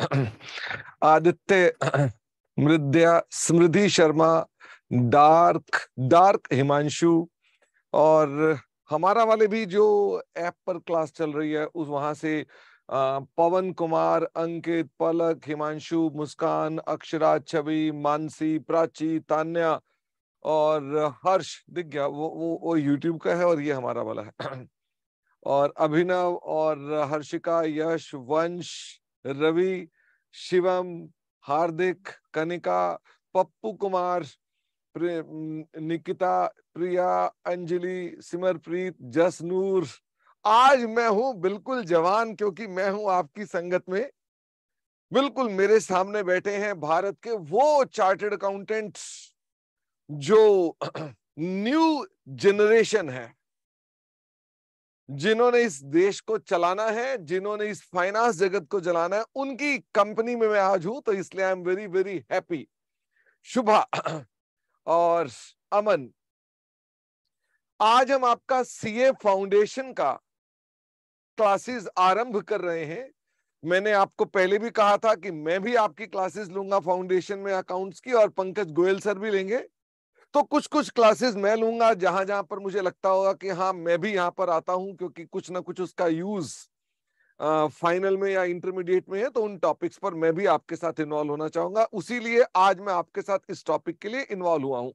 Aditya Mridya Smriti Sharma dark dark Himanshu और हमारा वाले भी जो ऐप पर क्लास चल रही है उस वहां से पवन कुमार अंकित पलक हिमांशु मुस्कान अक्षरा छवि मानसी प्राची तान्या और हर्ष दिख गया वो वो वो यूट्यूब का है और ये हमारा वाला है और अभिनव और हर्षिका यश वंश रवि शिवम हार्दिक कनिका पप्पू कुमार निकिता प्रिया अंजलि सिमरप्रीत जसनूर आज मैं हूं बिल्कुल जवान क्योंकि मैं हूं आपकी संगत में बिल्कुल मेरे सामने बैठे हैं भारत के वो चार्टेड अकाउंटेंट्स जो न्यू जनरेशन है जिन्होंने इस देश को चलाना है जिन्होंने इस फाइनेंस जगत को चलाना है उनकी कंपनी में मैं आज हूं तो इसलिए I am very very happy Shubha और अमन आज हम आपका सीए फाउंडेशन का क्लासेस आरंभ कर रहे हैं मैंने आपको पहले भी कहा था कि मैं भी आपकी क्लासेस लूंगा फाउंडेशन में अकाउंट्स की और पंकज गोयल सर भी लेंगे तो कुछ कुछ क्लासेस मैं लूंगा जहां जहां पर मुझे लगता होगा कि हाँ मैं भी यहाँ पर आता हूँ क्योंकि कुछ ना कुछ उसका यूज फाइनल में या इंटरमीडिएट में है तो उन टॉपिक्स पर मैं भी आपके साथ इन्वॉल्व होना चाहूंगा उसीलिए आज मैं आपके साथ इस टॉपिक के लिए इन्वॉल्व हुआ हूँ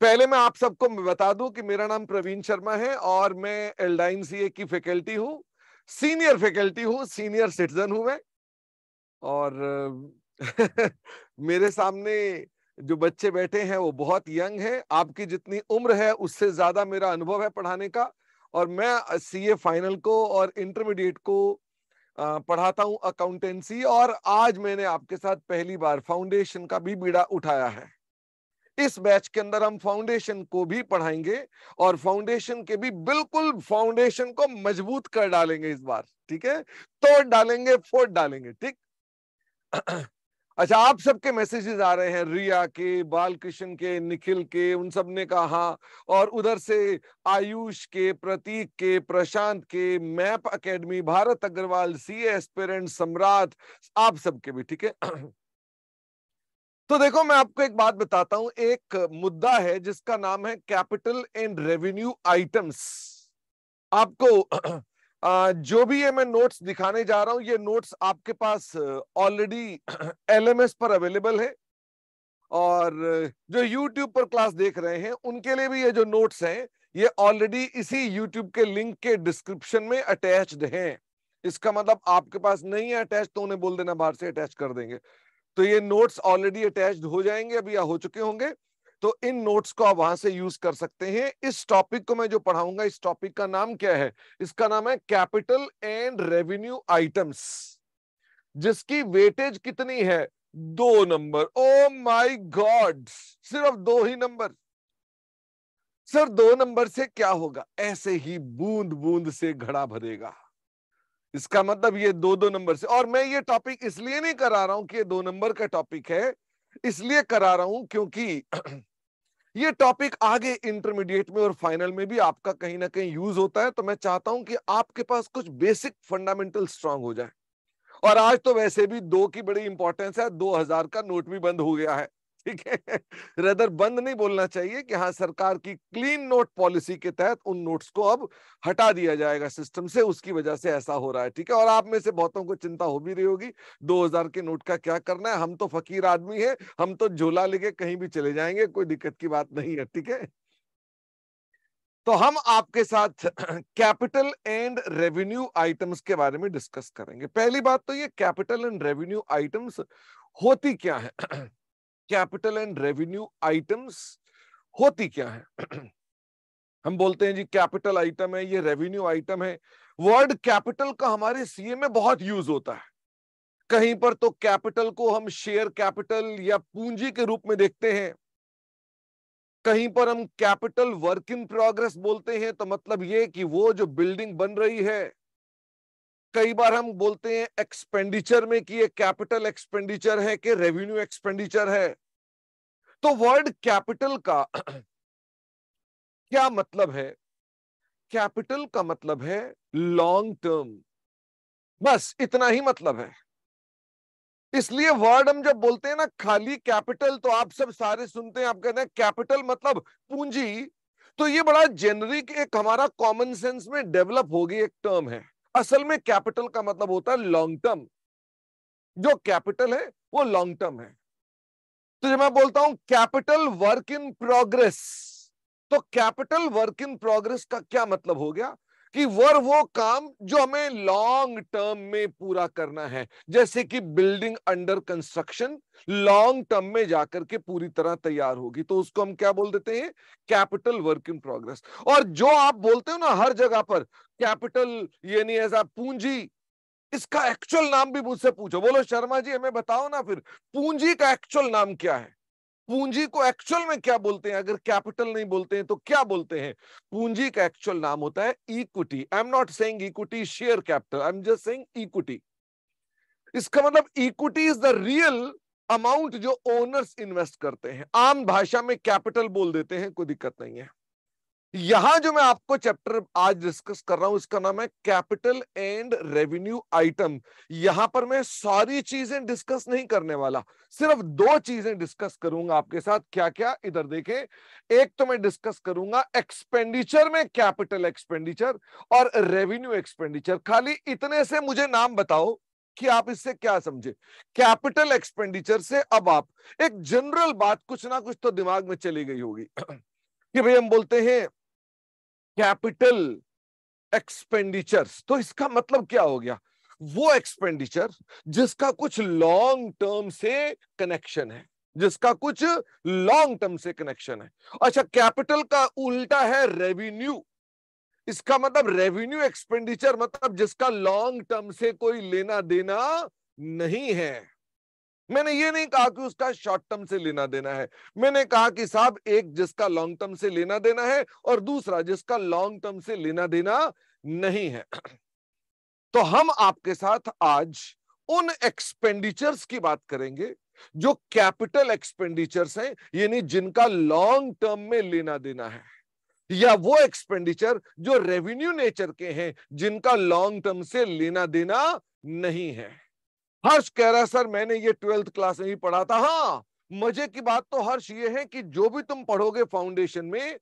पहले मैं आप सबको बता दूं कि मेरा नाम प्रवीण शर्मा है और मैं एलडाइन सी की फैकल्टी हूँ सीनियर फैकल्टी हूँ सीनियर सिटीजन हूँ मैं और मेरे सामने जो बच्चे बैठे हैं वो बहुत यंग हैं आपकी जितनी उम्र है उससे ज्यादा मेरा अनुभव है पढ़ाने का और मैं सीए फाइनल को और इंटरमीडिएट को पढ़ाता हूँ अकाउंटेंसी और आज मैंने आपके साथ पहली बार फाउंडेशन का भी बीड़ा उठाया है इस बैच के अंदर हम फाउंडेशन को भी पढ़ाएंगे और फाउंडेशन के भी बिल्कुल फाउंडेशन को मजबूत कर डालेंगे इस बार ठीक है तोड़ डालेंगे फोड़ डालेंगे ठीक अच्छा आप सबके मैसेजेस आ रहे हैं रिया के बालकृष्ण के निखिल के उन सब ने कहा हाँ, और उधर से आयुष के प्रतीक के प्रशांत के map academy Bharat Agrawal C aspirant Samrat आप सबके भी ठीक है तो देखो मैं आपको एक बात बताता हूं एक मुद्दा है जिसका नाम है कैपिटल एंड रेवेन्यू आइटम्स आपको जो भी ये मैं नोट्स दिखाने जा रहा हूं ये नोट्स आपके पास ऑलरेडी एलएमएस पर अवेलेबल है और जो यूट्यूब पर क्लास देख रहे हैं उनके लिए भी ये जो नोट्स हैं ये ऑलरेडी इसी यूट्यूब के लिंक के डिस्क्रिप्शन में अटैच्ड हैं इसका मतलब आपके पास नहीं है अटैच तो उन्हें बोल देना बाहर से अटैच कर देंगे तो ये नोट्स ऑलरेडी अटैच हो जाएंगे अभी या हो चुके होंगे तो इन नोट्स को आप वहां से यूज कर सकते हैं इस टॉपिक को मैं जो पढ़ाऊंगा इस टॉपिक का नाम क्या है इसका नाम है कैपिटल एंड रेवेन्यू आइटम्स जिसकी वेटेज कितनी है दो नंबर ओ माय गॉड सिर्फ दो ही नंबर सर दो नंबर से क्या होगा ऐसे ही बूंद बूंद से घड़ा भरेगा इसका मतलब ये दो दो नंबर से और मैं ये टॉपिक इसलिए नहीं करा रहा हूं कि ये दो नंबर का टॉपिक है इसलिए करा रहा हूं क्योंकि ये टॉपिक आगे इंटरमीडिएट में और फाइनल में भी आपका कहीं ना कहीं यूज होता है तो मैं चाहता हूं कि आपके पास कुछ बेसिक फंडामेंटल स्ट्रांग हो जाए और आज तो वैसे भी दो की बड़ी इंपॉर्टेंस है दो हजार का नोट भी बंद हो गया है ठीक है रेदर बंद नहीं बोलना चाहिए कि हाँ सरकार की क्लीन नोट पॉलिसी के तहत उन नोट्स को अब हटा दिया जाएगा सिस्टम से उसकी वजह से ऐसा हो रहा है ठीक है और आप में से बहुतों को चिंता हो भी रही होगी 2000 के नोट का क्या करना है हम तो फकीर आदमी है हम तो झोला लेके कहीं भी चले जाएंगे कोई दिक्कत की बात नहीं है ठीक है तो हम आपके साथ कैपिटल एंड रेवेन्यू आइटम्स के बारे में डिस्कस करेंगे पहली बात तो ये कैपिटल एंड रेवेन्यू आइटम्स होती क्या है कैपिटल एंड रेवेन्यू आइटम्स होती क्या है हम बोलते हैं जी कैपिटल आइटम है ये रेवेन्यू आइटम है वर्ड कैपिटल का हमारे सीए में बहुत यूज होता है कहीं पर तो कैपिटल को हम शेयर कैपिटल या पूंजी के रूप में देखते हैं कहीं पर हम कैपिटल वर्क इन प्रोग्रेस बोलते हैं तो मतलब ये कि वो जो बिल्डिंग बन रही है कई बार हम बोलते हैं एक्सपेंडिचर में कि ये कैपिटल एक्सपेंडिचर है कि रेवेन्यू एक्सपेंडिचर है तो वर्ड कैपिटल का क्या मतलब है कैपिटल का मतलब है लॉन्ग टर्म बस इतना ही मतलब है इसलिए वर्ड हम जब बोलते हैं ना खाली कैपिटल तो आप सब सारे सुनते हैं आप कहते हैं कैपिटल मतलब पूंजी तो ये बड़ा जेनरिक एक हमारा कॉमन सेंस में डेवलप हो गई एक टर्म है असल में कैपिटल का मतलब होता है लॉन्ग टर्म जो कैपिटल है वो लॉन्ग टर्म है तो जब मैं बोलता हूं कैपिटल वर्क इन प्रोग्रेस तो कैपिटल वर्क इन प्रोग्रेस का क्या मतलब हो गया कि वर वो काम जो हमें लॉन्ग टर्म में पूरा करना है जैसे कि building under construction long term में जाकर के पूरी तरह तैयार होगी तो उसको हम क्या बोल देते हैं कैपिटल वर्क इन प्रोग्रेस और जो आप बोलते हो ना हर जगह पर कैपिटल यानी ऐसा पूंजी इसका एक्चुअल नाम भी मुझसे पूछो बोलो शर्मा जी हमें बताओ ना फिर पूंजी का एक्चुअल नाम क्या है पूंजी को एक्चुअल में क्या बोलते हैं अगर कैपिटल नहीं बोलते हैं तो क्या बोलते हैं पूंजी का एक्चुअल नाम होता है equity I am not saying equity share capital I am just saying equity इसका मतलब equity is the real amount जो ओनर्स इन्वेस्ट करते हैं आम भाषा में कैपिटल बोल देते हैं कोई दिक्कत नहीं है यहां जो मैं आपको चैप्टर आज डिस्कस कर रहा हूं इसका नाम है कैपिटल एंड रेवेन्यू आइटम यहां पर मैं सारी चीजें डिस्कस नहीं करने वाला सिर्फ दो चीजें डिस्कस करूंगा आपके साथ क्या क्या इधर देखें एक तो मैं डिस्कस करूंगा एक्सपेंडिचर में कैपिटल एक्सपेंडिचर और रेवेन्यू एक्सपेंडिचर खाली इतने से मुझे नाम बताओ कि आप इससे क्या समझे कैपिटल एक्सपेंडिचर से अब आप एक जनरल बात कुछ ना कुछ तो दिमाग में चली गई होगी कि भाई हम बोलते हैं कैपिटल एक्सपेंडिचर्स तो इसका मतलब क्या हो गया वो एक्सपेंडिचर जिसका कुछ लॉन्ग टर्म से कनेक्शन है जिसका कुछ लॉन्ग टर्म से कनेक्शन है अच्छा कैपिटल का उल्टा है रेवेन्यू इसका मतलब रेवेन्यू एक्सपेंडिचर मतलब जिसका लॉन्ग टर्म से कोई लेना देना नहीं है मैंने ये नहीं कहा कि उसका शॉर्ट टर्म से लेना देना है मैंने कहा कि साहब एक जिसका लॉन्ग टर्म से लेना देना है और दूसरा जिसका लॉन्ग टर्म से लेना देना नहीं है तो हम आपके साथ आज उन एक्सपेंडिचर्स की बात करेंगे जो कैपिटल एक्सपेंडिचर्स हैं यानी जिनका लॉन्ग टर्म में लेना देना है या वो एक्सपेंडिचर जो रेवेन्यू नेचर के हैं जिनका लॉन्ग टर्म से लेना देना नहीं है हर्ष कह रहा है सर मैंने ये ट्वेल्थ क्लास में ही पढ़ा था हाँ मजे की बात तो हर्ष ये है कि जो भी तुम पढ़ोगे फाउंडेशन में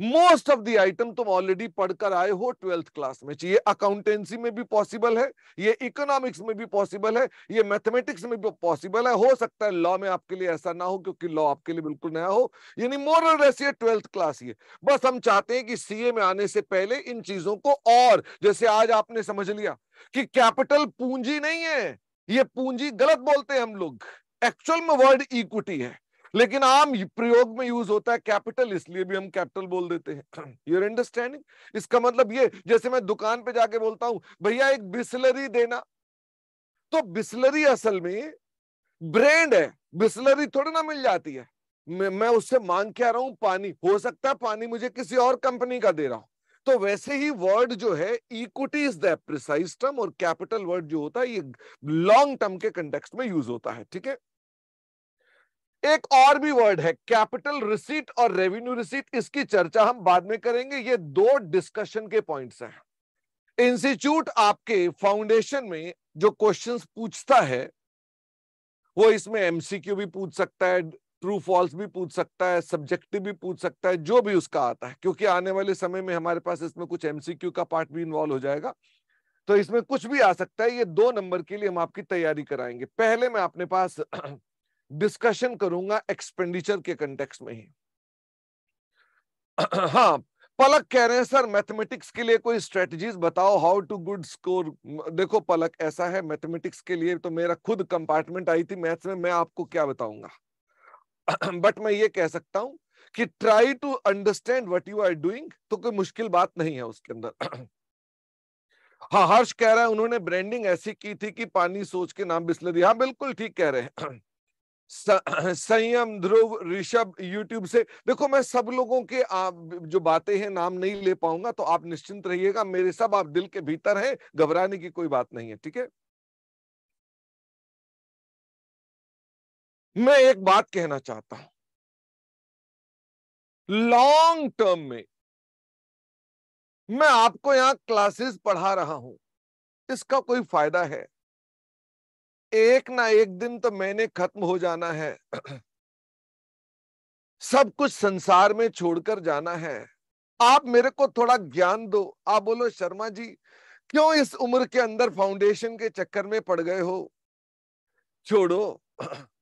मोस्ट ऑफ दी आइटम तुम ऑलरेडी पढ़कर आए हो ट्वेल्थ क्लास में ये अकाउंटेंसी में भी पॉसिबल है ये इकोनॉमिक्स में भी पॉसिबल है ये मैथमेटिक्स में भी पॉसिबल है हो सकता है लॉ में आपके लिए ऐसा ना हो क्योंकि लॉ आपके लिए बिल्कुल नया हो यानी मोरल रेस ये ट्वेल्थ क्लास ये बस हम चाहते हैं कि सी में आने से पहले इन चीजों को और जैसे आज आपने समझ लिया कि कैपिटल पूंजी नहीं है ये पूंजी गलत बोलते हैं हम लोग एक्चुअल में वर्ड इक्विटी है लेकिन आम प्रयोग में यूज होता है कैपिटल इसलिए भी हम कैपिटल बोल देते हैं यूर अंडरस्टैंडिंग इसका मतलब ये जैसे मैं दुकान पे जाके बोलता हूं भैया एक बिस्लरी देना तो बिस्लरी असल में ब्रांड है बिस्लरी थोड़ी ना मिल जाती है मैं, मैं उससे मांग के आ रहा हूं पानी हो सकता है पानी मुझे किसी और कंपनी का दे रहा हूं तो वैसे ही वर्ड जो है equity is the precise term और कैपिटल वर्ड जो होता है ये लॉन्ग टर्म के कंटेक्स्ट में यूज होता है ठीक है एक और भी वर्ड है कैपिटल रिसीट और रेवेन्यू रिसीट इसकी चर्चा हम बाद में करेंगे ये दो डिस्कशन के पॉइंट्स हैं इंस्टीट्यूट आपके फाउंडेशन में जो क्वेश्चंस पूछता है वो इसमें एमसीक्यू भी पूछ सकता है ट्रू फॉल्स भी पूछ सकता है सब्जेक्टिव भी पूछ सकता है जो भी उसका आता है क्योंकि आने वाले समय में हमारे पास इसमें कुछ एमसीक्यू का पार्ट भी इन्वॉल्व हो जाएगा तो इसमें कुछ भी आ सकता है ये दो नंबर के लिए हम आपकी तैयारी कराएंगे पहले मैं अपने पास डिस्कशन करूंगा एक्सपेंडिचर के कंटेक्स में ही हाँ पलक कह रहे हैं सर मैथमेटिक्स के लिए कोई स्ट्रेटजीज बताओ हाउ टू गुड स्कोर देखो पलक ऐसा है मैथमेटिक्स के लिए तो मेरा खुद कंपार्टमेंट आई थी मैथ्स में मैं आपको क्या बताऊंगा बट मैं ये कह सकता हूं कि try to understand what you are doing तो कोई मुश्किल बात नहीं है उसके अंदर हाँ हर्ष कह रहा है उन्होंने ब्रांडिंग ऐसी की थी कि पानी सोच के नाम बिस्लरी हाँ बिल्कुल ठीक कह रहे हैं संयम ध्रुव ऋषभ यूट्यूब से देखो मैं सब लोगों के आप जो बातें हैं नाम नहीं ले पाऊंगा तो आप निश्चिंत रहिएगा मेरे सब आप दिल के भीतर हैं घबराने की कोई बात नहीं है ठीक है मैं एक बात कहना चाहता हूं लॉन्ग टर्म में मैं आपको यहां क्लासेस पढ़ा रहा हूं इसका कोई फायदा है एक ना एक दिन तो मैंने खत्म हो जाना है सब कुछ संसार में छोड़कर जाना है आप मेरे को थोड़ा ज्ञान दो आप बोलो शर्मा जी क्यों इस उम्र के अंदर फाउंडेशन के चक्कर में पड़ गए हो छोड़ो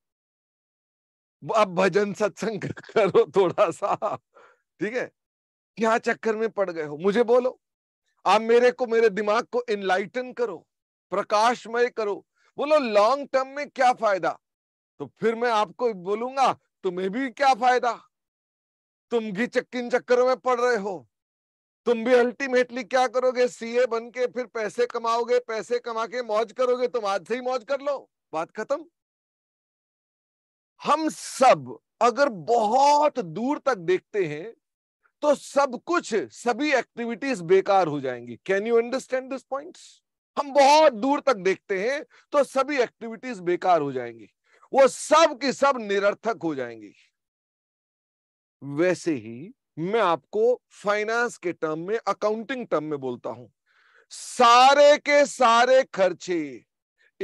अब भजन सत्संग करो थोड़ा सा ठीक है क्या चक्कर में पड़ गए हो मुझे बोलो आप मेरे को मेरे दिमाग को इनलाइटन करो प्रकाशमय करो बोलो लॉन्ग टर्म में क्या फायदा तो फिर मैं आपको बोलूंगा तुम्हें भी क्या फायदा तुम भी चक्किन चक्करों में पड़ रहे हो तुम भी अल्टीमेटली क्या करोगे सीए बन के फिर पैसे कमाओगे पैसे कमा के मौज करोगे तुम आज से ही मौज कर लो बात खत्म हम सब अगर बहुत दूर तक देखते हैं तो सब कुछ सभी एक्टिविटीज बेकार हो जाएंगी can you understand this point हम बहुत दूर तक देखते हैं तो सभी एक्टिविटीज बेकार हो जाएंगी वो सब की सब निरर्थक हो जाएंगी वैसे ही मैं आपको फाइनेंस के टर्म में अकाउंटिंग टर्म में बोलता हूं सारे के सारे खर्चे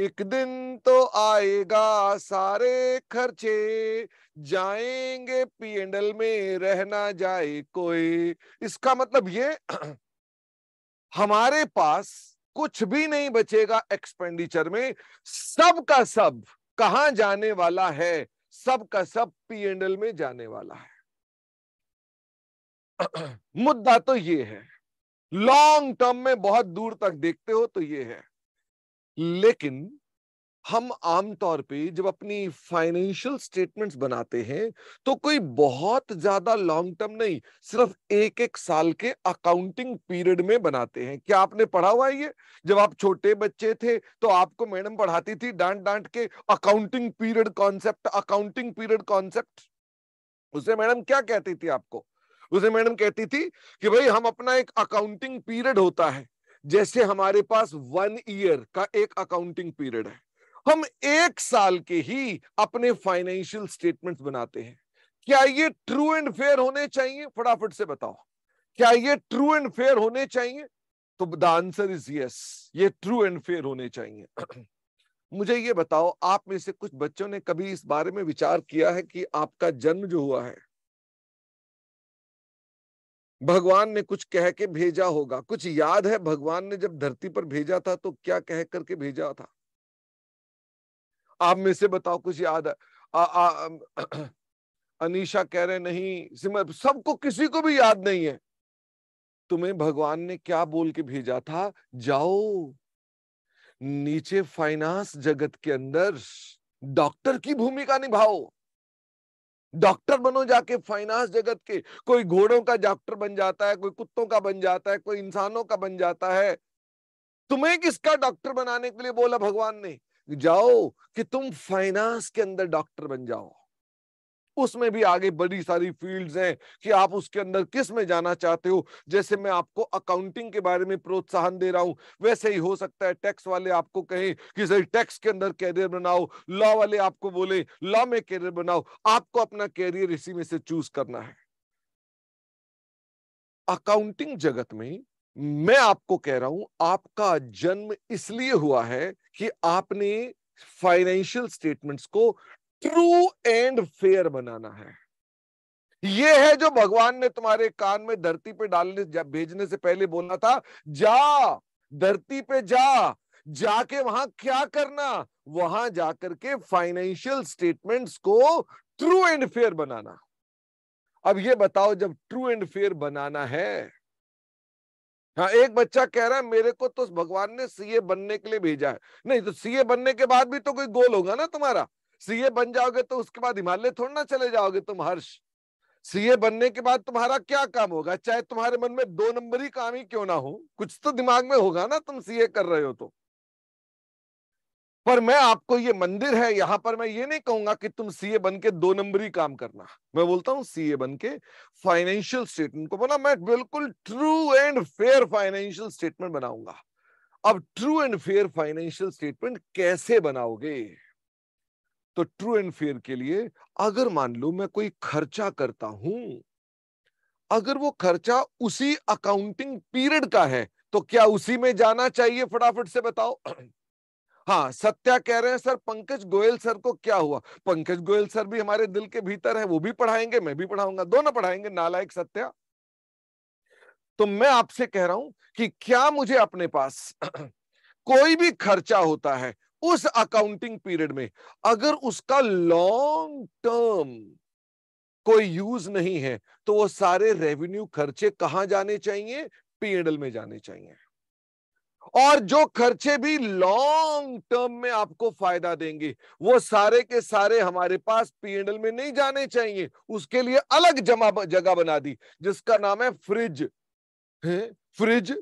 एक दिन तो आएगा सारे खर्चे जाएंगे पीएनएल में रहना जाए कोई इसका मतलब ये हमारे पास कुछ भी नहीं बचेगा एक्सपेंडिचर में सब का सब कहा जाने वाला है सब का सब पीएनएल में जाने वाला है मुद्दा तो ये है लॉन्ग टर्म में बहुत दूर तक देखते हो तो ये है लेकिन हम आमतौर पे जब अपनी फाइनेंशियल स्टेटमेंट्स बनाते हैं तो कोई बहुत ज्यादा लॉन्ग टर्म नहीं सिर्फ एक एक साल के अकाउंटिंग पीरियड में बनाते हैं क्या आपने पढ़ा हुआ ये जब आप छोटे बच्चे थे तो आपको मैडम पढ़ाती थी डांट डांट के accounting period concept accounting period concept उसे मैडम क्या कहती थी आपको उसे मैडम कहती थी कि भाई हम अपना एक अकाउंटिंग पीरियड होता है जैसे हमारे पास वन ईयर का एक अकाउंटिंग पीरियड है हम एक साल के ही अपने फाइनेंशियल स्टेटमेंट्स बनाते हैं क्या ये ट्रू एंड फेयर होने चाहिए फटाफट से बताओ क्या ये ट्रू एंड फेयर होने चाहिए तो द आंसर इज यस ये ट्रू एंड फेयर होने चाहिए मुझे ये बताओ आप में से कुछ बच्चों ने कभी इस बारे में विचार किया है कि आपका जन्म जो हुआ है भगवान ने कुछ कह के भेजा होगा कुछ याद है भगवान ने जब धरती पर भेजा था तो क्या कह करके भेजा था आप में से बताओ कुछ याद है आ, आ, आ, अनीशा कह रहे नहीं सिमर सबको किसी को भी याद नहीं है तुम्हें भगवान ने क्या बोल के भेजा था जाओ नीचे फाइनेंस जगत के अंदर डॉक्टर की भूमिका निभाओ डॉक्टर बनो जाके फाइनेंस जगत के कोई घोड़ों का डॉक्टर बन जाता है कोई कुत्तों का बन जाता है कोई इंसानों का बन जाता है तुम्हें किसका डॉक्टर बनाने के लिए बोला भगवान ने जाओ कि तुम फाइनेंस के अंदर डॉक्टर बन जाओ उसमें भी आगे बड़ी सारी फील्ड्स हैं कि आप उसके अंदर किस में जाना चाहते हो जैसे मैं आपको अकाउंटिंग के बारे में प्रोत्साहन दे रहा हूं वैसे ही हो सकता है टैक्स वाले आपको कहें कि सर टैक्स के अंदर कैरियर बनाओ लॉ वाले आपको बोले लॉ में कैरियर बनाओ आपको अपना कैरियर इसी में से चूज करना है अकाउंटिंग जगत में मैं आपको कह रहा हूं आपका जन्म इसलिए हुआ है कि आपने फाइनेंशियल स्टेटमेंट्स को ट्रू एंड फेयर बनाना है ये है जो भगवान ने तुम्हारे कान में धरती पे डालने भेजने से पहले बोला था जा धरती पे जा जाके वहां क्या करना वहां जाकर के फाइनेंशियल स्टेटमेंट्स को ट्रू एंड फेयर बनाना अब ये बताओ जब ट्रू एंड फेयर बनाना है हाँ एक बच्चा कह रहा है मेरे को तो भगवान ने सीए बनने के लिए भेजा है नहीं तो सीए बनने के बाद भी तो कोई गोल होगा ना तुम्हारा सीए बन जाओगे तो उसके बाद हिमालय थोड़ा ना चले जाओगे तुम हर्ष सीए बनने के बाद तुम्हारा क्या काम होगा चाहे तुम्हारे मन में दो नंबर ही काम ही क्यों ना हो कुछ तो दिमाग में होगा ना तुम सीए कर रहे हो तो पर मैं आपको ये मंदिर है यहां पर मैं ये नहीं कहूंगा कि तुम सीए बन के दो नंबर ही काम करना मैं बोलता हूँ सीए बन के फाइनेंशियल स्टेटमेंट को बना मैं बिल्कुल true and fair financial statement बनाऊंगा अब true and fair financial statement कैसे बनाओगे तो ट्रू एंड फेयर के लिए अगर मान लो मैं कोई खर्चा करता हूं अगर वो खर्चा उसी अकाउंटिंग पीरियड का है तो क्या उसी में जाना चाहिए फटाफट से बताओ हाँ सत्या कह रहे हैं सर पंकज गोयल सर को क्या हुआ पंकज गोयल सर भी हमारे दिल के भीतर है वो भी पढ़ाएंगे मैं भी पढ़ाऊंगा दोनों पढ़ाएंगे नालायक सत्या तो मैं आपसे कह रहा हूं कि क्या मुझे अपने पास कोई भी खर्चा होता है उस अकाउंटिंग पीरियड में अगर उसका लॉन्ग टर्म कोई यूज नहीं है तो वो सारे रेवेन्यू खर्चे कहां जाने चाहिए पीएडल में जाने चाहिए और जो खर्चे भी लॉन्ग टर्म में आपको फायदा देंगे वो सारे के सारे हमारे पास पीएडल में नहीं जाने चाहिए उसके लिए अलग जमा जगह बना दी जिसका नाम है फ्रिज है? फ्रिज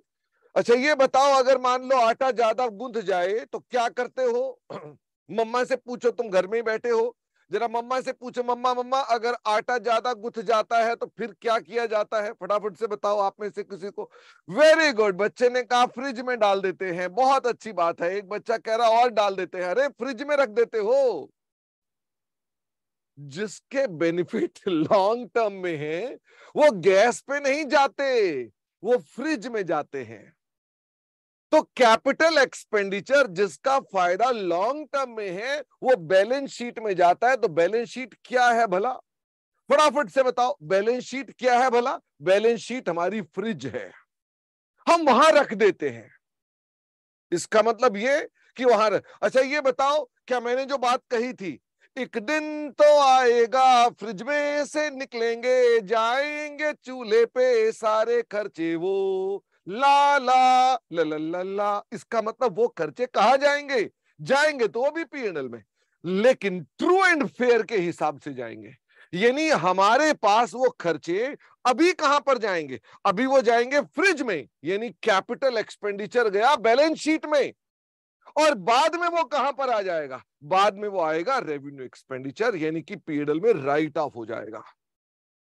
अच्छा ये बताओ अगर मान लो आटा ज्यादा गूंध जाए तो क्या करते हो मम्मा से पूछो तुम घर में ही बैठे हो जरा मम्मा से पूछो मम्मा मम्मा अगर आटा ज्यादा गुथ जाता है तो फिर क्या किया जाता है फटाफट से बताओ आप में से किसी को वेरी गुड बच्चे ने कहा फ्रिज में डाल देते हैं बहुत अच्छी बात है एक बच्चा कह रहा और डाल देते हैं अरे फ्रिज में रख देते हो जिसके बेनिफिट लॉन्ग टर्म में है वो गैस पे नहीं जाते वो फ्रिज में जाते हैं तो कैपिटल एक्सपेंडिचर जिसका फायदा लॉन्ग टर्म में है वो बैलेंस शीट में जाता है तो बैलेंस शीट क्या है भला फटाफट से बताओ बैलेंस शीट क्या है भला बैलेंस शीट हमारी फ्रिज है हम वहां रख देते हैं इसका मतलब ये कि वहां अच्छा ये बताओ क्या मैंने जो बात कही थी एक दिन तो आएगा फ्रिज में से निकलेंगे जाएंगे चूल्हे पे सारे खर्चे वो ला ला ला ला ला ला इसका मतलब वो खर्चे कहा जाएंगे जाएंगे तो वो भी पीएनएल में लेकिन ट्रू एंड फेयर के हिसाब से जाएंगे यानी हमारे पास वो खर्चे अभी कहां पर जाएंगे अभी वो जाएंगे फ्रिज में यानी कैपिटल एक्सपेंडिचर गया बैलेंस शीट में और बाद में वो कहां पर आ जाएगा बाद में वो आएगा रेवेन्यू एक्सपेंडिचर यानी कि पीएडल में राइट ऑफ हो जाएगा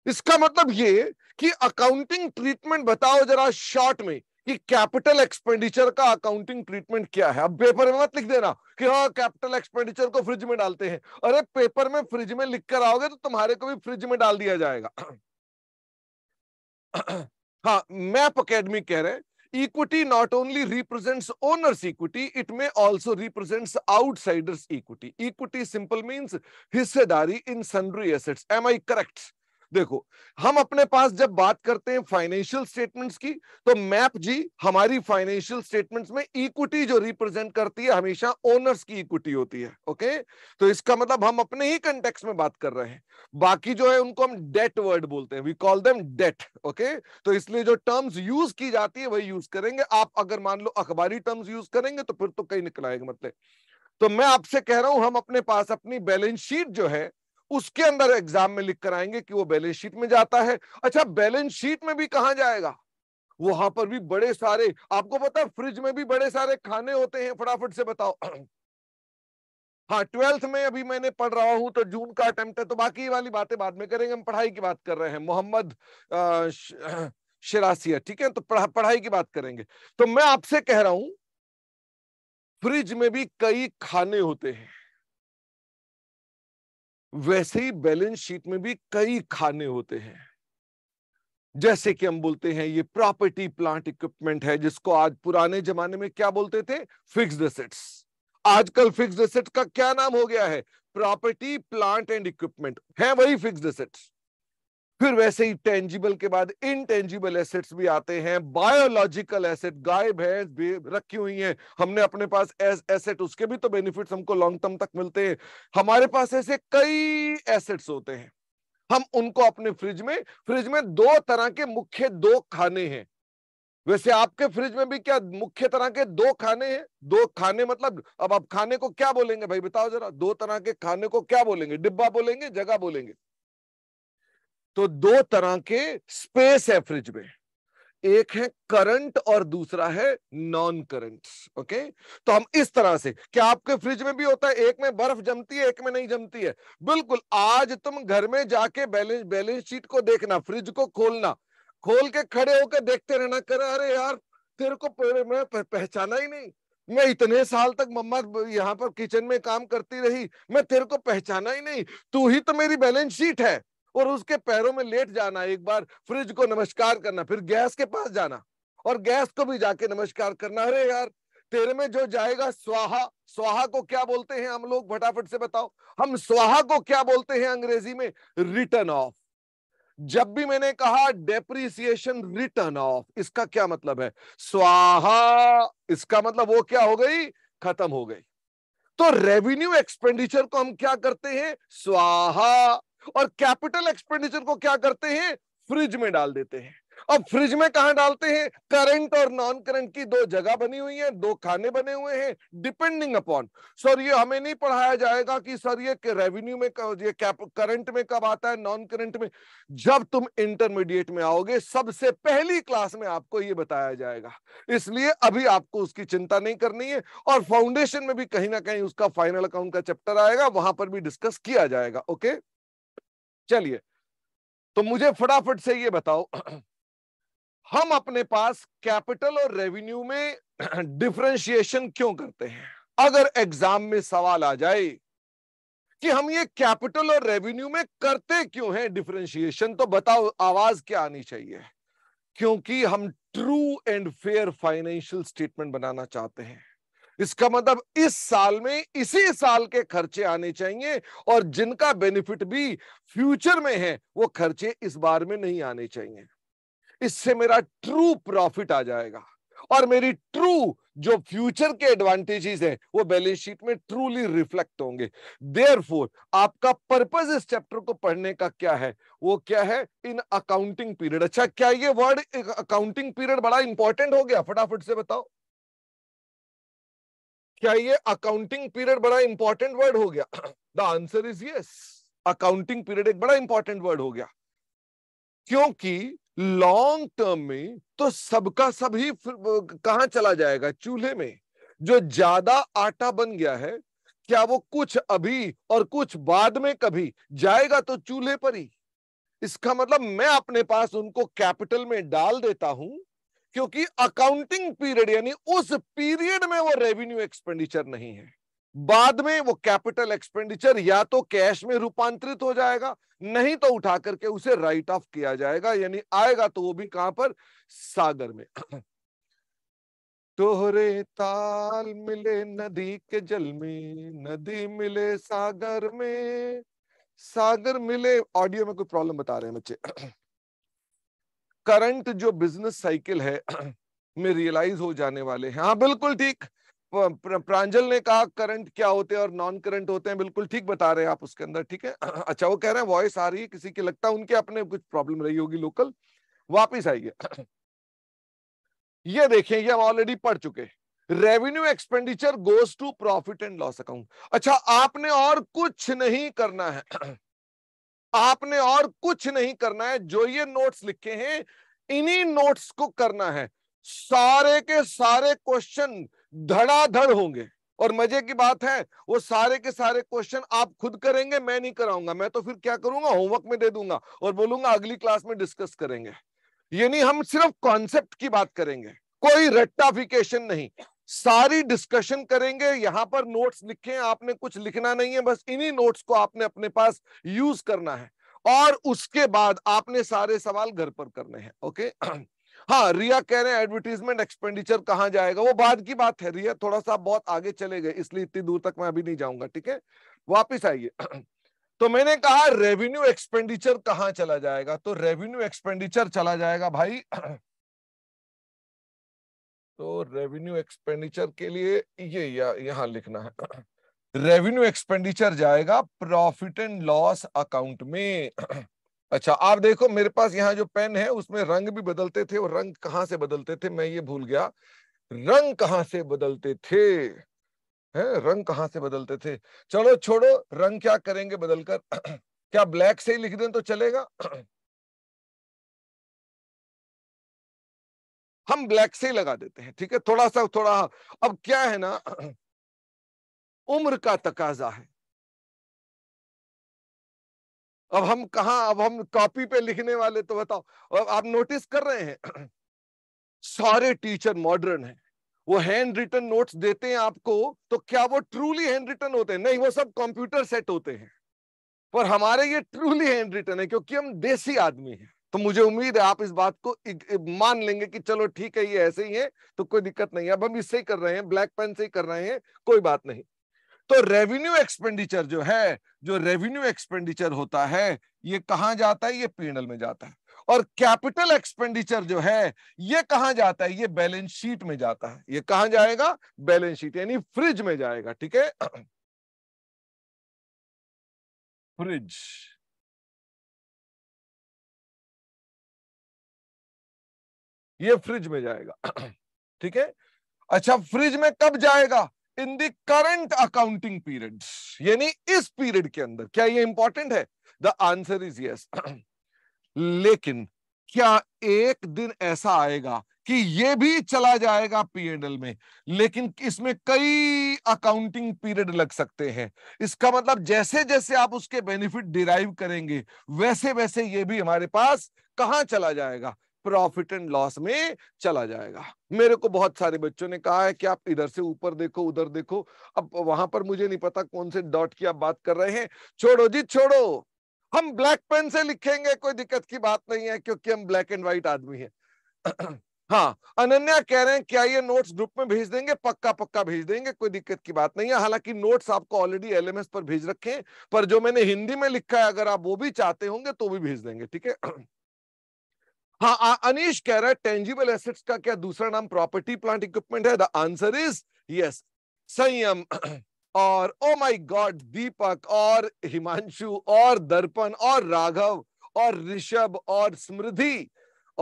इसका मतलब ये कि अकाउंटिंग ट्रीटमेंट बताओ जरा शॉर्ट में कि कैपिटल एक्सपेंडिचर का अकाउंटिंग ट्रीटमेंट क्या है अब पेपर में मत लिख देना कि हाँ कैपिटल एक्सपेंडिचर को फ्रिज में डालते हैं अरे पेपर में फ्रिज में लिख कर आओगे तो तुम्हारे को भी फ्रिज में डाल दिया जाएगा हाँ मैप अकेडमी कह रहे हैं equity not only represent owners equity it may also represents outsiders equity equity simple means हिस्सेदारी in sundry assets am I correct देखो हम अपने पास जब बात करते हैं फाइनेंशियल स्टेटमेंट्स की तो मैप जी हमारी फाइनेंशियल स्टेटमेंट्स में इक्विटी जो रिप्रेजेंट करती है हमेशा ओनर्स की इक्विटी होती है ओके तो इसका मतलब हम अपने ही कंटेक्स में बात कर रहे हैं बाकी जो है उनको हम डेट वर्ड बोलते हैं we call them debt okay तो इसलिए जो टर्म्स यूज की जाती है वही यूज करेंगे आप अगर मान लो अखबारी टर्म्स यूज करेंगे तो फिर तो कहीं निकल आएगा मतलब तो मैं आपसे कह रहा हूं हम अपने पास अपनी बैलेंस शीट जो है उसके अंदर एग्जाम में लिख कर आएंगे कि वो बैलेंस शीट में जाता है अच्छा बैलेंस शीट में भी कहा जाएगा वहां पर भी बड़े सारे आपको पता है फ्रिज में भी बड़े सारे खाने होते हैं फटाफट से बताओ हाँ ट्वेल्थ में अभी मैंने पढ़ रहा हूं तो जून का अटेम्प्ट है तो बाकी वाली बातें बाद में करेंगे हम पढ़ाई की बात कर रहे हैं मोहम्मद शरासिया ठीक है तो पढ़ा, पढ़ाई की बात करेंगे तो मैं आपसे कह रहा हूं फ्रिज में भी कई खाने होते हैं वैसे ही बैलेंस शीट में भी कई खाने होते हैं जैसे कि हम बोलते हैं ये प्रॉपर्टी प्लांट इक्विपमेंट है जिसको आज पुराने जमाने में क्या बोलते थे फिक्स्ड एसेट्स आजकल फिक्स्ड एसेट का क्या नाम हो गया है प्रॉपर्टी प्लांट एंड इक्विपमेंट है वही फिक्स्ड एसेट्स फिर वैसे ही टेंजिबल के बाद इनटेंजिबल एसेट्स भी आते हैं बायोलॉजिकल एसेट गाय भैंस रखी हुई है हमने अपने पास एस, एसेट उसके भी तो बेनिफिट्स हमको लॉन्ग टर्म तक मिलते हैं हमारे पास ऐसे कई एसेट्स होते हैं हम उनको अपने फ्रिज में फ्रिज में दो तरह के मुख्य दो खाने हैं वैसे आपके फ्रिज में भी क्या मुख्य तरह के दो खाने हैं दो खाने मतलब अब आप खाने को क्या बोलेंगे भाई बताओ जरा दो तरह के खाने को क्या बोलेंगे डिब्बा बोलेंगे जगह बोलेंगे तो दो तरह के स्पेस है फ्रिज में एक है करंट और दूसरा है नॉन करंट ओके तो हम इस तरह से क्या आपके फ्रिज में भी होता है एक में बर्फ जमती है एक में नहीं जमती है बिल्कुल आज तुम घर में जाके बैलेंस बैलेंस शीट को देखना फ्रिज को खोलना खोल के खड़े होकर देखते रहना कर अरे यार तेरे को मैं पहचाना ही नहीं मैं इतने साल तक मम्मा यहाँ पर किचन में काम करती रही मैं तेरे को पहचाना ही नहीं तू ही तो मेरी बैलेंस शीट है और उसके पैरों में लेट जाना एक बार फ्रिज को नमस्कार करना फिर गैस के पास जाना और गैस को भी जाके नमस्कार करना अरे यार तेरे में जो जाएगा स्वाहा स्वाहा को क्या बोलते हैं हम लोग फटाफट से बताओ हम स्वाहा को क्या बोलते हैं अंग्रेजी में रिटर्न ऑफ जब भी मैंने कहा डेप्रिसिएशन रिटर्न ऑफ इसका क्या मतलब है स्वाहा इसका मतलब वो क्या हो गई खत्म हो गई तो रेवेन्यू एक्सपेंडिचर को हम क्या करते हैं स्वाहा और कैपिटल एक्सपेंडिचर को क्या करते हैं फ्रिज में डाल देते हैं अब फ्रिज में कहा डालते हैं करंट और नॉन करंट की दो जगह बनी हुई है दो खाने बने हुए हैं डिपेंडिंग अपॉन सर ये हमें नहीं पढ़ाया जाएगा कि सर ये रेवेन्यू में ये करंट में कब आता है नॉन करंट में जब तुम इंटरमीडिएट में आओगे सबसे पहली क्लास में आपको ये बताया जाएगा इसलिए अभी आपको उसकी चिंता नहीं करनी है और फाउंडेशन में भी कहीं ना कहीं उसका फाइनल अकाउंट का चैप्टर आएगा वहां पर भी डिस्कस किया जाएगा ओके चलिए तो मुझे फटाफट से ये बताओ हम अपने पास कैपिटल और रेवेन्यू में डिफ्रेंशिएशन क्यों करते हैं अगर एग्जाम में सवाल आ जाए कि हम ये कैपिटल और रेवेन्यू में करते क्यों हैं डिफ्रेंशिएशन तो बताओ आवाज क्या आनी चाहिए क्योंकि हम true and fair financial statement बनाना चाहते हैं इसका मतलब इस साल में इसी साल के खर्चे आने चाहिए और जिनका बेनिफिट भी फ्यूचर में है वो खर्चे इस बार में नहीं आने चाहिए इससे मेरा ट्रू प्रॉफिट आ जाएगा और मेरी ट्रू जो फ्यूचर के एडवांटेजेस हैं वो बैलेंस शीट में ट्रूली रिफ्लेक्ट होंगे देयरफॉर आपका पर्पज इस चैप्टर को पढ़ने का क्या है वो क्या है इन अकाउंटिंग पीरियड अच्छा क्या ये वर्ड अकाउंटिंग पीरियड बड़ा इंपॉर्टेंट हो गया फटाफट से बताओ क्या ये अकाउंटिंग पीरियड बड़ा इंपॉर्टेंट वर्ड हो गया the answer is yes accounting period एक बड़ा इंपॉर्टेंट वर्ड हो गया क्योंकि लॉन्ग टर्म में तो सबका सब ही कहा चला जाएगा चूल्हे में जो ज्यादा आटा बन गया है क्या वो कुछ अभी और कुछ बाद में कभी जाएगा तो चूल्हे पर ही इसका मतलब मैं अपने पास उनको कैपिटल में डाल देता हूं क्योंकि अकाउंटिंग पीरियड यानी उस पीरियड में वो रेवेन्यू एक्सपेंडिचर नहीं है बाद में वो कैपिटल एक्सपेंडिचर या तो कैश में रूपांतरित हो जाएगा नहीं तो उठा करके उसे राइट ऑफ किया जाएगा यानी आएगा तो वो भी कहां पर सागर में तोहरे ताल मिले नदी के जल में नदी मिले सागर में सागर मिले ऑडियो में कोई प्रॉब्लम बता रहे हैं बच्चे करंट जो बिजनेस साइकिल है में रियलाइज हो जाने वाले हैं हाँ बिल्कुल ठीक प्रांजल ने कहा करंट क्या होते हैं और नॉन करंट होते हैं बिल्कुल ठीक बता रहे हैं आप उसके अंदर ठीक है अच्छा वो कह रहे हैं वॉइस आ रही है किसी के लगता है उनके अपने कुछ प्रॉब्लम रही होगी लोकल वापिस आइए ये देखें ये हम ऑलरेडी पढ़ चुके revenue expenditure goes to profit and loss account अच्छा आपने और कुछ नहीं करना है आपने और कुछ नहीं करना है जो ये नोट्स लिखे हैं इन्हीं नोट्स को करना है सारे के सारे क्वेश्चन धड़ाधड़ होंगे और मजे की बात है वो सारे के सारे क्वेश्चन आप खुद करेंगे मैं नहीं कराऊंगा मैं तो फिर क्या करूंगा होमवर्क में दे दूंगा और बोलूंगा अगली क्लास में डिस्कस करेंगे यानी हम सिर्फ कॉन्सेप्ट की बात करेंगे कोई रट्टाफिकेशन नहीं सारी डिस्कशन करेंगे यहां पर नोट्स लिखे आपने कुछ लिखना नहीं है बस इन्हीं नोट्स को आपने अपने पास यूज करना है और उसके बाद आपने सारे सवाल घर पर करने हैं ओके हाँ रिया कह रहे हैं एडवर्टीजमेंट एक्सपेंडिचर कहाँ जाएगा वो बाद की बात है रिया थोड़ा सा बहुत आगे चले गए इसलिए इतनी दूर तक मैं अभी नहीं जाऊंगा ठीक है वापिस आइए तो मैंने कहा रेवेन्यू एक्सपेंडिचर कहाँ चला जाएगा तो रेवेन्यू एक्सपेंडिचर चला जाएगा भाई तो रेवेन्यू एक्सपेंडिचर के लिए ये यह, यहाँ लिखना है रेवेन्यू एक्सपेंडिचर जाएगा प्रॉफिट एंड लॉस अकाउंट में अच्छा आप देखो मेरे पास यहाँ जो पेन है उसमें रंग भी बदलते थे और रंग कहाँ से बदलते थे मैं ये भूल गया रंग कहाँ से बदलते थे है रंग कहां से बदलते थे चलो छोड़ो रंग क्या करेंगे बदलकर क्या ब्लैक से ही लिख दें तो चलेगा हम ब्लैक से लगा देते हैं ठीक है थोड़ा सा थोड़ा अब क्या है ना उम्र का तकाजा है अब हम कहा अब हम कॉपी पे लिखने वाले तो बताओ अब आप नोटिस कर रहे हैं सारे टीचर मॉडर्न हैं वो हैंड रिटन नोट्स देते हैं आपको तो क्या वो ट्रूली हैंड रिटन होते हैं नहीं वो सब कंप्यूटर सेट होते हैं पर हमारे ये ट्रूली हैंड रिटन है क्योंकि हम देसी आदमी हैं तो मुझे उम्मीद है आप इस बात को मान लेंगे कि चलो ठीक है ये ऐसे ही है तो कोई दिक्कत नहीं है अब हम इससे ही कर रहे हैं ब्लैक पेन से ही कर रहे हैं कोई बात नहीं तो रेवेन्यू एक्सपेंडिचर जो है जो रेवेन्यू एक्सपेंडिचर होता है ये कहा जाता है ये पीएनएल में जाता है और कैपिटल एक्सपेंडिचर जो है ये कहां जाता है ये बैलेंस शीट में जाता है ये कहां जाएगा बैलेंस शीट यानी फ्रिज में जाएगा ठीक है फ्रिज ये फ्रिज में जाएगा ठीक है अच्छा फ्रिज में कब जाएगा in the current accounting period यानी इस पीरियड के अंदर क्या ये इंपॉर्टेंट है द आंसर इज यस लेकिन क्या एक दिन ऐसा आएगा कि ये भी चला जाएगा पीएडएल में लेकिन इसमें कई अकाउंटिंग पीरियड लग सकते हैं इसका मतलब जैसे जैसे आप उसके बेनिफिट डिराइव करेंगे वैसे वैसे ये भी हमारे पास कहां चला जाएगा प्रॉफिट एंड लॉस में चला जाएगा मेरे को बहुत सारे बच्चों ने कहा है कि आप इधर से ऊपर देखो उधर देखो अब वहां पर मुझे नहीं पता कौन से डॉट की आप बात कर रहे हैं छोड़ो जी छोड़ो हम ब्लैक पेन से लिखेंगे कोई दिक्कत की बात नहीं है क्योंकि हम ब्लैक एंड व्हाइट आदमी है हाँ अनन्या कह रहे हैं क्या ये नोट्स ग्रुप में भेज देंगे पक्का पक्का भेज देंगे कोई दिक्कत की बात नहीं है हालांकि नोट्स आपको ऑलरेडी एलएमएस पर भेज रखे पर जो मैंने हिंदी में लिखा है अगर आप वो भी चाहते होंगे तो भी भेज देंगे ठीक है हाँ अनिश कह रहा है टेंजिबल एसेट्स का क्या दूसरा नाम प्रॉपर्टी प्लांट इक्विपमेंट है the answer is yes Sanyam और ओ माय गॉड दीपक और हिमांशु और दर्पण और राघव और ऋषभ और समृद्धि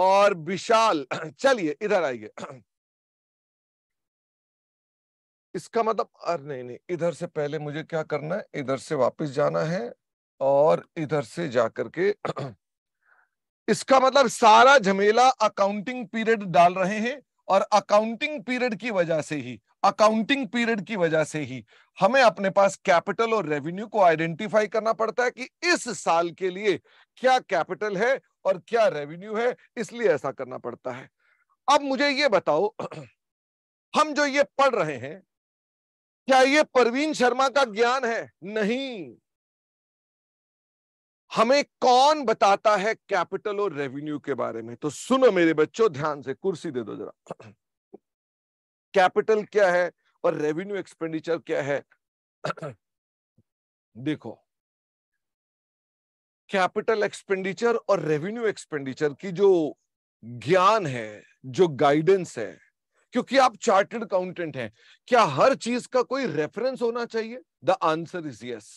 और विशाल चलिए इधर आइए इसका मतलब अरे नहीं नहीं इधर से पहले मुझे क्या करना है इधर से वापस जाना है और इधर से जाकर के इसका मतलब सारा झमेला अकाउंटिंग पीरियड डाल रहे हैं और अकाउंटिंग पीरियड की वजह से ही अकाउंटिंग पीरियड की वजह से ही हमें अपने पास कैपिटल और रेवेन्यू को आइडेंटिफाई करना पड़ता है कि इस साल के लिए क्या कैपिटल है और क्या रेवेन्यू है इसलिए ऐसा करना पड़ता है अब मुझे ये बताओ हम जो ये पढ़ रहे हैं क्या ये परवीन शर्मा का ज्ञान है नहीं हमें कौन बताता है कैपिटल और रेवेन्यू के बारे में तो सुनो मेरे बच्चों ध्यान से कुर्सी दे दो जरा कैपिटल क्या है और रेवेन्यू एक्सपेंडिचर क्या है देखो कैपिटल एक्सपेंडिचर और रेवेन्यू एक्सपेंडिचर की जो ज्ञान है जो गाइडेंस है क्योंकि आप चार्टर्ड अकाउंटेंट हैं क्या हर चीज का कोई रेफरेंस होना चाहिए द आंसर इज यस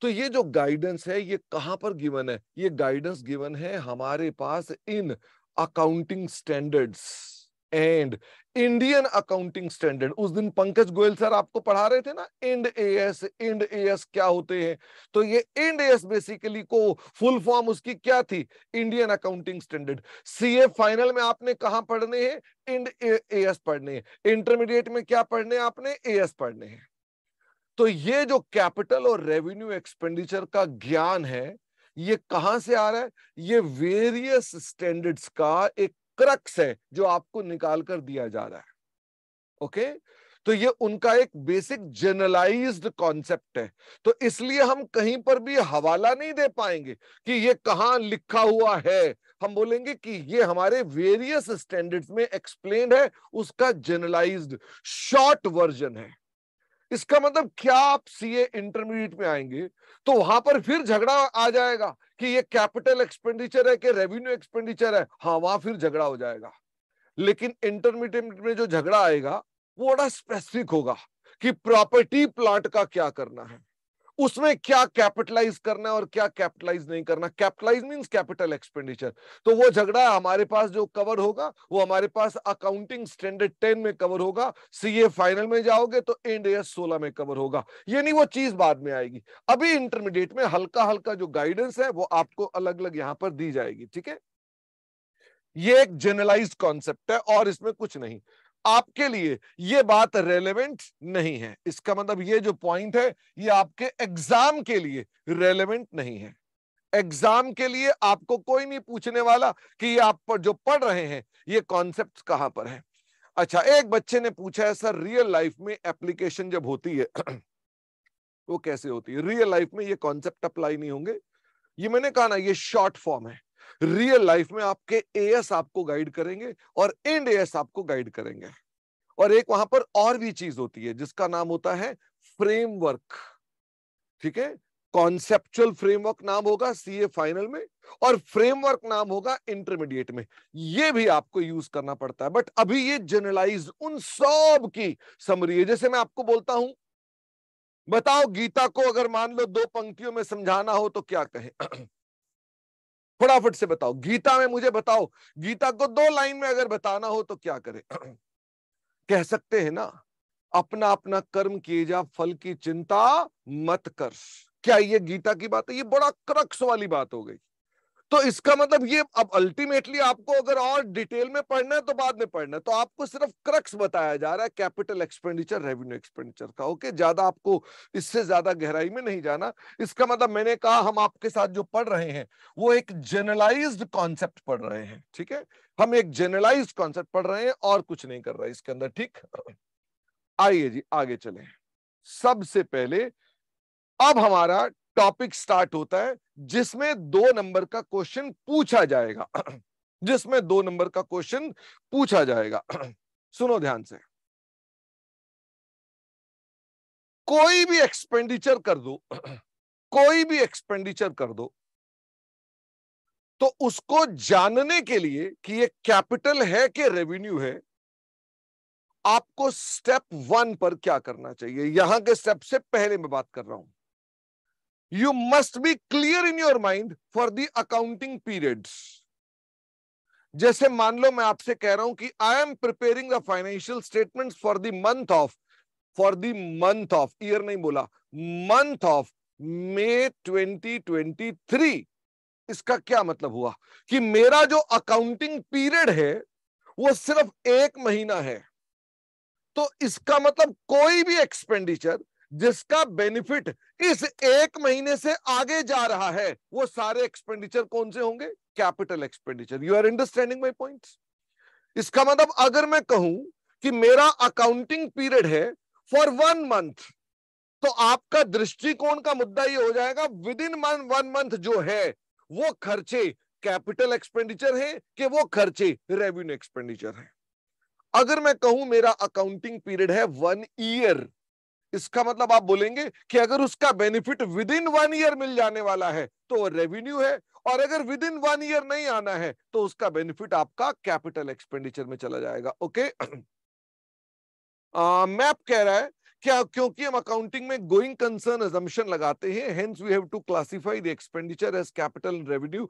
तो ये जो गाइडेंस है ये कहां पर गिवन है ये गाइडेंस गिवन है हमारे पास in accounting standards and Indian accounting standard उस दिन पंकज गोयल सर आपको पढ़ा रहे थे ना इंड एएस इंड एएस क्या होते हैं तो ये इंड एएस बेसिकली को फुल फॉर्म उसकी क्या थी Indian accounting standard CA final में आपने कहा पढ़ने हैं इंड एएस पढ़ने हैं इंटरमीडिएट में क्या पढ़ने आपने एएस पढ़ने हैं तो ये जो कैपिटल और रेवेन्यू एक्सपेंडिचर का ज्ञान है ये कहां से आ रहा है ये वेरियस स्टैंडर्ड्स का एक क्रक्स है जो आपको निकाल कर दिया जा रहा है ओके तो ये उनका एक बेसिक जनरलाइज्ड कॉन्सेप्ट है तो इसलिए हम कहीं पर भी हवाला नहीं दे पाएंगे कि ये कहा लिखा हुआ है हम बोलेंगे कि ये हमारे वेरियस स्टैंडर्ड्स में एक्सप्लेन है उसका जनरलाइज्ड शॉर्ट वर्जन है इसका मतलब क्या आप सीए इंटरमीडिएट में आएंगे तो वहां पर फिर झगड़ा आ जाएगा कि ये कैपिटल एक्सपेंडिचर है कि रेवेन्यू एक्सपेंडिचर है हाँ वहां फिर झगड़ा हो जाएगा लेकिन इंटरमीडिएट में जो झगड़ा आएगा वो बड़ा स्पेसिफिक होगा कि प्रॉपर्टी प्लांट का क्या करना है उसमें क्या कैपिटलाइज करना है और क्या कैपिटलाइज नहीं करना कैपिटलाइज मींस कैपिटल एक्सपेंडिचर तो वो झगड़ा हमारे पास जो कवर होगा वो हमारे पास अकाउंटिंग स्टैंडर्ड टेन में कवर होगा सीए फाइनल में जाओगे तो एंड एस सोलह में कवर होगा ये नहीं वो चीज बाद में आएगी अभी इंटरमीडिएट में हल्का हल्का जो गाइडेंस है वो आपको अलग अलग यहां पर दी जाएगी ठीक है ये एक जनरलाइज कॉन्सेप्ट है और इसमें कुछ नहीं आपके लिए ये बात रेलेवेंट नहीं है इसका मतलब ये जो पॉइंट है ये आपके एग्जाम के लिए रेलेवेंट नहीं है एग्जाम के लिए आपको कोई नहीं पूछने वाला कि ये आप जो पढ़ रहे हैं ये कॉन्सेप्ट कहां पर है अच्छा एक बच्चे ने पूछा है सर रियल लाइफ में एप्लीकेशन जब होती है वो कैसे होती है रियल लाइफ में ये कॉन्सेप्ट अप्लाई नहीं होंगे ये मैंने कहा ना ये शॉर्ट फॉर्म है रियल लाइफ में आपके एएस आपको गाइड करेंगे और एंड एएस आपको गाइड करेंगे और एक वहां पर और भी चीज होती है जिसका नाम होता है फ्रेमवर्क ठीक है कॉन्सेप्चुअल फ्रेमवर्क नाम होगा सीए फाइनल में और फ्रेमवर्क नाम होगा इंटरमीडिएट में ये भी आपको यूज करना पड़ता है बट अभी ये जनरलाइज उन सब की समरी है जैसे मैं आपको बोलता हूं बताओ गीता को अगर मान लो दो पंक्तियों में समझाना हो तो क्या कहें फटाफट से बताओ गीता में मुझे बताओ गीता को दो लाइन में अगर बताना हो तो क्या करें कह सकते हैं ना अपना अपना कर्म किए जा फल की चिंता मत कर क्या ये गीता की बात है ये बड़ा क्रक्स वाली बात हो गई तो इसका मतलब ये अब अल्टीमेटली आपको अगर और डिटेल में पढ़ना है तो बाद में पढ़ना है तो आपको सिर्फ क्रक्स बताया जा रहा है कैपिटल एक्सपेंडिचर रेवेन्यू एक्सपेंडिचर का ओके ज्यादा आपको इससे ज्यादा गहराई में नहीं जाना इसका मतलब मैंने कहा हम आपके साथ जो पढ़ रहे हैं वो एक जनरलाइज कॉन्सेप्ट पढ़ रहे हैं ठीक है हम एक जनरलाइज कॉन्सेप्ट पढ़ रहे हैं और कुछ नहीं कर रहे इसके अंदर ठीक आइए जी आगे चले सबसे पहले अब हमारा टॉपिक स्टार्ट होता है जिसमें दो नंबर का क्वेश्चन पूछा जाएगा जिसमें दो नंबर का क्वेश्चन पूछा जाएगा सुनो ध्यान से कोई भी एक्सपेंडिचर कर दो कोई भी एक्सपेंडिचर कर दो तो उसको जानने के लिए कि ये कैपिटल है कि रेवेन्यू है आपको स्टेप वन पर क्या करना चाहिए यहां के स्टेप से पहले मैं बात कर रहा हूं you must be clear in your mind for the accounting periods जैसे मान लो मैं आपसे कह रहा हूं कि I am preparing the financial statement for the month of for the month of year नहीं बोला मंथ ऑफ मे 2023 इसका क्या मतलब हुआ कि मेरा जो अकाउंटिंग पीरियड है वो सिर्फ एक महीना है तो इसका मतलब कोई भी एक्सपेंडिचर जिसका बेनिफिट इस एक महीने से आगे जा रहा है वो सारे एक्सपेंडिचर कौन से होंगे capital expenditure you are understanding my point इसका मतलब अगर मैं कहूं कि मेरा अकाउंटिंग पीरियड है फॉर वन मंथ तो आपका दृष्टिकोण का मुद्दा ये हो जाएगा विद इन वन मंथ जो है वो खर्चे कैपिटल एक्सपेंडिचर है कि वो खर्चे रेवेन्यू एक्सपेंडिचर है अगर मैं कहूं मेरा अकाउंटिंग पीरियड है वन ईयर इसका मतलब आप बोलेंगे कि अगर उसका benefit within one year मिल जाने वाला है तो रेवेन्यू है और अगर विद इन वन ईयर नहीं आना है तो उसका बेनिफिट आपका कैपिटल एक्सपेंडिचर में चला जाएगा ओके मैप कह रहा है क्या क्योंकि हम अकाउंटिंग में गोइंग कंसर्न एजम्पन लगाते हैं hence we have to classify the expenditure as capital revenue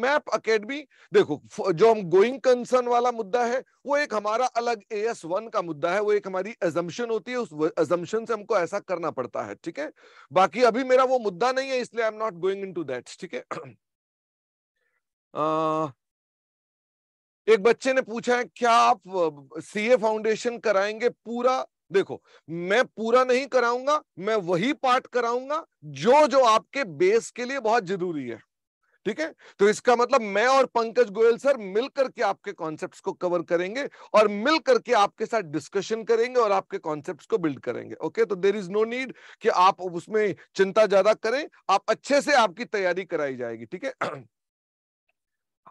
map academy देखो जो हम गोइंग कंसर्न वाला मुद्दा है वो एक हमारा अलग ए एस वन का मुद्दा है वो एक हमारी एजम्पन होती है उस एजम्पन से हमको ऐसा करना पड़ता है ठीक है बाकी अभी मेरा वो मुद्दा नहीं है इसलिए I am not going into that ठीक है एक बच्चे ने पूछा है क्या आप सीए फाउंडेशन कराएंगे पूरा देखो मैं पूरा नहीं कराऊंगा मैं वही पार्ट कराऊंगा जो जो आपके बेस के लिए बहुत जरूरी है ठीक है तो इसका मतलब मैं और पंकज गोयल सर मिलकर के आपके कॉन्सेप्ट्स को कवर करेंगे और मिलकर के आपके साथ डिस्कशन करेंगे और आपके कॉन्सेप्ट्स को बिल्ड करेंगे ओके तो देर इज नो नीड कि आप उसमें चिंता ज्यादा करें आप अच्छे से आपकी तैयारी कराई जाएगी ठीक है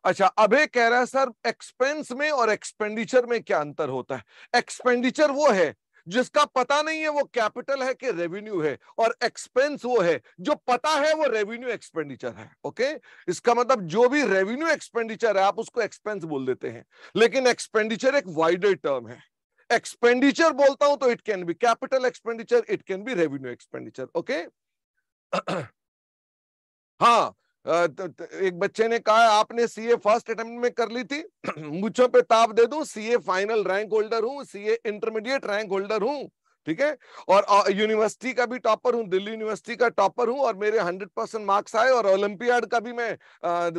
अच्छा अभे कह रहा है सर एक्सपेंस में और एक्सपेंडिचर में क्या अंतर होता है एक्सपेंडिचर वो है जिसका पता नहीं है वो कैपिटल है कि रेवेन्यू है और एक्सपेंस वो है जो पता है वो रेवेन्यू एक्सपेंडिचर है ओके इसका मतलब जो भी रेवेन्यू एक्सपेंडिचर है आप उसको एक्सपेंस बोल देते हैं लेकिन एक्सपेंडिचर एक वाइडर टर्म है एक्सपेंडिचर बोलता हूं तो it can be capital expenditure it can be revenue expenditure okay हाँ एक बच्चे ने कहा आपने सीए फर्स्ट अटेम्प्ट में कर ली थी मुझो पे ताप दे दू सीए फाइनल रैंक होल्डर हूँ सीए इंटरमीडिएट रैंक होल्डर हूँ ठीक है और यूनिवर्सिटी का भी टॉपर हूँ दिल्ली यूनिवर्सिटी का टॉपर हूँ और मेरे हंड्रेड परसेंट मार्क्स आए और ओलंपियाड का भी मैं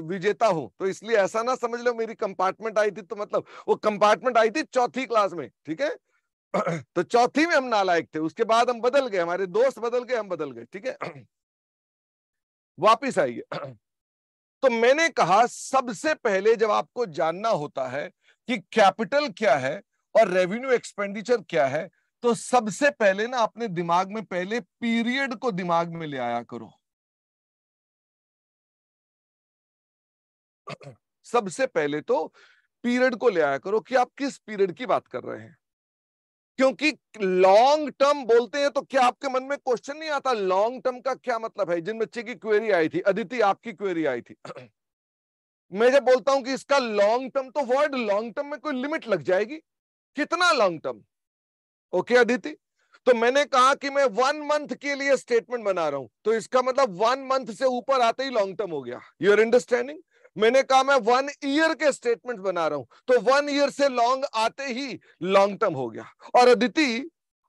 विजेता हूँ तो इसलिए ऐसा ना समझ लो मेरी कंपार्टमेंट आई थी तो मतलब वो कंपार्टमेंट आई थी चौथी क्लास में ठीक है तो चौथी में हम नालायक थे उसके बाद हम बदल गए हमारे दोस्त बदल गए हम बदल गए ठीक है वापिस आइए तो मैंने कहा सबसे पहले जब आपको जानना होता है कि कैपिटल क्या है और रेवेन्यू एक्सपेंडिचर क्या है तो सबसे पहले ना अपने दिमाग में पहले पीरियड को दिमाग में ले आया करो सबसे पहले तो पीरियड को ले आया करो कि आप किस पीरियड की बात कर रहे हैं क्योंकि लॉन्ग टर्म बोलते हैं तो क्या आपके मन में क्वेश्चन नहीं आता लॉन्ग टर्म का क्या मतलब है जिन बच्चे की क्वेरी आई थी अदिति आपकी क्वेरी आई थी मैं जब बोलता हूं कि इसका लॉन्ग टर्म तो वर्ड लॉन्ग टर्म में कोई लिमिट लग जाएगी कितना लॉन्ग टर्म ओके अदिति तो मैंने कहा कि मैं वन मंथ के लिए स्टेटमेंट बना रहा हूं तो इसका मतलब वन मंथ से ऊपर आते ही लॉन्ग टर्म हो गया यूर अंडरस्टैंडिंग मैंने कहा मैं वन ईयर के स्टेटमेंट बना रहा हूं तो वन ईयर से लॉन्ग आते ही लॉन्ग टर्म हो गया और अदिति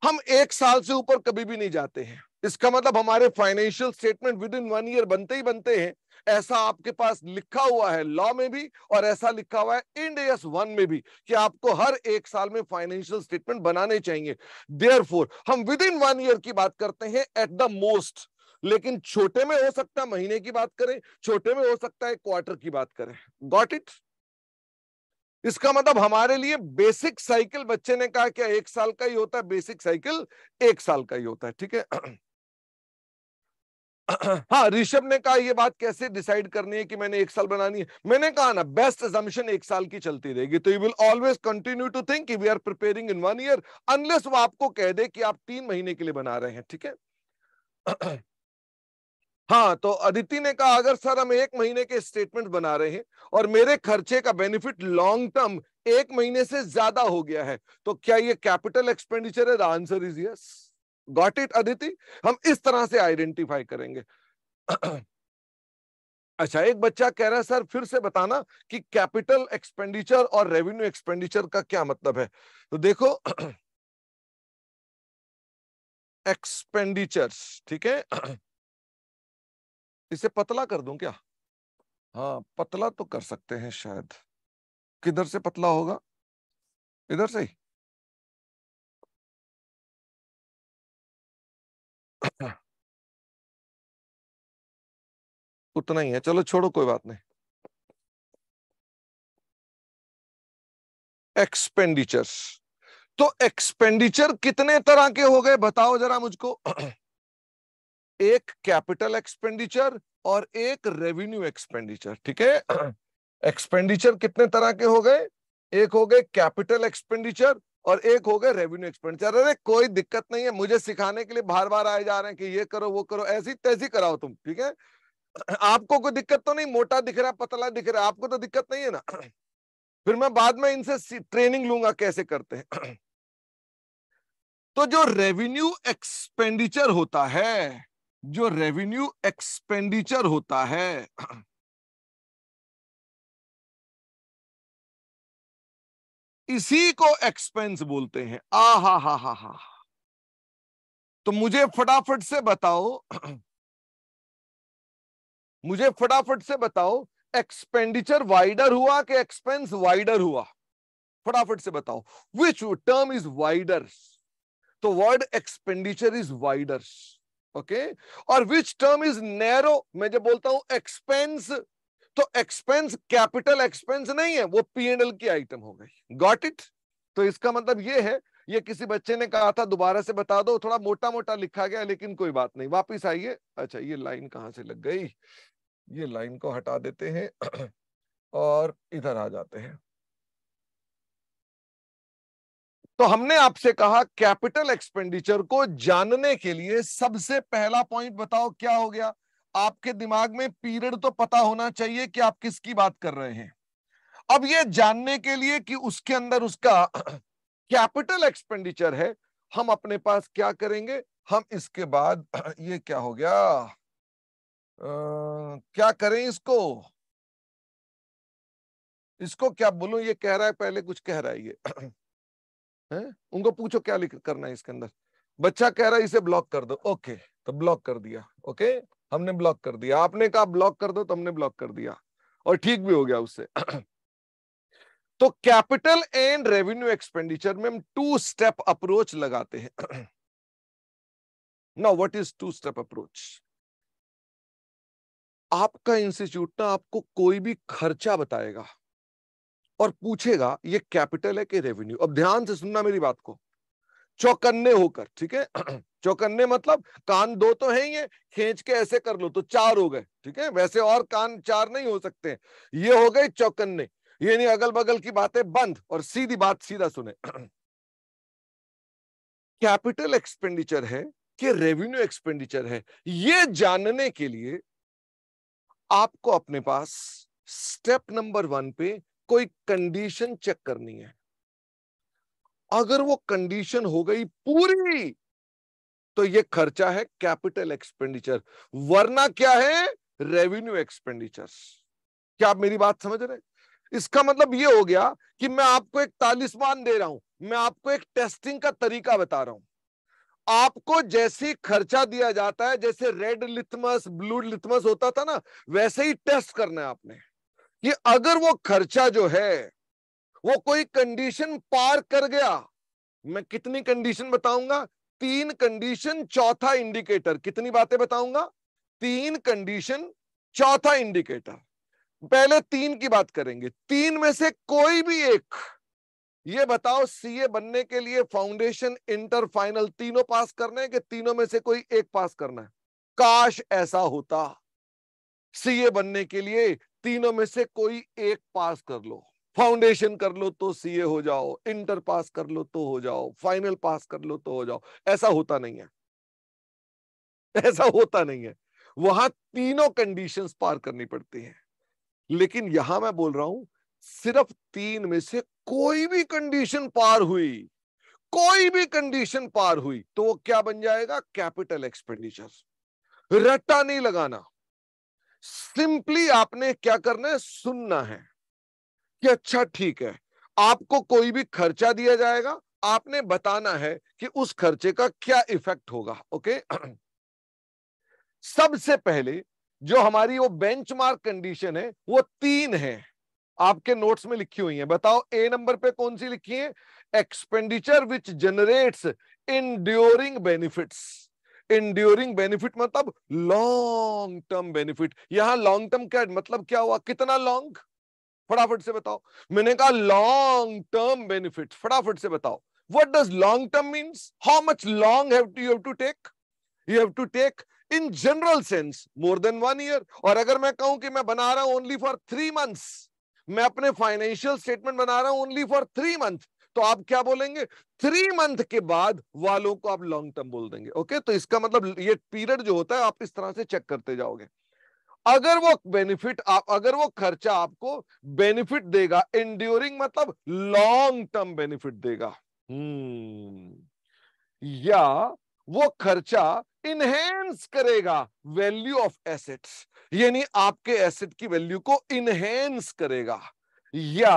हम एक साल से ऊपर कभी भी नहीं जाते हैं इसका मतलब हमारे financial statement within one year बनते ही बनते हैं ऐसा आपके पास लिखा हुआ है लॉ में भी और ऐसा लिखा हुआ है इंड एस वन में भी कि आपको हर एक साल में फाइनेंशियल स्टेटमेंट बनाने चाहिए देयर हम विद इन वन ईयर की बात करते हैं एट द मोस्ट लेकिन छोटे में हो सकता है महीने की बात करें छोटे में हो सकता है क्वार्टर की बात करें गॉट इट इसका मतलब हमारे लिए बेसिक साइकिल बच्चे ने कहा क्या एक साल का ही होता है बेसिक साइकिल एक साल का ही होता है ठीक है हाँ ऋषभ ने कहा यह बात कैसे डिसाइड करनी है कि मैंने एक साल बनानी है मैंने कहा ना बेस्ट एजम्पन एक साल की चलती रहेगी तो you will always continue to think we are preparing in one year unless वो आपको कह दे कि आप तीन महीने के लिए बना रहे हैं ठीक है हाँ तो अदिति ने कहा अगर सर हम एक महीने के स्टेटमेंट बना रहे हैं और मेरे खर्चे का बेनिफिट लॉन्ग टर्म एक महीने से ज्यादा हो गया है तो क्या ये कैपिटल एक्सपेंडिचर है the answer is yes got it Aditi हम इस तरह से आइडेंटिफाई करेंगे अच्छा एक बच्चा कह रहा है सर फिर से बताना कि कैपिटल एक्सपेंडिचर और रेवेन्यू एक्सपेंडिचर का क्या मतलब है तो देखो एक्सपेंडिचर्स ठीक है इसे पतला कर दूं क्या हाँ पतला तो कर सकते हैं शायद किधर से पतला होगा इधर से ही उतना ही है चलो छोड़ो कोई बात नहीं एक्सपेंडिचर्स तो एक्सपेंडिचर कितने तरह के हो गए बताओ जरा मुझको एक कैपिटल एक्सपेंडिचर और एक रेवेन्यू एक्सपेंडिचर ठीक है एक्सपेंडिचर कितने तरह के हो गए एक हो गए कैपिटल एक्सपेंडिचर और एक हो गए रेवेन्यू एक्सपेंडिचर अरे कोई दिक्कत नहीं है मुझे सिखाने के लिए बार बार आए जा रहे हैं कि ये करो वो करो ऐसी तैसी कराओ तुम ठीक है आपको कोई दिक्कत तो नहीं मोटा दिख रहा पतला दिख रहा आपको तो दिक्कत नहीं है ना फिर मैं बाद में इनसे ट्रेनिंग लूंगा कैसे करते हैं तो जो रेवेन्यू एक्सपेंडिचर होता है जो रेवेन्यू एक्सपेंडिचर होता है इसी को एक्सपेंस बोलते हैं आ हा हा हा हा तो मुझे फटाफट से बताओ मुझे फटाफट से बताओ एक्सपेंडिचर वाइडर हुआ कि एक्सपेंस वाइडर हुआ फटाफट से बताओ विच टर्म इज वाइडर तो word expenditure is wider okay और विच टर्म इज नैरो मैं जब बोलता हूं एक्सपेंस तो एक्सपेंस कैपिटल एक्सपेंस नहीं है वो पी एंड एल की आइटम हो गई गॉट इट तो इसका मतलब ये है ये किसी बच्चे ने कहा था दोबारा से बता दो थोड़ा मोटा मोटा लिखा गया लेकिन कोई बात नहीं वापिस आइए अच्छा ये लाइन कहां से लग गई ये लाइन को हटा देते हैं और इधर आ जाते हैं तो हमने आपसे कहा कैपिटल एक्सपेंडिचर को जानने के लिए सबसे पहला पॉइंट बताओ क्या हो गया आपके दिमाग में पीरियड तो पता होना चाहिए कि आप किसकी बात कर रहे हैं अब ये जानने के लिए कि उसके अंदर उसका कैपिटल एक्सपेंडिचर है हम अपने पास क्या करेंगे हम इसके बाद ये क्या हो गया आ, क्या करें इसको इसको क्या बोलो ये कह रहा है पहले कुछ कह रहा है ये है उनको पूछो क्या लिख करना है इसके अंदर बच्चा कह रहा है इसे ब्लॉक कर दो ओके तो ब्लॉक कर दिया ओके हमने ब्लॉक कर दिया आपने कहा ब्लॉक कर दो तो हमने ब्लॉक कर दिया और ठीक भी हो गया उससे तो कैपिटल एंड रेवेन्यू एक्सपेंडिचर में हम टू स्टेप अप्रोच लगाते हैं now what is two step approach आपका इंस्टीट्यूट ना आपको कोई भी खर्चा बताएगा और पूछेगा ये कैपिटल है कि रेवेन्यू अब ध्यान से सुनना मेरी बात को चौकन्ने होकर ठीक है चौकन्ने मतलब कान दो तो है ये खींच के ऐसे कर लो तो चार हो गए ठीक है वैसे और कान चार नहीं हो सकते ये हो गए चौकन्ने ये नहीं अगल बगल की बातें बंद और सीधी बात सीधा सुने कैपिटल एक्सपेंडिचर है कि रेवेन्यू एक्सपेंडिचर है ये जानने के लिए आपको अपने पास स्टेप नंबर वन पे कोई कंडीशन चेक करनी है अगर वो कंडीशन हो गई पूरी तो ये खर्चा है कैपिटल एक्सपेंडिचर वरना क्या है रेवेन्यू एक्सपेंडिचर क्या आप मेरी बात समझ रहे इसका मतलब ये हो गया कि मैं आपको एक तालिस्मान दे रहा हूं मैं आपको एक टेस्टिंग का तरीका बता रहा हूं आपको जैसे खर्चा दिया जाता है जैसे रेड लिथमस ब्लू लिथमस होता था ना वैसे ही टेस्ट करना है आपने कि अगर वो खर्चा जो है वो कोई कंडीशन पार कर गया मैं कितनी कंडीशन बताऊंगा तीन कंडीशन चौथा इंडिकेटर कितनी बातें बताऊंगा तीन कंडीशन चौथा इंडिकेटर पहले तीन की बात करेंगे तीन में से कोई भी एक ये बताओ सीए बनने के लिए फाउंडेशन इंटर फाइनल तीनों पास करने के तीनों में से कोई एक पास करना है काश ऐसा होता सीए बनने के लिए तीनों में से कोई एक पास कर लो फाउंडेशन कर लो तो सीए हो जाओ इंटर पास कर लो तो हो जाओ फाइनल पास कर लो तो हो जाओ ऐसा होता नहीं है ऐसा होता नहीं है वहां तीनों कंडीशन पार करनी पड़ती है लेकिन यहां मैं बोल रहा हूं सिर्फ तीन में से कोई भी कंडीशन पार हुई कोई भी कंडीशन पार हुई तो वो क्या बन जाएगा कैपिटल एक्सपेंडिचर रट्टा नहीं लगाना सिंपली आपने क्या करना है सुनना है कि अच्छा ठीक है आपको कोई भी खर्चा दिया जाएगा आपने बताना है कि उस खर्चे का क्या इफेक्ट होगा ओके सबसे पहले जो हमारी वो बेंचमार्क कंडीशन है वो तीन है आपके नोट्स में लिखी हुई है बताओ ए नंबर पे कौन सी लिखी है expenditure which generates enduring benefits enduring benefit मतलब लॉन्ग टर्म बेनिफिट यहां लॉन्ग टर्म क्या मतलब क्या हुआ कितना लॉन्ग फटाफट से बताओ मैंने कहा लॉन्ग टर्म बेनिफिट फटाफट से बताओ what does long term means how much long have in general sense more than one year और अगर मैं कहूं कि मैं बना रहा हूं ओनली फॉर थ्री मंथ्स मैं अपने फाइनेंशियल स्टेटमेंट बना रहा हूं ओनली फॉर थ्री मंथ तो आप क्या बोलेंगे थ्री मंथ के बाद वालों को आप लॉन्ग टर्म बोल देंगे ओके तो इसका मतलब ये पीरियड जो होता है आप इस तरह से चेक करते जाओगे अगर वो बेनिफिट आप अगर वो खर्चा आपको बेनिफिट देगा इंड्योरिंग मतलब लॉन्ग टर्म बेनिफिट देगा हम्म, या वो खर्चा इनहेंस करेगा वैल्यू ऑफ एसेट्स यानी आपके एसेट की वैल्यू को इनहेंस करेगा या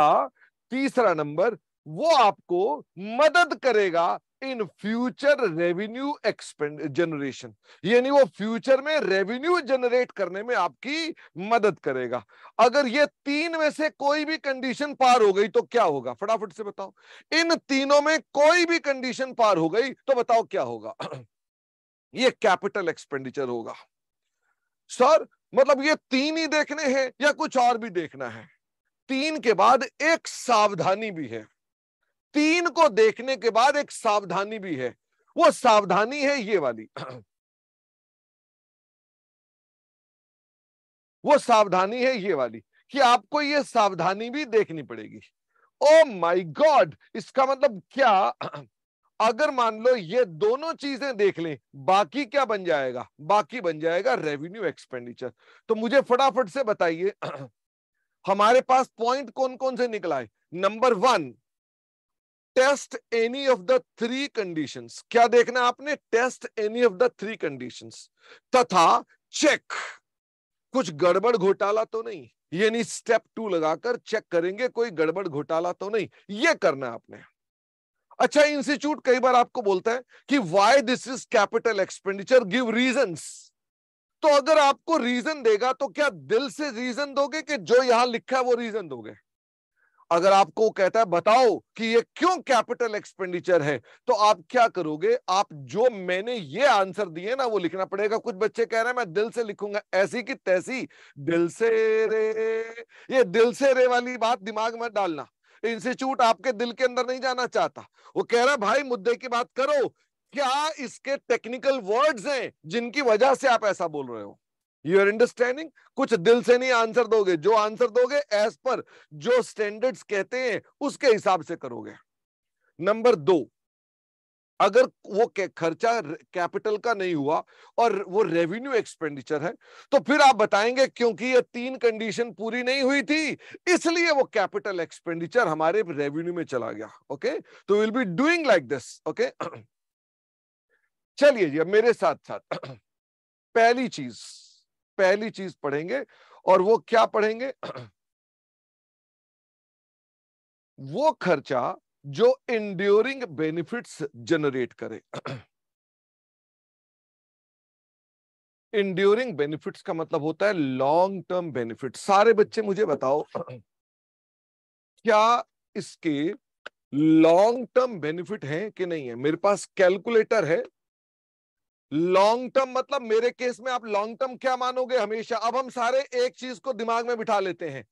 तीसरा नंबर वो आपको मदद करेगा in future revenue expend generation यानी वो फ्यूचर में रेवेन्यू जनरेट करने में आपकी मदद करेगा अगर ये तीन में से कोई भी कंडीशन पार हो गई तो क्या होगा फटाफट से बताओ इन तीनों में कोई भी कंडीशन पार हो गई तो बताओ क्या होगा ये कैपिटल एक्सपेंडिचर होगा सर मतलब ये तीन ही देखने हैं या कुछ और भी देखना है तीन के बाद एक सावधानी भी है तीन को देखने के बाद एक सावधानी भी है वो सावधानी है ये वाली वो सावधानी है ये वाली कि आपको ये सावधानी भी देखनी पड़ेगी ओ माय गॉड इसका मतलब क्या अगर मान लो ये दोनों चीजें देख लें बाकी क्या बन जाएगा बाकी बन जाएगा रेवेन्यू एक्सपेंडिचर तो मुझे फटाफट से बताइए हमारे पास पॉइंट कौन कौन से निकला है number one test any of the three conditions क्या देखना आपने test any of the three conditions तथा चेक कुछ गड़बड़ घोटाला तो नहीं यानी स्टेप टू लगाकर चेक करेंगे कोई गड़बड़ घोटाला तो नहीं ये करना आपने अच्छा इंस्टीट्यूट कई बार आपको बोलता है कि why this is capital expenditure give reason तो अगर आपको रीजन देगा तो क्या दिल से रीजन दोगे कि जो यहां लिखा है वो रीजन दोगे अगर आपको कहता है बताओ कि ये क्यों कैपिटल एक्सपेंडिचर है तो आप क्या करोगे आप जो मैंने ये आंसर दिए ना वो लिखना पड़ेगा कुछ बच्चे कह रहे हैं मैं दिल से लिखूंगा ऐसी की तैसी दिल से रे ये दिल से रे वाली बात दिमाग में डालना इंस्टीट्यूट आपके दिल के अंदर नहीं जाना चाहता वो कह रहा है भाई मुद्दे की बात करो क्या इसके टेक्निकल वर्ड्स हैं जिनकी वजह से आप ऐसा बोल रहे हो यू आर अंडरस्टैंडिंग कुछ दिल से नहीं आंसर दोगे जो आंसर दोगे एज पर जो स्टैंडर्ड्स कहते हैं उसके हिसाब से करोगे नंबर दो अगर वो खर्चा कैपिटल का नहीं हुआ और वो रेवेन्यू एक्सपेंडिचर है तो फिर आप बताएंगे क्योंकि ये तीन कंडीशन पूरी नहीं हुई थी इसलिए वो कैपिटल एक्सपेंडिचर हमारे रेवेन्यू में चला गया ओके तो will be doing like this okay चलिए जी अब मेरे साथ साथ पहली चीज पहली चीज पढ़ेंगे और वो क्या पढ़ेंगे वो खर्चा जो इंड्योरिंग बेनिफिट्स जनरेट करे इंड्योरिंग बेनिफिट्स का मतलब होता है लॉन्ग टर्म बेनिफिट सारे बच्चे मुझे बताओ क्या इसके लॉन्ग टर्म बेनिफिट हैं कि नहीं है मेरे पास कैलकुलेटर है लॉन्ग टर्म मतलब मेरे केस में आप लॉन्ग टर्म क्या मानोगे हमेशा अब हम सारे एक चीज को दिमाग में बिठा लेते हैं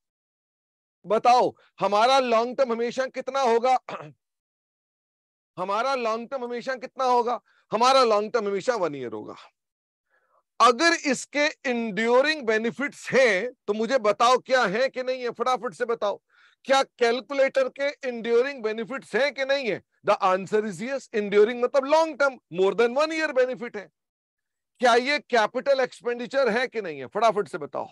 बताओ हमारा लॉन्ग टर्म हमेशा कितना होगा हमारा लॉन्ग टर्म हमेशा कितना होगा हमारा लॉन्ग टर्म हमेशा वन ईयर होगा अगर इसके इंड्योरिंग बेनिफिट्स हैं तो मुझे बताओ क्या है कि नहीं है फटाफट से बताओ क्या कैलकुलेटर के इंड्योरिंग बेनिफिट्स हैं कि नहीं है the answer is yes enduring मतलब long term more than one year benefit है क्या ये कैपिटल एक्सपेंडिचर है कि नहीं है फटाफट से बताओ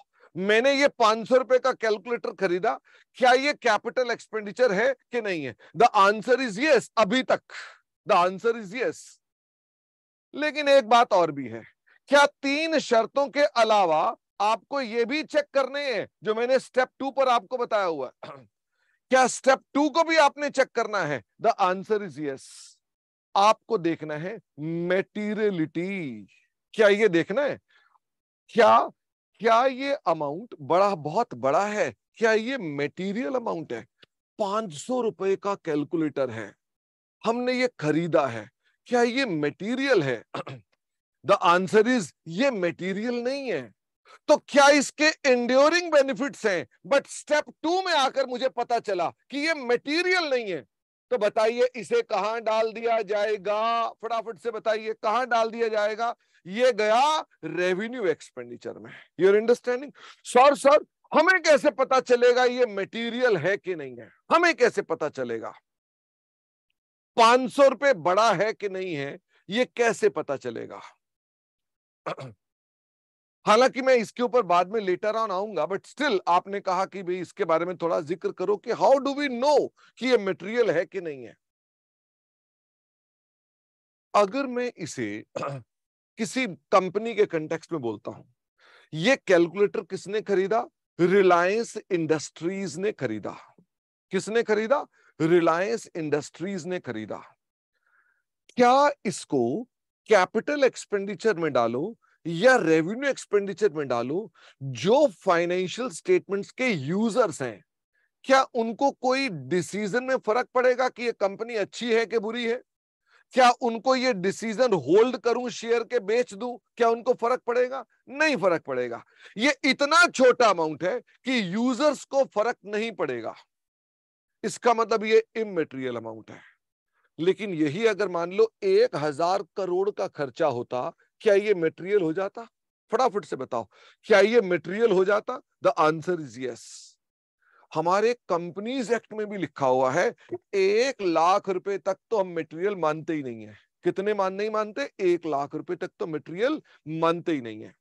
मैंने ये पांच सौ रुपए का कैलकुलेटर खरीदा क्या ये कैपिटल एक्सपेंडिचर है कि नहीं है द आंसर इज यस अभी तक द आंसर इज यस लेकिन एक बात और भी है क्या तीन शर्तों के अलावा आपको ये भी चेक करने हैं जो मैंने स्टेप टू पर आपको बताया हुआ है क्या स्टेप टू को भी आपने चेक करना है द आंसर इज यस आपको देखना है मेटीरियलिटी क्या ये देखना है क्या क्या ये अमाउंट बड़ा बहुत बड़ा है क्या ये मेटीरियल अमाउंट है पांच सौ रुपए का कैलकुलेटर है हमने ये खरीदा है क्या ये मेटीरियल है द आंसर इज ये मेटीरियल नहीं है तो क्या इसके इंड्योरिंग बेनिफिट्स हैं बट स्टेप टू में आकर मुझे पता चला कि ये मटेरियल नहीं है तो बताइए इसे कहां डाल दिया जाएगा फटाफट से बताइए कहां डाल दिया जाएगा ये गया रेवेन्यू एक्सपेंडिचर में योर अंडरस्टैंडिंग सर सर हमें कैसे पता चलेगा ये मटेरियल है कि नहीं है हमें कैसे पता चलेगा पांच सौ रुपये बड़ा है कि नहीं है ये कैसे पता चलेगा हालांकि मैं इसके ऊपर बाद में लेटर ऑन आऊंगा बट स्टिल आपने कहा कि भाई इसके बारे में थोड़ा जिक्र करो कि हाउ डू वी नो कि ये मटेरियल है कि नहीं है अगर मैं इसे किसी कंपनी के कंटेक्स्ट में बोलता हूं ये कैलकुलेटर किसने खरीदा रिलायंस इंडस्ट्रीज ने खरीदा किसने खरीदा रिलायंस इंडस्ट्रीज ने खरीदा क्या इसको कैपिटल एक्सपेंडिचर में डालो या रेवेन्यू एक्सपेंडिचर में डालो जो फाइनेंशियल स्टेटमेंट्स के यूजर्स हैं क्या उनको कोई डिसीजन में फर्क पड़ेगा कि ये कंपनी अच्छी है कि बुरी है क्या उनको ये डिसीजन होल्ड करूं शेयर के बेच दूं क्या उनको फर्क पड़ेगा नहीं फर्क पड़ेगा ये इतना छोटा अमाउंट है कि यूजर्स को फर्क नहीं पड़ेगा इसका मतलब ये इमेटेरियल अमाउंट है लेकिन यही अगर मान लो एक हजार करोड़ का खर्चा होता क्या ये मेटेरियल हो जाता फटाफट से बताओ क्या ये मेटेरियल हो जाता द आंसर इज यस हमारे कंपनीज एक्ट में भी लिखा हुआ है एक लाख रुपए तक तो हम मटेरियल मानते ही नहीं है कितने मान नहीं मानते एक लाख रुपए तक तो मटेरियल मानते ही नहीं है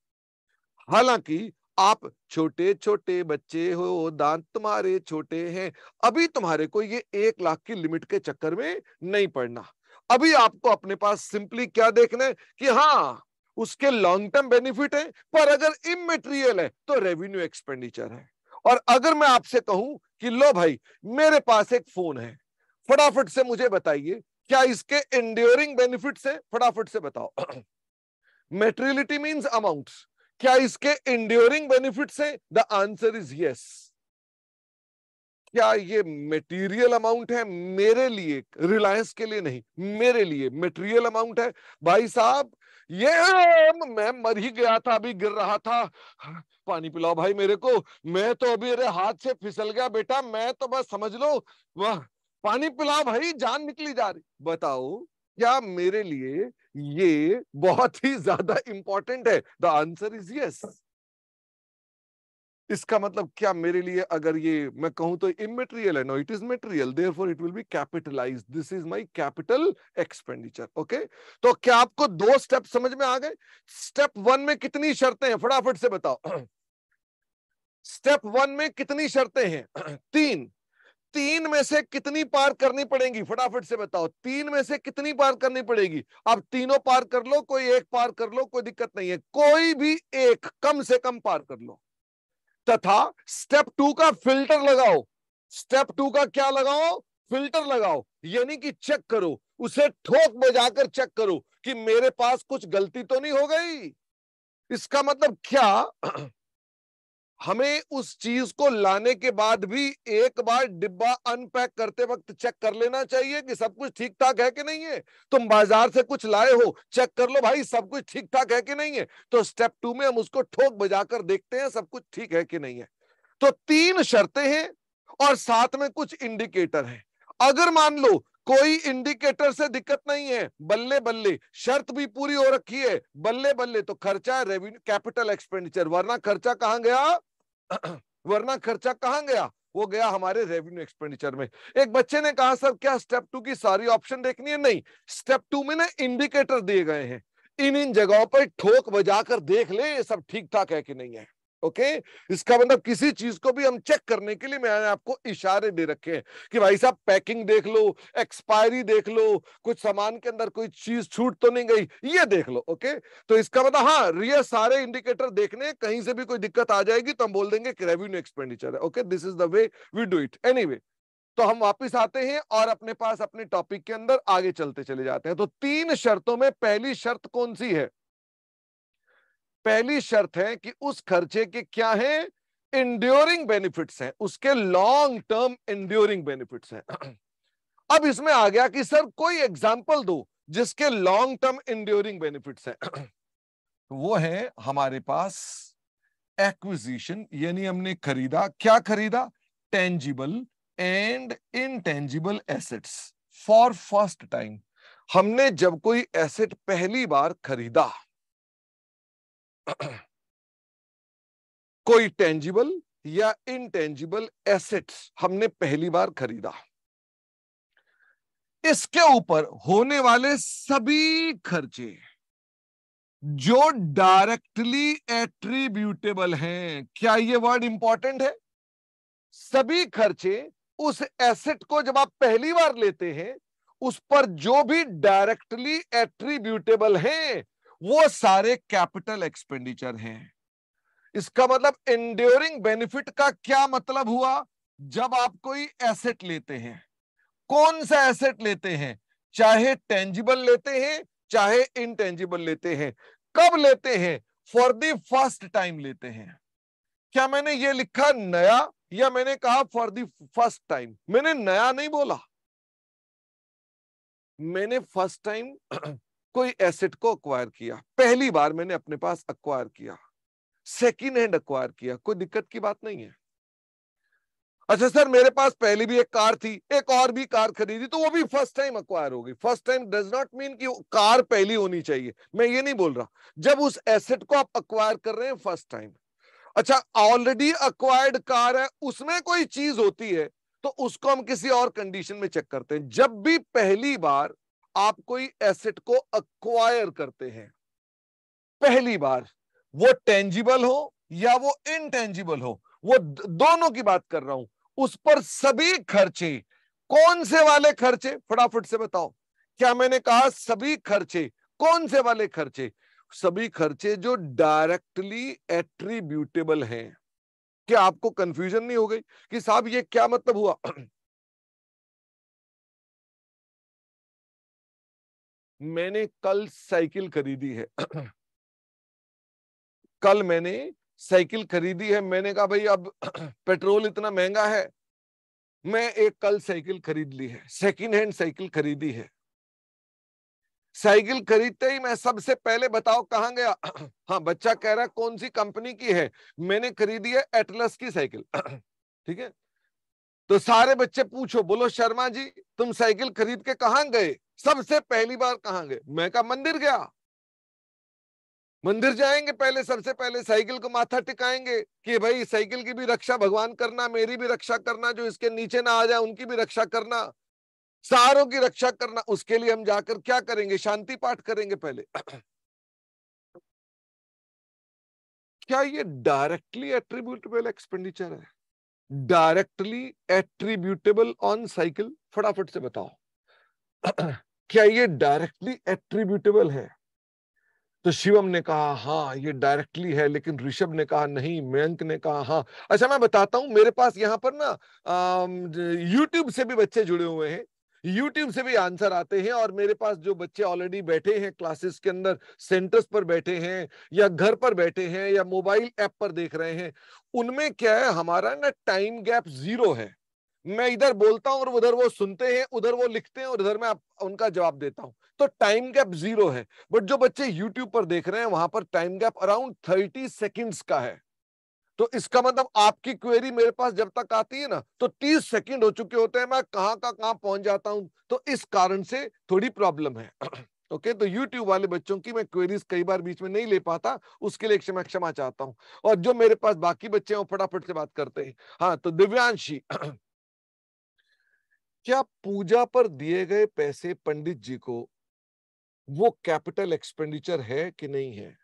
हालांकि आप छोटे छोटे बच्चे हो दांत तुम्हारे छोटे हैं अभी तुम्हारे को ये एक लाख की लिमिट के चक्कर में नहीं पड़ना अभी आपको अपने पास सिंपली क्या देखना है कि हाँ उसके लॉन्ग टर्म बेनिफिट है पर अगर इमेटेरियल है तो रेवेन्यू एक्सपेंडिचर है और अगर मैं आपसे कहूं कि लो भाई मेरे पास एक फोन है फटाफट से मुझे बताइए क्या इसके इंडियोरिंग बेनिफिट है फटाफट से बताओ मेटेरियलिटी मीन अमाउंट क्या इसके इंडियोरिंग बेनिफिट है द आंसर इज यस क्या ये मेटीरियल अमाउंट है मेरे लिए रिलायंस के लिए नहीं मेरे लिए मेटीरियल अमाउंट है भाई साहब ये मैं मर ही गया था अभी गिर रहा था हाँ, पानी पिलाओ भाई मेरे को मैं तो अभी अरे हाथ से फिसल गया बेटा मैं तो बस समझ लो वाह पानी पिलाओ भाई जान निकली जा रही बताओ क्या मेरे लिए ये बहुत ही ज्यादा इंपॉर्टेंट है द आंसर इज यस इसका मतलब क्या मेरे लिए अगर ये मैं कहूं तो इमेटेरियल है no it is material therefore it will be capitalise this is my capital expenditure okay तो क्या आपको दो स्टेप समझ में आ गए स्टेप वन में कितनी शर्तें हैं फटाफट से बताओ स्टेप वन में कितनी शर्तें हैं तीन तीन में से कितनी पार करनी पड़ेगी फटाफट से बताओ तीन में से कितनी पार करनी पड़ेगी आप तीनों पार कर लो कोई एक पार कर लो कोई दिक्कत नहीं है कोई भी एक कम से कम पार कर लो तथा स्टेप टू का फिल्टर लगाओ स्टेप टू का क्या लगाओ फिल्टर लगाओ यानी कि चेक करो उसे ठोक बजाकर चेक करो कि मेरे पास कुछ गलती तो नहीं हो गई इसका मतलब क्या हमें उस चीज को लाने के बाद भी एक बार डिब्बा अनपैक करते वक्त चेक कर लेना चाहिए कि सब कुछ ठीक ठाक है कि नहीं है तुम बाजार से कुछ लाए हो चेक कर लो भाई सब कुछ ठीक ठाक है कि नहीं है तो स्टेप टू में हम उसको ठोक बजाकर देखते हैं सब कुछ ठीक है कि नहीं है तो तीन शर्तें हैं और साथ में कुछ इंडिकेटर है अगर मान लो कोई इंडिकेटर से दिक्कत नहीं है बल्ले बल्ले शर्त भी पूरी हो रखी है बल्ले बल्ले तो खर्चा रेवेन्यू कैपिटल एक्सपेंडिचर वरना खर्चा कहां गया वरना खर्चा कहाँ गया वो गया हमारे रेवेन्यू एक्सपेंडिचर में एक बच्चे ने कहा सर क्या स्टेप टू की सारी ऑप्शन देखनी है नहीं स्टेप टू में ना इंडिकेटर दिए गए हैं इन इन जगहों पर ठोक बजा कर देख ले ये सब ठीक ठाक है कि नहीं है ओके okay? इसका मतलब किसी चीज को भी हम चेक करने के लिए मैंने आपको इशारे दे रखे हैं कि भाई साहब पैकिंग देख लो एक्सपायरी देख लो कुछ सामान के अंदर कोई चीज छूट तो नहीं गई ये देख लो ओके okay? तो इसका मतलब हाँ रियल सारे इंडिकेटर देखने कहीं से भी कोई दिक्कत आ जाएगी तो हम बोल देंगे कि रेवेन्यू एक्सपेंडिचर है okay this is the way we do it any तो हम वापस आते हैं और अपने पास अपने टॉपिक के अंदर आगे चलते चले जाते हैं तो तीन शर्तों में पहली शर्त कौन सी है पहली शर्त है कि उस खर्चे के क्या है इंड्योरिंग बेनिफिट्स हैं उसके लॉन्ग टर्म इंड्योरिंग बेनिफिट्स हैं अब इसमें आ गया कि सर कोई एग्जाम्पल दो जिसके लॉन्ग टर्म इंड्योरिंग बेनिफिट्स हैं वो है हमारे पास एक्विजिशन यानी हमने खरीदा क्या खरीदा tangible and intangible assets for first time हमने जब कोई एसेट पहली बार खरीदा कोई टेंजिबल या इनटेंजिबल एसेट्स हमने पहली बार खरीदा इसके ऊपर होने वाले सभी खर्चे जो डायरेक्टली एट्रीब्यूटेबल हैं क्या ये वर्ड इंपॉर्टेंट है सभी खर्चे उस एसेट को जब आप पहली बार लेते हैं उस पर जो भी डायरेक्टली एट्रीब्यूटेबल हैं वो सारे कैपिटल एक्सपेंडिचर हैं इसका मतलब इंड्योरिंग बेनिफिट का क्या मतलब हुआ जब आप कोई एसेट लेते हैं कौन सा एसेट लेते हैं चाहे टेंजिबल लेते हैं चाहे इनटेंजिबल लेते हैं कब लेते हैं फॉर द फर्स्ट टाइम लेते हैं क्या मैंने ये लिखा नया या मैंने कहा फॉर द फर्स्ट टाइम मैंने नया नहीं बोला मैंने फर्स्ट टाइम कोई एसेट को अक्वायर किया पहली बार मैंने अपने पास अक्वायर किया सेकेंड हैंड अक्वायर किया कोई दिक्कत की बात नहीं है अच्छा सर मेरे पास पहले भी एक कार थी एक और भी कार खरीदी तो वो भी फर्स्ट टाइम अक्वायर हो गई first time does not mean कि कार पहली होनी चाहिए मैं ये नहीं बोल रहा जब उस एसेट को आप अक्वायर कर रहे हैं फर्स्ट टाइम अच्छा ऑलरेडी अक्वायर्ड कार है उसमें कोई चीज होती है तो उसको हम किसी और कंडीशन में चेक करते हैं जब भी पहली बार आप कोई एसेट को अक्वायर करते हैं पहली बार वो टेंजिबल हो या वो इनटेंजिबल हो वो दोनों की बात कर रहा हूं उस पर सभी खर्चे कौन से वाले खर्चे फटाफट से बताओ क्या मैंने कहा सभी खर्चे कौन से वाले खर्चे सभी खर्चे जो डायरेक्टली एट्रीब्यूटेबल हैं क्या आपको कंफ्यूजन नहीं हो गई कि साहब ये क्या मतलब हुआ मैंने कल साइकिल खरीदी है कल मैंने साइकिल खरीदी है मैंने कहा भाई अब पेट्रोल इतना महंगा है मैं एक कल साइकिल खरीद ली है सेकंड हैंड साइकिल खरीदी है साइकिल खरीदते ही मैं सबसे पहले बताओ कहाँ गया हाँ बच्चा कह रहा है कौन सी कंपनी की है मैंने खरीदी है एटलस की साइकिल ठीक है तो सारे बच्चे पूछो बोलो शर्मा जी तुम साइकिल खरीद के कहा गए सबसे पहली बार कहा गए मैं कहा मंदिर गया मंदिर जाएंगे पहले सबसे पहले साइकिल को माथा टिकाएंगे कि भाई साइकिल की भी रक्षा भगवान करना मेरी भी रक्षा करना जो इसके नीचे ना आ जाए उनकी भी रक्षा करना सारों की रक्षा करना उसके लिए हम जाकर क्या करेंगे शांति पाठ करेंगे पहले क्या ये डायरेक्टली एट्रीब्यूटेबल एक्सपेंडिचर है डायरेक्टली एट्रीब्यूटेबल ऑन साइकिल फटाफट से बताओ क्या ये डायरेक्टली एट्रीब्यूटेबल है तो शिवम ने कहा हाँ ये डायरेक्टली है लेकिन ऋषभ ने कहा नहीं मयंक ने कहा हाँ अच्छा मैं बताता हूँ मेरे पास यहाँ पर ना यूट्यूब से भी बच्चे जुड़े हुए हैं यूट्यूब से भी आंसर आते हैं और मेरे पास जो बच्चे ऑलरेडी बैठे हैं क्लासेस के अंदर सेंटर्स पर बैठे हैं या घर पर बैठे हैं या मोबाइल ऐप पर देख रहे हैं उनमें क्या है हमारा ना टाइम गैप जीरो है मैं इधर बोलता हूं और उधर वो सुनते हैं उधर वो लिखते हैं और इधर मैं उनका जवाब देता हूं तो टाइम गैप जीरो है बट जो बच्चे यूट्यूब पर देख रहे हैं वहां पर time gap around thirty seconds का है तो इसका मतलब आपकी क्वेरी मेरे पास जब तक आती है ना तो तीस सेकेंड हो चुके होते हैं मैं कहाँ का कहाँ पहुंच जाता हूं तो इस कारण से थोड़ी प्रॉब्लम है ओके okay, तो YouTube वाले बच्चों की मैं क्वेरीज कई बार बीच में नहीं ले पाता उसके लिए क्षमा क्षमा चाहता हूं और जो मेरे पास बाकी बच्चे हैं वो फटाफट से बात करते हैं हाँ तो दिव्यांशी क्या पूजा पर दिए गए पैसे पंडित जी को वो कैपिटल एक्सपेंडिचर है कि नहीं है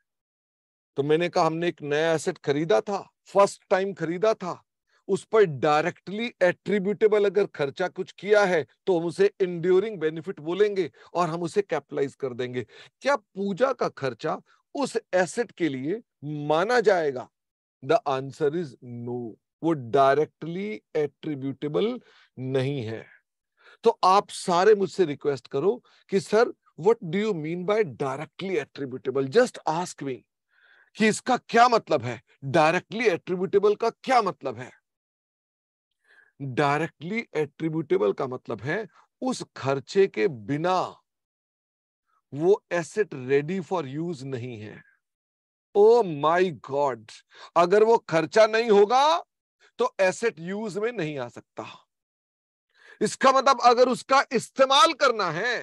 तो मैंने कहा हमने एक नया एसेट खरीदा था फर्स्ट टाइम खरीदा था उस पर डायरेक्टली एट्रीब्यूटेबल अगर खर्चा कुछ किया है तो हम उसे इंड्योरिंग बेनिफिट बोलेंगे और हम उसे कैपिटलाइज कर देंगे क्या पूजा का खर्चा उस एसेट के लिए माना जाएगा द आंसर इज नो वो डायरेक्टली एट्रीब्यूटेबल नहीं है तो आप सारे मुझसे रिक्वेस्ट करो कि sir what do you mean by directly attributable just ask me कि इसका क्या मतलब है डायरेक्टली एट्रीब्यूटेबल का क्या मतलब है डायरेक्टली एट्रीब्यूटेबल का मतलब है उस खर्चे के बिना वो एसेट रेडी फॉर यूज नहीं है ओ माई गॉड अगर वो खर्चा नहीं होगा तो एसेट यूज में नहीं आ सकता इसका मतलब अगर उसका इस्तेमाल करना है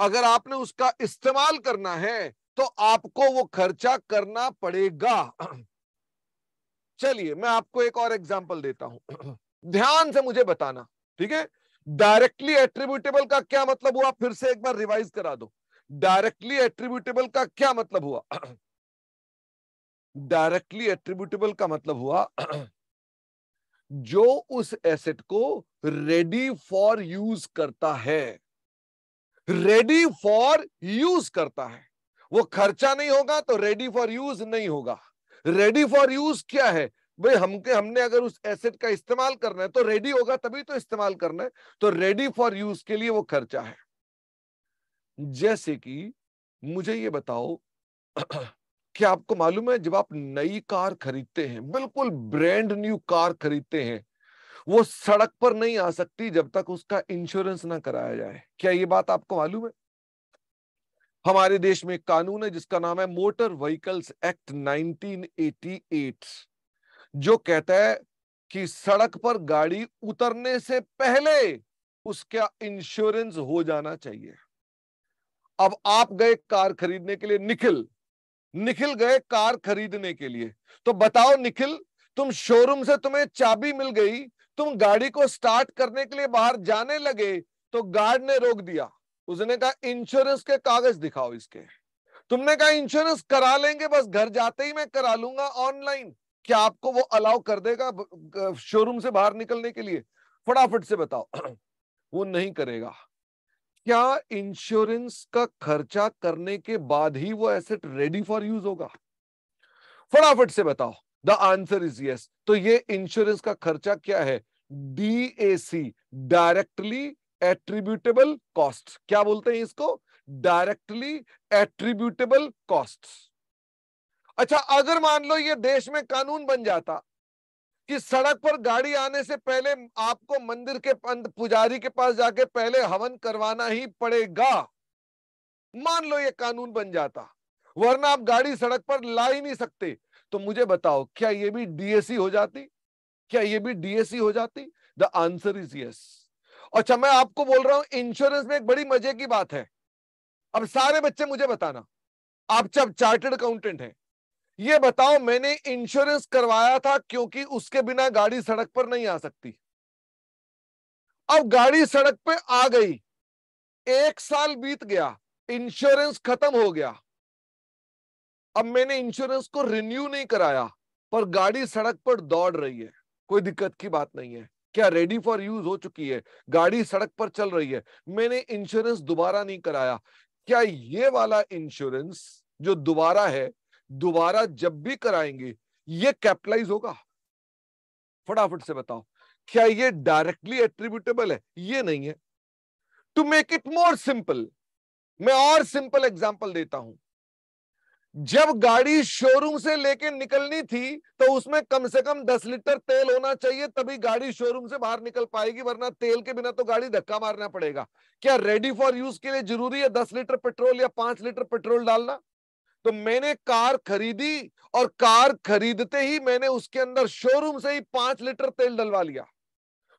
अगर आपने उसका इस्तेमाल करना है तो आपको वो खर्चा करना पड़ेगा चलिए मैं आपको एक और एग्जाम्पल देता हूं ध्यान से मुझे बताना ठीक है डायरेक्टली एट्रीब्यूटेबल का क्या मतलब हुआ फिर से एक बार रिवाइज करा दो डायरेक्टली एट्रीब्यूटेबल का क्या मतलब हुआ डायरेक्टली एट्रीब्यूटेबल का मतलब हुआ जो उस एसेट को रेडी फॉर यूज करता है रेडी फॉर यूज करता है वो खर्चा नहीं होगा तो रेडी फॉर यूज नहीं होगा रेडी फॉर यूज क्या है भाई हमके हमने अगर उस एसेट का इस्तेमाल करना है तो रेडी होगा तभी तो इस्तेमाल करना है तो रेडी फॉर यूज के लिए वो खर्चा है जैसे कि मुझे ये बताओ क्या आपको मालूम है जब आप नई कार खरीदते हैं बिल्कुल ब्रांड न्यू कार खरीदते हैं वो सड़क पर नहीं आ सकती जब तक उसका इंश्योरेंस ना कराया जाए क्या ये बात आपको मालूम है हमारे देश में एक कानून है जिसका नाम है मोटर व्हीकल्स एक्ट 1988 जो कहता है कि सड़क पर गाड़ी उतरने से पहले उसका इंश्योरेंस हो जाना चाहिए अब आप गए कार खरीदने के लिए निखिल निखिल गए कार खरीदने के लिए तो बताओ निखिल तुम शोरूम से तुम्हें चाबी मिल गई तुम गाड़ी को स्टार्ट करने के लिए बाहर जाने लगे तो गार्ड ने रोक दिया उसने कहा इंश्योरेंस के कागज दिखाओ इसके तुमने कहा इंश्योरेंस करा लेंगे बस घर जाते ही मैं करा लूंगा ऑनलाइन क्या आपको वो अलाउ कर देगा शोरूम से बाहर निकलने के लिए फटाफट से बताओ वो नहीं करेगा क्या इंश्योरेंस का खर्चा करने के बाद ही वो एसेट रेडी फॉर यूज होगा फटाफट से बताओ द आंसर इज यस तो ये इंश्योरेंस का खर्चा क्या है डीएसी डायरेक्टली एट्रीब्यूटेबल कॉस्ट क्या बोलते हैं इसको डायरेक्टली एट्रीब्यूटेबल कॉस्ट अच्छा अगर मान लो ये देश में कानून बन जाता कि सड़क पर गाड़ी आने से पहले आपको मंदिर के पुजारी के पास जाके पहले हवन करवाना ही पड़ेगा मान लो ये कानून बन जाता वरना आप गाड़ी सड़क पर ला ही नहीं सकते तो मुझे बताओ क्या ये भी डीएससी e हो जाती क्या ये भी डीएससी e हो जाती द आंसर इज यस अच्छा मैं आपको बोल रहा हूं इंश्योरेंस में एक बड़ी मजे की बात है अब सारे बच्चे मुझे बताना आप जब चार्टर्ड अकाउंटेंट हैं ये बताओ मैंने इंश्योरेंस करवाया था क्योंकि उसके बिना गाड़ी सड़क पर नहीं आ सकती अब गाड़ी सड़क पे आ गई एक साल बीत गया इंश्योरेंस खत्म हो गया अब मैंने इंश्योरेंस को रिन्यू नहीं कराया पर गाड़ी सड़क पर दौड़ रही है कोई दिक्कत की बात नहीं है क्या रेडी फॉर यूज हो चुकी है गाड़ी सड़क पर चल रही है मैंने इंश्योरेंस दोबारा नहीं कराया क्या ये वाला इंश्योरेंस जो दोबारा है दोबारा जब भी कराएंगे ये कैपिटलाइज होगा फटाफट से बताओ क्या ये डायरेक्टली एट्रीब्यूटेबल है ये नहीं है to make it more simple मैं और सिंपल एग्जाम्पल देता हूं जब गाड़ी शोरूम से लेके निकलनी थी तो उसमें कम से कम दस लीटर तेल होना चाहिए तभी गाड़ी शोरूम से बाहर निकल पाएगी वरना तेल के बिना तो गाड़ी धक्का मारना पड़ेगा क्या रेडी फॉर यूज के लिए जरूरी है दस लीटर पेट्रोल या पांच लीटर पेट्रोल डालना तो मैंने कार खरीदी और कार खरीदते ही मैंने उसके अंदर शोरूम से ही पांच लीटर तेल डलवा लिया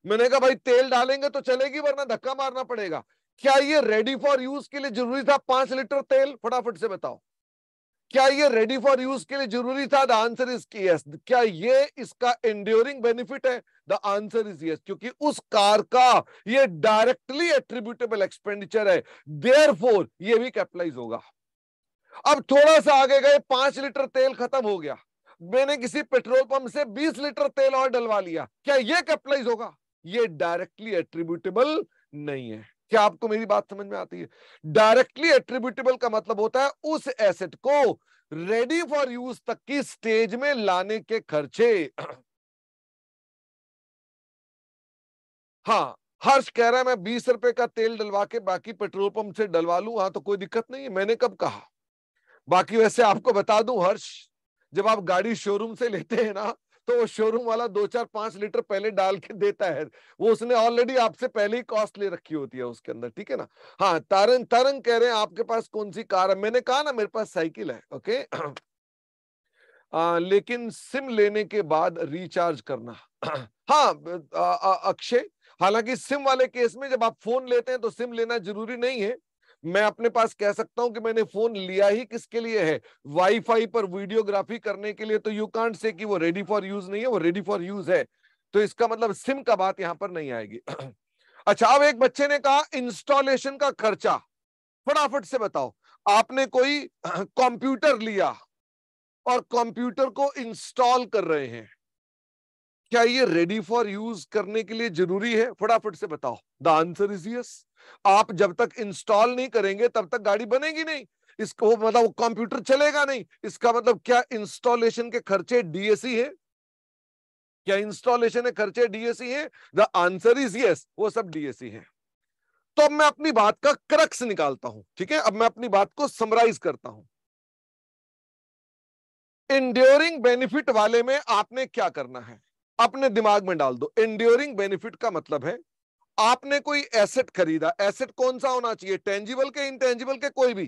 मैंने कहा भाई तेल डालेंगे तो चलेगी वरना धक्का मारना पड़ेगा क्या ये रेडी फॉर यूज के लिए जरूरी था पांच लीटर तेल फटाफट से बताओ क्या ये रेडी फॉर यूज के लिए जरूरी था द आंसर इज यस क्या ये इसका एंड्योरिंग बेनिफिट है द आंसर इज यस क्योंकि उस कार का ये डायरेक्टली एट्रीब्यूटेबल एक्सपेंडिचर है देयर फोर ये भी कैपिटलाइज होगा अब थोड़ा सा आगे गए पांच लीटर तेल खत्म हो गया मैंने किसी पेट्रोल पंप से बीस लीटर तेल और डलवा लिया क्या ये कैपिटलाइज होगा ये डायरेक्टली एट्रीब्यूटेबल नहीं है क्या आपको मेरी बात समझ में आती है डायरेक्टली एट्रीब्यूटेबल का मतलब होता है उस एसेट को रेडी फॉर यूज तक की स्टेज में लाने के खर्चे हाँ हर्ष कह रहा है मैं बीस रुपए का तेल डलवा के बाकी पेट्रोल पंप से डलवा लू हाँ तो कोई दिक्कत नहीं है मैंने कब कहा बाकी वैसे आपको बता दूं हर्ष जब आप गाड़ी शोरूम से लेते हैं ना तो वो शोरूम वाला दो चार पांच लीटर पहले डाल के देता है वो उसने ऑलरेडी आपसे पहले ही कॉस्ट ले रखी होती है उसके अंदर ठीक है ना हाँ तारंग तारंग कह रहे हैं आपके पास कौन सी कार है मैंने कहा ना मेरे पास साइकिल है ओके आ, लेकिन सिम लेने के बाद रिचार्ज करना हाँ अक्षय हालांकि सिम वाले केस में जब आप फोन लेते हैं तो सिम लेना जरूरी नहीं है मैं अपने पास कह सकता हूं कि मैंने फोन लिया ही किसके लिए है वाईफाई पर वीडियोग्राफी करने के लिए तो यू कांट से कि वो रेडी फॉर यूज नहीं है वो रेडी फॉर यूज है तो इसका मतलब सिम का बात यहां पर नहीं आएगी अच्छा अब एक बच्चे ने कहा इंस्टॉलेशन का खर्चा फटाफट से बताओ आपने कोई कंप्यूटर लिया और कंप्यूटर को इंस्टॉल कर रहे हैं क्या ये रेडी फॉर यूज करने के लिए जरूरी है फटाफट से बताओ द आंसर इज यस आप जब तक इंस्टॉल नहीं करेंगे तब तक गाड़ी बनेगी नहीं इसको मतलब वो कंप्यूटर चलेगा नहीं इसका मतलब क्या इंस्टॉलेशन के खर्चे डीएसी है क्या इंस्टॉलेशन के खर्चे डीएसी है द आंसर इज यस वो सब डीएसी है तो अब मैं अपनी बात का क्रक्स निकालता हूं ठीक है अब मैं अपनी बात को समराइज करता हूं इंड्योरिंग बेनिफिट वाले में आपने क्या करना है अपने दिमाग में डाल दो इंड्योरिंग बेनिफिट का मतलब है आपने कोई एसेट खरीदा एसेट कौन सा होना चाहिए टेंजिबल के इनटेंजिबल के कोई भी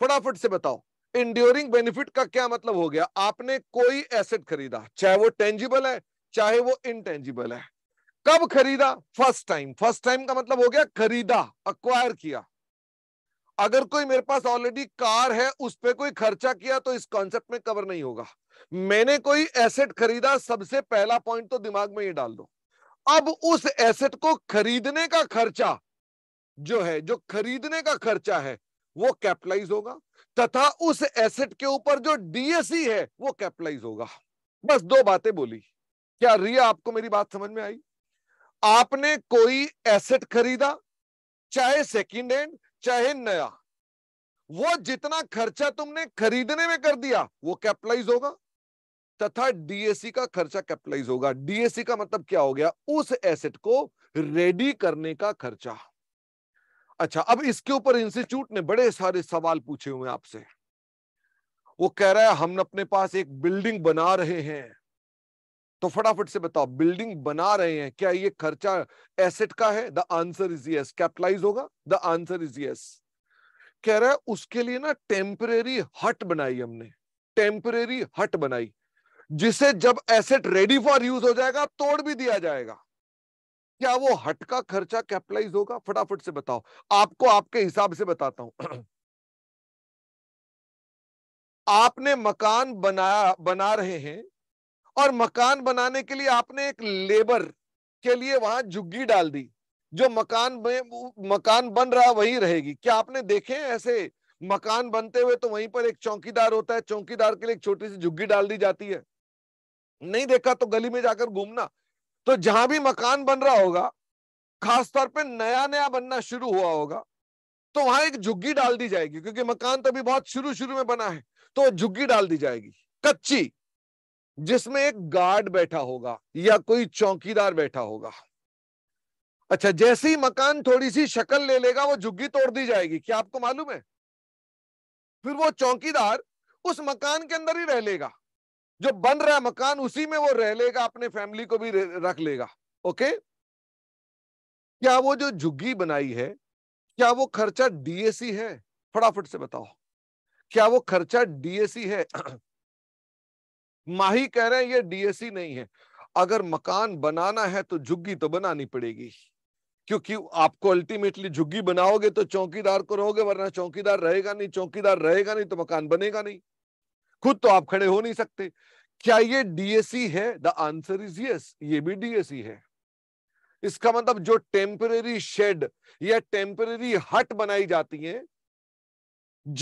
फटाफट से बताओ इंड्योरिंग बेनिफिट का क्या मतलब हो गया आपने कोई एसेट खरीदा चाहे वो टेंजिबल है चाहे वो इनटेंजिबल है कब खरीदा फर्स्ट टाइम फर्स्ट टाइम का मतलब हो गया खरीदा अक्वायर किया अगर कोई मेरे पास ऑलरेडी कार है उस पर कोई खर्चा किया तो इस कॉन्सेप्ट में कवर नहीं होगा मैंने कोई एसेट खरीदा सबसे पहला पॉइंट तो दिमाग में ये डाल दो अब उस एसेट को खरीदने का खर्चा जो है जो खरीदने का खर्चा है वो कैपिटलाइज होगा तथा उस एसेट के ऊपर जो डीएसई e है वो कैपिटलाइज होगा बस दो बातें बोली क्या रिया आपको मेरी बात समझ में आई आपने कोई एसेट खरीदा चाहे सेकंड हैंड चाहे नया वो जितना खर्चा तुमने खरीदने में कर दिया वो कैपिटलाइज होगा तथा डीएसी का खर्चा कैपिटलाइज होगा डीएसी का मतलब क्या हो गया उस एसेट को रेडी करने का खर्चा अच्छा अब इसके ऊपर इंस्टीट्यूट ने बड़े सारे सवाल पूछे हुए आपसे वो कह रहा है हम अपने पास एक बिल्डिंग बना रहे हैं तो फटाफट से बताओ बिल्डिंग बना रहे हैं क्या ये खर्चा एसेट का है the answer is yes capitalise होगा द आंसर इज यस कह रहा है उसके लिए ना टेम्परेरी हट बनाई हमने टेम्परेरी हट बनाई जिसे जब एसेट रेडी फॉर यूज हो जाएगा तोड़ भी दिया जाएगा क्या वो हट का खर्चा कैपिटलाइज होगा फटाफट से बताओ आपको आपके हिसाब से बताता हूं आपने मकान बनाया बना रहे हैं और मकान बनाने के लिए आपने एक लेबर के लिए वहां झुग्गी डाल दी जो मकान मकान बन रहा वही रहेगी क्या आपने देखे ऐसे मकान बनते हुए तो वहीं पर एक चौकीदार होता है चौकीदार के लिए एक छोटी सी झुग्गी डाल दी जाती है नहीं देखा तो गली में जाकर घूमना तो जहां भी मकान बन रहा होगा खासतौर पर नया नया बनना शुरू हुआ होगा तो वहां एक झुग्गी डाल दी जाएगी क्योंकि मकान तो अभी बहुत शुरू शुरू में बना है तो झुग्गी डाल दी जाएगी कच्ची जिसमें एक गार्ड बैठा होगा या कोई चौकीदार बैठा होगा अच्छा जैसे ही मकान थोड़ी सी शक्ल ले लेगा वो झुग्गी तोड़ दी जाएगी क्या आपको मालूम है फिर वो चौकीदार उस मकान के अंदर ही रह लेगा जो बन रहा है मकान उसी में वो रह लेगा अपने फैमिली को भी रख लेगा ओके क्या वो जो झुग्गी बनाई है क्या वो खर्चा डीएसी है फटाफट से बताओ क्या वो खर्चा डीएसी है माही कह रहे हैं ये डीएसी e नहीं है अगर मकान बनाना है तो झुग्गी तो बनानी पड़ेगी क्योंकि आपको अल्टीमेटली झुग्गी बनाओगे तो चौकीदार को रहोगे वरना चौकीदार रहेगा नहीं चौकीदार रहेगा नहीं तो मकान बनेगा नहीं खुद तो आप खड़े हो नहीं सकते क्या ये डीएसी e है द आंसर इज यस ये भी डीएसी e है इसका मतलब जो टेम्परे शेड या टेम्परे हट बनाई जाती है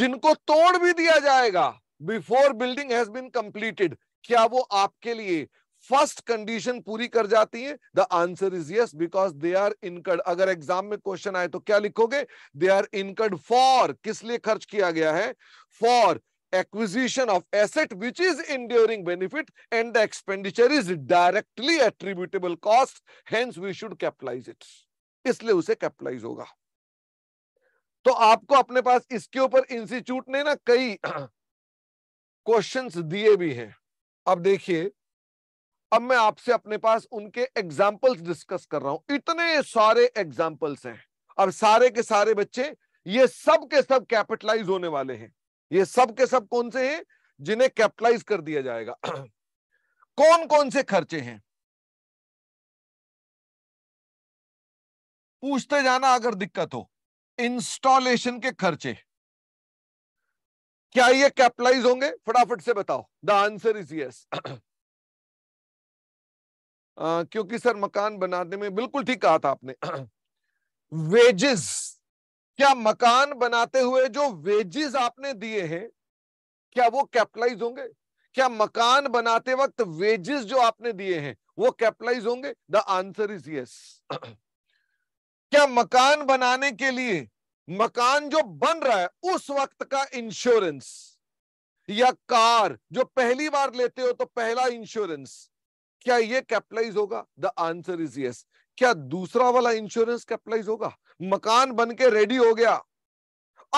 जिनको तोड़ भी दिया जाएगा before building has been completed क्या वो आपके लिए फर्स्ट कंडीशन पूरी कर जाती है the answer is yes because they are incurred अगर एग्जाम में क्वेश्चन आए तो क्या लिखोगे दे आर इनकर्ड फॉर किस लिए खर्च किया गया है for acquisition of asset which is enduring benefit and the expenditure is directly attributable cost hence we should capitalise it इसलिए उसे कैपिटलाइज होगा तो आपको अपने पास इसके ऊपर इंस्टीट्यूट ने ना कई क्वेश्चंस दिए भी हैं अब देखिए अब मैं आपसे अपने पास उनके एग्जाम्पल्स डिस्कस कर रहा हूं इतने सारे एग्जाम्पल्स हैं अब सारे के सारे बच्चे ये सब के सब कैपिटलाइज होने वाले हैं ये सब के सब कौन से हैं जिन्हें कैपिटलाइज कर दिया जाएगा कौन कौन से खर्चे हैं पूछते जाना अगर दिक्कत हो इंस्टॉलेशन के खर्चे क्या ये कैपिटलाइज होंगे फटाफट से बताओ द आंसर इज यस क्योंकि सर मकान बनाने में बिल्कुल ठीक कहा था आपने वेजेस क्या मकान बनाते हुए जो वेजेस आपने दिए हैं क्या वो कैपिटलाइज होंगे क्या मकान बनाते वक्त वेजेस जो आपने दिए हैं वो कैपिटलाइज होंगे द आंसर इज यस क्या मकान बनाने के लिए मकान जो बन रहा है उस वक्त का इंश्योरेंस या कार जो पहली बार लेते हो तो पहला इंश्योरेंस क्या ये कैपिटलाइज होगा द आंसर इज यस क्या दूसरा वाला इंश्योरेंस कैपिटलाइज होगा मकान बन के रेडी हो गया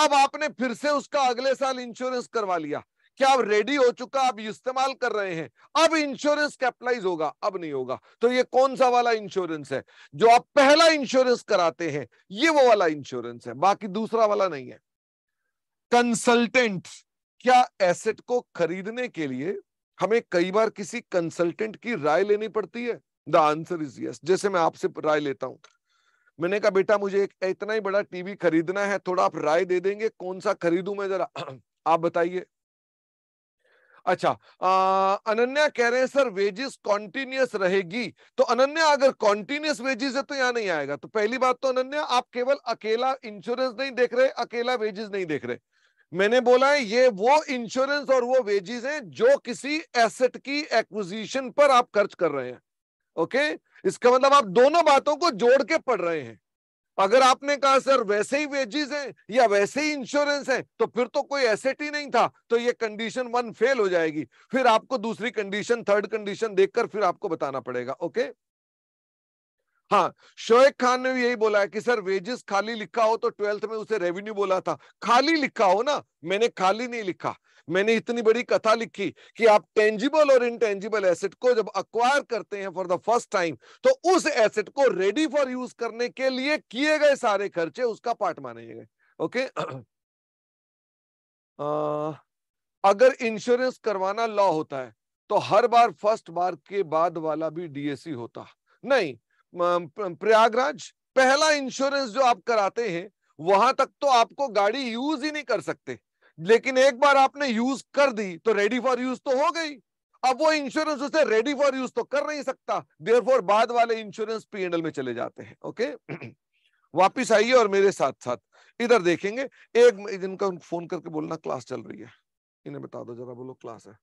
अब आपने फिर से उसका अगले साल इंश्योरेंस करवा लिया क्या अब रेडी हो चुका अब इस्तेमाल कर रहे हैं अब इंश्योरेंस कैपिटलाइज होगा अब नहीं होगा तो ये कौन सा वाला इंश्योरेंस है जो आप पहला इंश्योरेंस कराते हैं ये वो वाला इंश्योरेंस है बाकी दूसरा वाला नहीं है कंसल्टेंट क्या एसेट को खरीदने के लिए हमें कई बार किसी कंसल्टेंट की राय लेनी पड़ती है द आंसर इज यस जैसे मैं आपसे राय लेता हूं मैंने कहा बेटा मुझे एक इतना ही बड़ा टीवी खरीदना है थोड़ा आप राय दे देंगे कौन सा खरीदू मैं जरा आप बताइए अच्छा आ, अनन्या कह रहे हैं सर वेजेस कॉन्टिन्यूस रहेगी तो अनन्या अगर कॉन्टिन्यूस वेजेस है तो यहाँ नहीं आएगा तो पहली बात तो अनन्या आप केवल अकेला इंश्योरेंस नहीं देख रहे अकेला वेजिस नहीं देख रहे मैंने बोला है ये वो इंश्योरेंस और वो वेजेस हैं जो किसी एसेट की एक्विजिशन पर आप खर्च कर रहे हैं ओके इसका मतलब आप दोनों बातों को जोड़ के पढ़ रहे हैं अगर आपने कहा सर वैसे ही वेजेस हैं या वैसे ही इंश्योरेंस है तो फिर तो कोई एसेट ही नहीं था तो ये कंडीशन वन फेल हो जाएगी फिर आपको दूसरी कंडीशन थर्ड कंडीशन देखकर फिर आपको बताना पड़ेगा ओके हाँ शोएब खान ने भी यही बोला है कि सर वेजेस खाली लिखा हो तो ट्वेल्थ में उसे रेवेन्यू बोला था खाली लिखा हो ना मैंने खाली नहीं लिखा मैंने इतनी बड़ी कथा लिखी कि आप टेंजिबल और इनटेंजिबल एसेट को जब अक्वायर करते हैं फॉर द फर्स्ट टाइम तो उस एसेट को रेडी फॉर यूज करने के लिए किए गए सारे खर्चे उसका पार्ट माने गए ओके अगर इंश्योरेंस करवाना लॉ होता है तो हर बार फर्स्ट बार के बाद वाला भी डीएससी होता नहीं प्रयागराज पहला इंश्योरेंस जो आप कराते हैं वहां तक तो आपको गाड़ी यूज ही नहीं कर सकते लेकिन एक बार आपने यूज कर दी तो रेडी फॉर यूज तो हो गई अब वो इंश्योरेंस उसे रेडी फॉर यूज तो कर नहीं सकता देयर बाद वाले इंश्योरेंस पीएनएल में चले जाते हैं ओके वापिस आइए और मेरे साथ साथ इधर देखेंगे एक जिनका फोन करके बोलना क्लास चल रही है इन्हें बता दो जरा बोलो क्लास है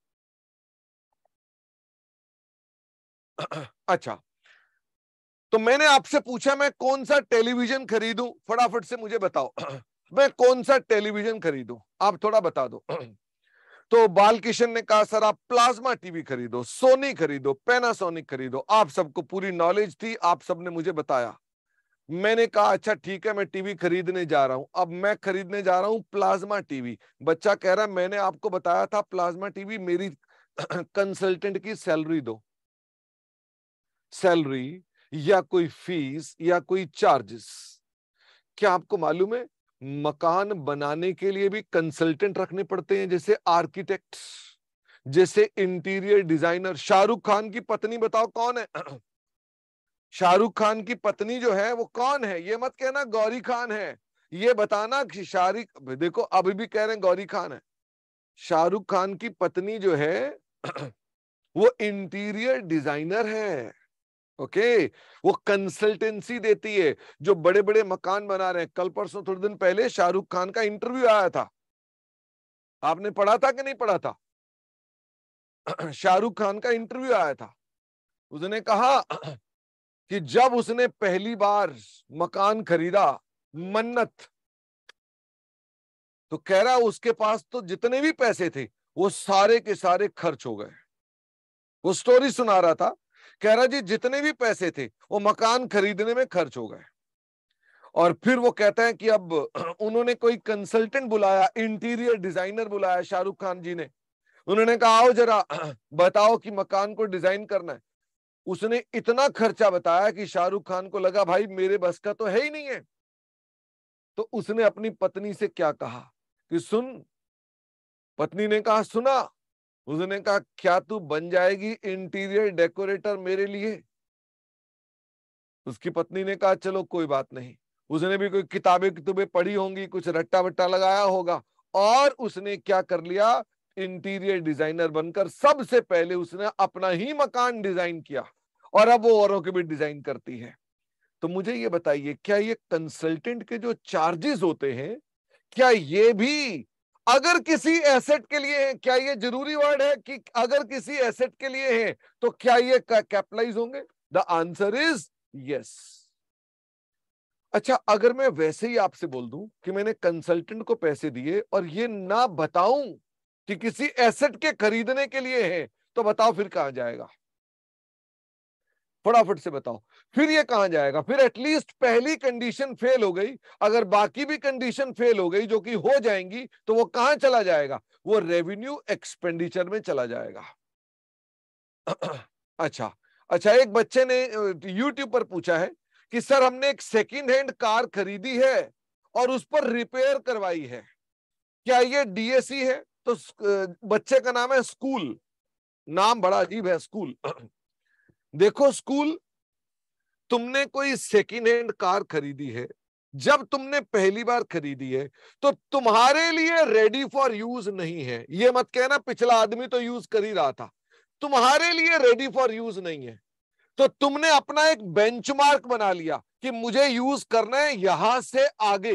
अच्छा तो मैंने आपसे पूछा मैं कौन सा टेलीविजन खरीदूं फटाफट से मुझे बताओ मैं कौन सा टेलीविजन खरीदू आप थोड़ा बता दो तो बालकिशन ने कहा सर आप प्लाज्मा टीवी खरीदो सोनी खरीदो पेनासोनिक खरीदो आप सबको पूरी नॉलेज थी आप सबने मुझे बताया मैंने कहा अच्छा ठीक है मैं टीवी खरीदने जा रहा हूं अब मैं खरीदने जा रहा हूं प्लाज्मा टीवी बच्चा कह रहा है मैंने आपको बताया था प्लाज्मा टीवी मेरी कंसल्टेंट की सैलरी दो सैलरी या कोई फीस या कोई चार्जेस क्या आपको मालूम है मकान बनाने के लिए भी कंसल्टेंट रखने पड़ते हैं जैसे आर्किटेक्ट जैसे इंटीरियर डिजाइनर शाहरुख खान की पत्नी बताओ कौन है शाहरुख खान की पत्नी जो है वो कौन है ये मत कहना गौरी खान है ये बताना कि शाहरुख देखो अभी भी कह रहे हैं गौरी खान है शाहरुख खान की पत्नी जो है वो इंटीरियर डिजाइनर है ओके वो कंसल्टेंसी देती है जो बड़े बड़े मकान बना रहे हैं कल परसों थोड़े दिन पहले शाहरुख खान का इंटरव्यू आया था आपने पढ़ा था कि नहीं पढ़ा था शाहरुख खान का इंटरव्यू आया था उसने कहा कि जब उसने पहली बार मकान खरीदा मन्नत तो कह रहा उसके पास तो जितने भी पैसे थे वो सारे के सारे खर्च हो गए वो स्टोरी सुना रहा था कह रहा जी जितने भी पैसे थे वो मकान खरीदने में खर्च हो गए और फिर वो कहते हैं कि अब उन्होंने कोई कंसल्टेंट बुलाया इंटीरियर डिजाइनर बुलाया शाहरुख खान जी ने उन्होंने कहा आओ जरा बताओ कि मकान को डिजाइन करना है उसने इतना खर्चा बताया कि शाहरुख खान को लगा भाई मेरे बस का तो है ही नहीं है तो उसने अपनी पत्नी से क्या कहा कि सुन पत्नी ने कहा सुना उसने कहा क्या तू बन जाएगी इंटीरियर डेकोरेटर मेरे लिए उसकी पत्नी ने कहा चलो कोई बात नहीं उसने भी कोई किताबें तुम्हें पढ़ी होंगी कुछ रट्टा बट्टा लगाया होगा और उसने क्या कर लिया इंटीरियर डिजाइनर बनकर सबसे पहले उसने अपना ही मकान डिजाइन किया और अब वो औरों के भी डिजाइन करती है तो मुझे ये बताइए क्या ये कंसल्टेंट के जो चार्जेस होते हैं क्या ये भी अगर किसी एसेट के लिए है क्या ये जरूरी वर्ड है कि अगर किसी एसेट के लिए है तो क्या ये कैपिटलाइज होंगे द आंसर इज यस अच्छा अगर मैं वैसे ही आपसे बोल दूं कि मैंने कंसल्टेंट को पैसे दिए और ये ना बताऊं कि किसी एसेट के खरीदने के लिए है तो बताओ फिर कहां जाएगा फटाफट से बताओ फिर ये कहा जाएगा फिर एटलीस्ट पहली कंडीशन फेल हो गई अगर बाकी भी कंडीशन फेल हो गई जो कि हो जाएंगी तो वो कहां चला जाएगा वो रेवेन्यू एक्सपेंडिचर में चला जाएगा अच्छा अच्छा एक बच्चे ने यूट्यूब पर पूछा है कि सर हमने एक सेकेंड हैंड कार खरीदी है और उस पर रिपेयर करवाई है क्या ये डीएसी e है तो बच्चे का नाम है स्कूल नाम बड़ा अजीब है स्कूल देखो स्कूल तुमने कोई सेकेंड हैंड कार खरीदी है जब तुमने पहली बार खरीदी है तो तुम्हारे लिए रेडी फॉर यूज नहीं है ये मत कहना पिछला आदमी तो यूज कर ही रहा था तुम्हारे लिए रेडी फॉर यूज नहीं है तो तुमने अपना एक बेंचमार्क बना लिया कि मुझे यूज करना है यहां से आगे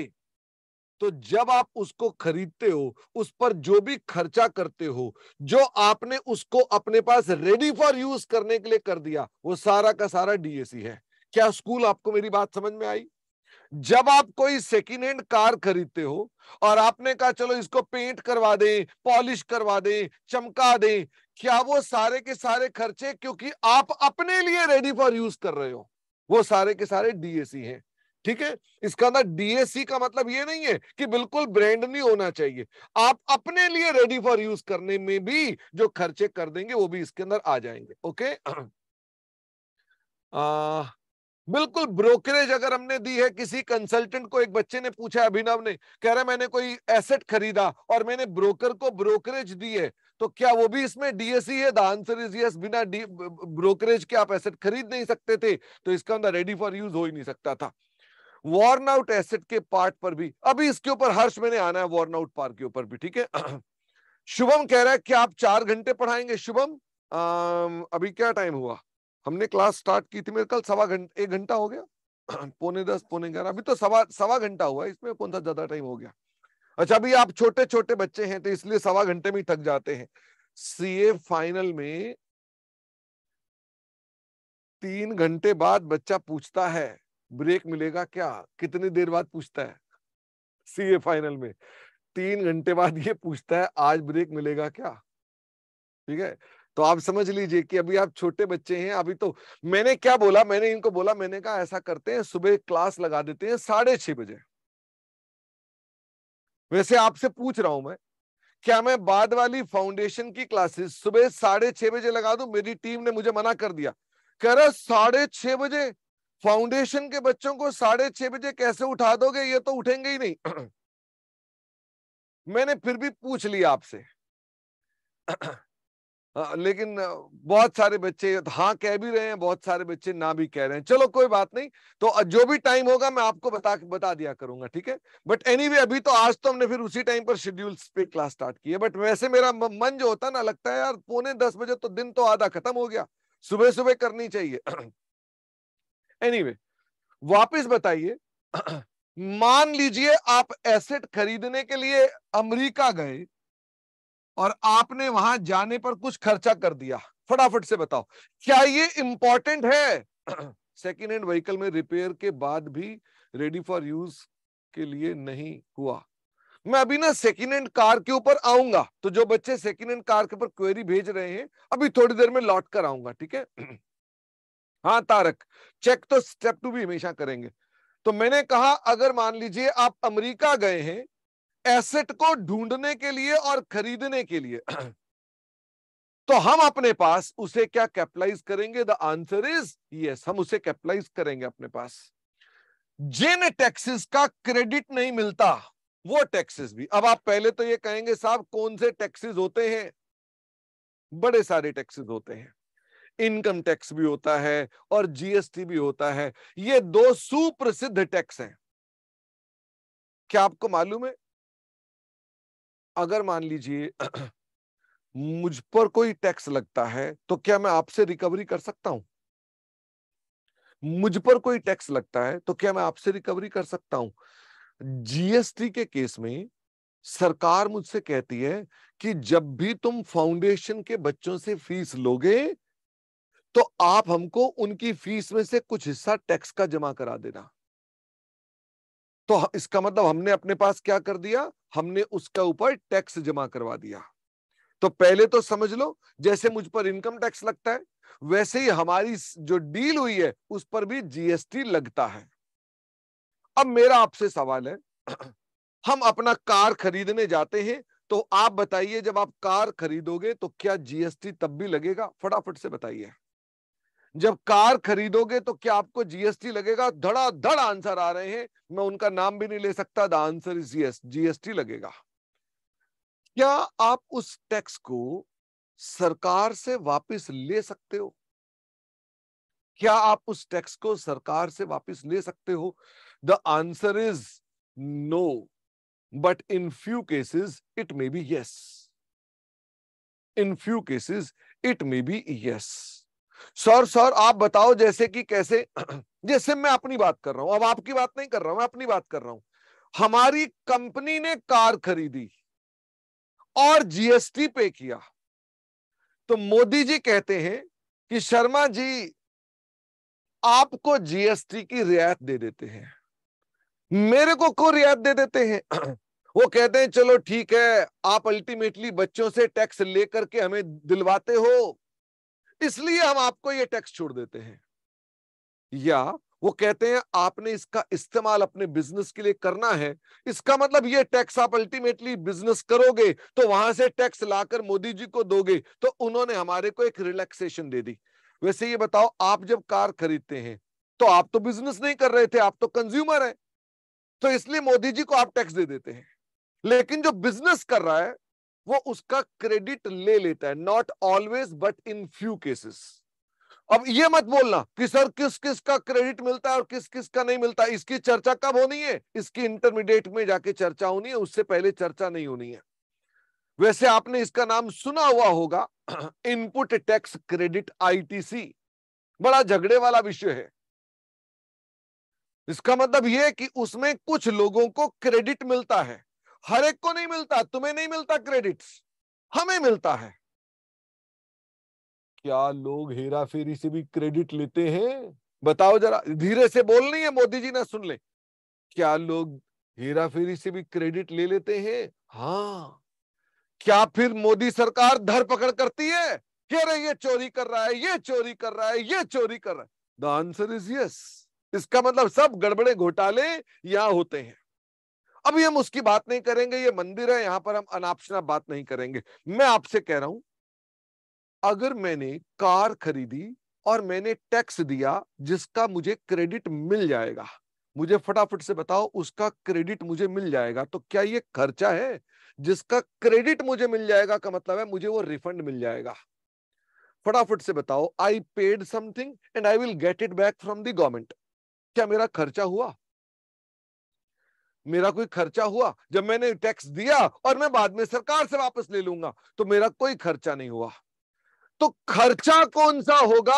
तो जब आप उसको खरीदते हो उस पर जो भी खर्चा करते हो जो आपने उसको अपने पास रेडी फॉर यूज करने के लिए कर दिया वो सारा का सारा डीएसी है क्या स्कूल आपको मेरी बात समझ में आई जब आप कोई सेकेंड हैंड कार खरीदते हो और आपने कहा चलो इसको पेंट करवा दें पॉलिश करवा दें चमका दें क्या वो सारे के सारे खर्चे क्योंकि आप अपने लिए रेडी फॉर यूज कर रहे हो वो सारे के सारे डीएसी हैं ठीक है इसका अंदर डीएसी का मतलब ये नहीं है कि बिल्कुल ब्रांड नहीं होना चाहिए आप अपने लिए रेडी फॉर यूज करने में भी जो खर्चे कर देंगे वो भी इसके अंदर आ जाएंगे ओके आ, बिल्कुल ब्रोकरेज अगर हमने दी है किसी कंसल्टेंट को एक बच्चे ने पूछा अभिनव ने कह रहा मैंने कोई एसेट खरीदा और मैंने ब्रोकर को ब्रोकरेज दी है तो क्या वो भी इसमें डीएसई e है द आंसर इज यस बिना ब्रोकरेज के आप एसेट खरीद नहीं सकते थे तो इसका अंदर रेडी फॉर यूज हो ही नहीं सकता था वॉर्न आउट एसेट के पार्ट पर भी अभी इसके ऊपर हर्ष मैंने आना है वॉर्न आउट पार्ट के ऊपर भी ठीक है शुभम कह रहा है कि आप चार घंटे पढ़ाएंगे शुभम अभी क्या टाइम हुआ हमने क्लास स्टार्ट की थी मेरे कल सवा घंटा एक घंटा हो गया पौने दस पौने ग्यारह अभी तो सवा सवा घंटा हुआ इसमें कौन सा ज्यादा टाइम हो गया अच्छा अभी आप छोटे छोटे बच्चे हैं तो इसलिए सवा घंटे में थक जाते हैं सीए फाइनल में तीन घंटे बाद बच्चा पूछता है ब्रेक मिलेगा क्या कितनी देर बाद पूछता है सीए फाइनल में तीन घंटे बाद ये पूछता है आज ब्रेक मिलेगा क्या ठीक है तो आप समझ लीजिए कि अभी आप छोटे बच्चे हैं अभी तो मैंने क्या बोला मैंने इनको बोला मैंने कहा ऐसा करते हैं सुबह क्लास लगा देते हैं साढ़े छह बजे वैसे आपसे पूछ रहा हूं मैं क्या मैं बाद वाली फाउंडेशन की क्लासेस सुबह साढ़े छह बजे लगा दू मेरी टीम ने मुझे मना कर दिया कह रहा साढ़े छह बजे फाउंडेशन के बच्चों को साढ़े छह बजे कैसे उठा दोगे ये तो उठेंगे ही नहीं मैंने फिर भी पूछ लिया आपसे लेकिन बहुत सारे बच्चे हाँ कह भी रहे हैं बहुत सारे बच्चे ना भी कह रहे हैं चलो कोई बात नहीं तो जो भी टाइम होगा मैं आपको बता बता दिया करूंगा ठीक है बट एनी anyway, अभी तो आज तो हमने फिर उसी टाइम पर शेड्यूल पे क्लास स्टार्ट की है बट वैसे मेरा मन जो होता ना लगता है यार पौने दस बजे तो दिन तो आधा खत्म हो गया सुबह सुबह करनी चाहिए एनी वे वापिस बताइए मान लीजिए आप एसेट खरीदने के लिए अमरीका गए और आपने वहां जाने पर कुछ खर्चा कर दिया फटाफट से बताओ क्या ये इंपॉर्टेंट है सेकेंड हैंड व्हीकल में रिपेयर के बाद भी रेडी फॉर यूज के लिए नहीं हुआ मैं अभी ना सेकेंड हैंड कार के ऊपर आऊंगा तो जो बच्चे सेकेंड हैंड कार के ऊपर क्वेरी भेज रहे हैं अभी थोड़ी देर में लौट कर आऊंगा ठीक है हाँ तारक चेक तो स्टेप टू भी हमेशा करेंगे तो मैंने कहा अगर मान लीजिए आप अमेरिका गए हैं एसेट को ढूंढने के लिए और खरीदने के लिए तो हम अपने पास उसे क्या कैपिटलाइज करेंगे द आंसर इज यस हम उसे कैपिटलाइज करेंगे अपने पास जिन टैक्सेस का क्रेडिट नहीं मिलता वो टैक्सेस भी अब आप पहले तो ये कहेंगे साहब कौन से टैक्सेस होते हैं बड़े सारे टैक्सेस होते हैं इनकम टैक्स भी होता है और जीएसटी भी होता है ये दो सुप्रसिद्ध टैक्स हैं क्या आपको मालूम है अगर मान लीजिए मुझ पर कोई टैक्स लगता है तो क्या मैं आपसे रिकवरी कर सकता हूं मुझ पर कोई टैक्स लगता है तो क्या मैं आपसे रिकवरी कर सकता हूं जीएसटी के केस में सरकार मुझसे कहती है कि जब भी तुम फाउंडेशन के बच्चों से फीस लोगे तो आप हमको उनकी फीस में से कुछ हिस्सा टैक्स का जमा करा देना तो इसका मतलब हमने अपने पास क्या कर दिया हमने उसका ऊपर टैक्स जमा करवा दिया तो पहले तो समझ लो जैसे मुझ पर इनकम टैक्स लगता है वैसे ही हमारी जो डील हुई है उस पर भी जीएसटी लगता है अब मेरा आपसे सवाल है हम अपना कार खरीदने जाते हैं तो आप बताइए जब आप कार खरीदोगे तो क्या जीएसटी तब भी लगेगा फटाफट से बताइए जब कार खरीदोगे तो क्या आपको जीएसटी लगेगा धड़ा धड़ आंसर आ रहे हैं मैं उनका नाम भी नहीं ले सकता the answer is yes GST लगेगा क्या आप उस टैक्स को सरकार से वापस ले सकते हो क्या आप उस टैक्स को सरकार से वापस ले सकते हो the answer is no but in few cases it may be yes in few cases it may be yes sir sir आप बताओ जैसे कि कैसे जैसे मैं अपनी बात कर रहा हूं अब आपकी बात नहीं कर रहा हूं मैं अपनी बात कर रहा हूं हमारी कंपनी ने कार खरीदी और जीएसटी पे किया तो मोदी जी कहते हैं कि शर्मा जी आपको जीएसटी की रियायत दे देते हैं मेरे को को रियायत दे देते हैं वो कहते हैं चलो ठीक है आप अल्टीमेटली बच्चों से टैक्स लेकर के हमें दिलवाते हो इसलिए हम आपको ये टैक्स छोड़ देते हैं या वो कहते हैं आपने इसका इस्तेमाल अपने बिजनेस के लिए करना है इसका मतलब ये टैक्स आप अल्टीमेटली बिजनेस करोगे तो वहां से टैक्स लाकर मोदी जी को दोगे तो उन्होंने हमारे को एक रिलैक्सेशन दे दी वैसे ये बताओ आप जब कार खरीदते हैं तो आप तो बिजनेस नहीं कर रहे थे आप तो कंज्यूमर है तो इसलिए मोदी जी को आप टैक्स दे देते हैं लेकिन जो बिजनेस कर रहा है वो उसका क्रेडिट ले लेता है not always but in few cases अब ये मत बोलना कि सर किस किस का क्रेडिट मिलता है और किस किस का नहीं मिलता इसकी चर्चा कब होनी है इसकी इंटरमीडिएट में जाके चर्चा होनी है उससे पहले चर्चा नहीं होनी है वैसे आपने इसका नाम सुना हुआ होगा इनपुट टैक्स क्रेडिट आईटीसी बड़ा झगड़े वाला विषय है इसका मतलब यह कि उसमें कुछ लोगों को क्रेडिट मिलता है हर एक को नहीं मिलता तुम्हें नहीं मिलता क्रेडिट्स हमें मिलता है क्या लोग हेरा फेरी से भी क्रेडिट लेते हैं बताओ जरा धीरे से बोल नहीं है मोदी जी ना सुन ले क्या लोग हेरा फेरी से भी क्रेडिट ले लेते हैं हाँ क्या फिर मोदी सरकार धर पकड़ करती है कह रहे ये चोरी कर रहा है ये चोरी कर रहा है ये चोरी कर रहा है द आंसर इज यस इसका मतलब सब गड़बड़े घोटाले यहां होते हैं अभी हम उसकी बात नहीं करेंगे ये मंदिर है यहां पर हम अनापशना बात नहीं करेंगे मैं आपसे कह रहा हूं अगर मैंने कार खरीदी और मैंने टैक्स दिया जिसका मुझे क्रेडिट मिल जाएगा मुझे फटाफट से बताओ उसका क्रेडिट मुझे मिल जाएगा तो क्या ये खर्चा है जिसका क्रेडिट मुझे मिल जाएगा का मतलब है मुझे वो रिफंड मिल जाएगा फटाफट से बताओ I paid something and I will get it back from the government क्या मेरा खर्चा हुआ मेरा कोई खर्चा हुआ जब मैंने टैक्स दिया और मैं बाद में सरकार से वापस ले लूंगा तो मेरा कोई खर्चा नहीं हुआ तो खर्चा कौन सा होगा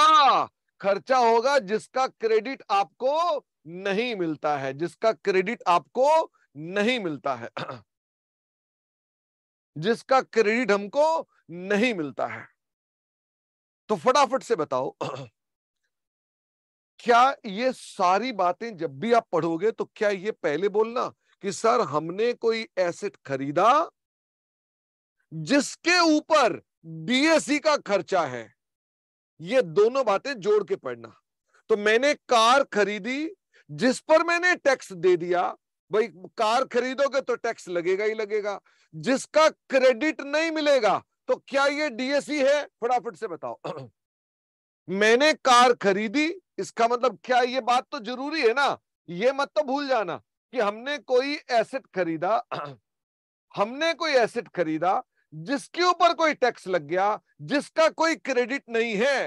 खर्चा होगा जिसका क्रेडिट आपको नहीं मिलता है जिसका क्रेडिट आपको नहीं मिलता है जिसका क्रेडिट हमको नहीं मिलता है तो फटाफट से बताओ क्या ये सारी बातें जब भी आप पढ़ोगे तो क्या ये पहले बोलना कि सर हमने कोई एसेट खरीदा जिसके ऊपर डीएसी का खर्चा है ये दोनों बातें जोड़ के पढ़ना तो मैंने कार खरीदी जिस पर मैंने टैक्स दे दिया भाई कार खरीदोगे तो टैक्स लगेगा ही लगेगा जिसका क्रेडिट नहीं मिलेगा तो क्या ये डीएसी है फटाफट से बताओ मैंने कार खरीदी इसका मतलब क्या ये बात तो जरूरी है ना ये मत तो भूल जाना कि हमने कोई एसेट खरीदा हमने कोई एसेट खरीदा जिसके ऊपर कोई टैक्स लग गया जिसका कोई क्रेडिट नहीं है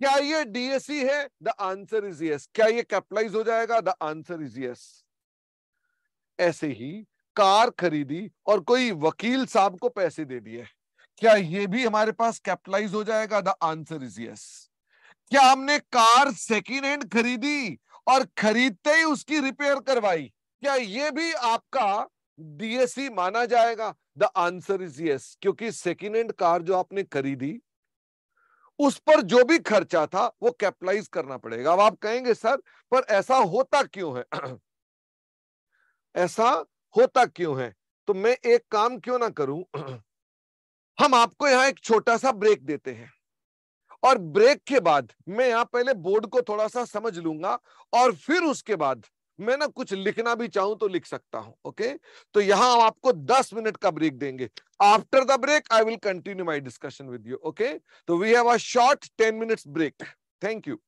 क्या ये डीएससी है द आंसर इज यस क्या ये कैपिटलाइज हो जाएगा द आंसर इज यस ऐसे ही कार खरीदी और कोई वकील साहब को पैसे दे दिए क्या ये भी हमारे पास कैपिटलाइज हो जाएगा द आंसर इज यस क्या हमने कार सेकेंड हैंड खरीदी और खरीदते ही उसकी रिपेयर करवाई क्या ये भी आपका डीएससी e माना जाएगा द आंसर इज यस क्योंकि सेकेंड हैंड कार जो आपने खरीदी उस पर जो भी खर्चा था वो कैपिटलाइज करना पड़ेगा अब आप कहेंगे सर पर ऐसा होता क्यों है ऐसा होता क्यों है तो मैं एक काम क्यों ना करूं हम आपको यहां एक छोटा सा ब्रेक देते हैं और ब्रेक के बाद मैं यहाँ पहले बोर्ड को थोड़ा सा समझ लूंगा और फिर उसके बाद मैं ना कुछ लिखना भी चाहूं तो लिख सकता हूं ओके तो यहां हम आपको 10 मिनट का ब्रेक देंगे after the break I will continue my discussion with you okay तो we have a short 10 minutes break thank you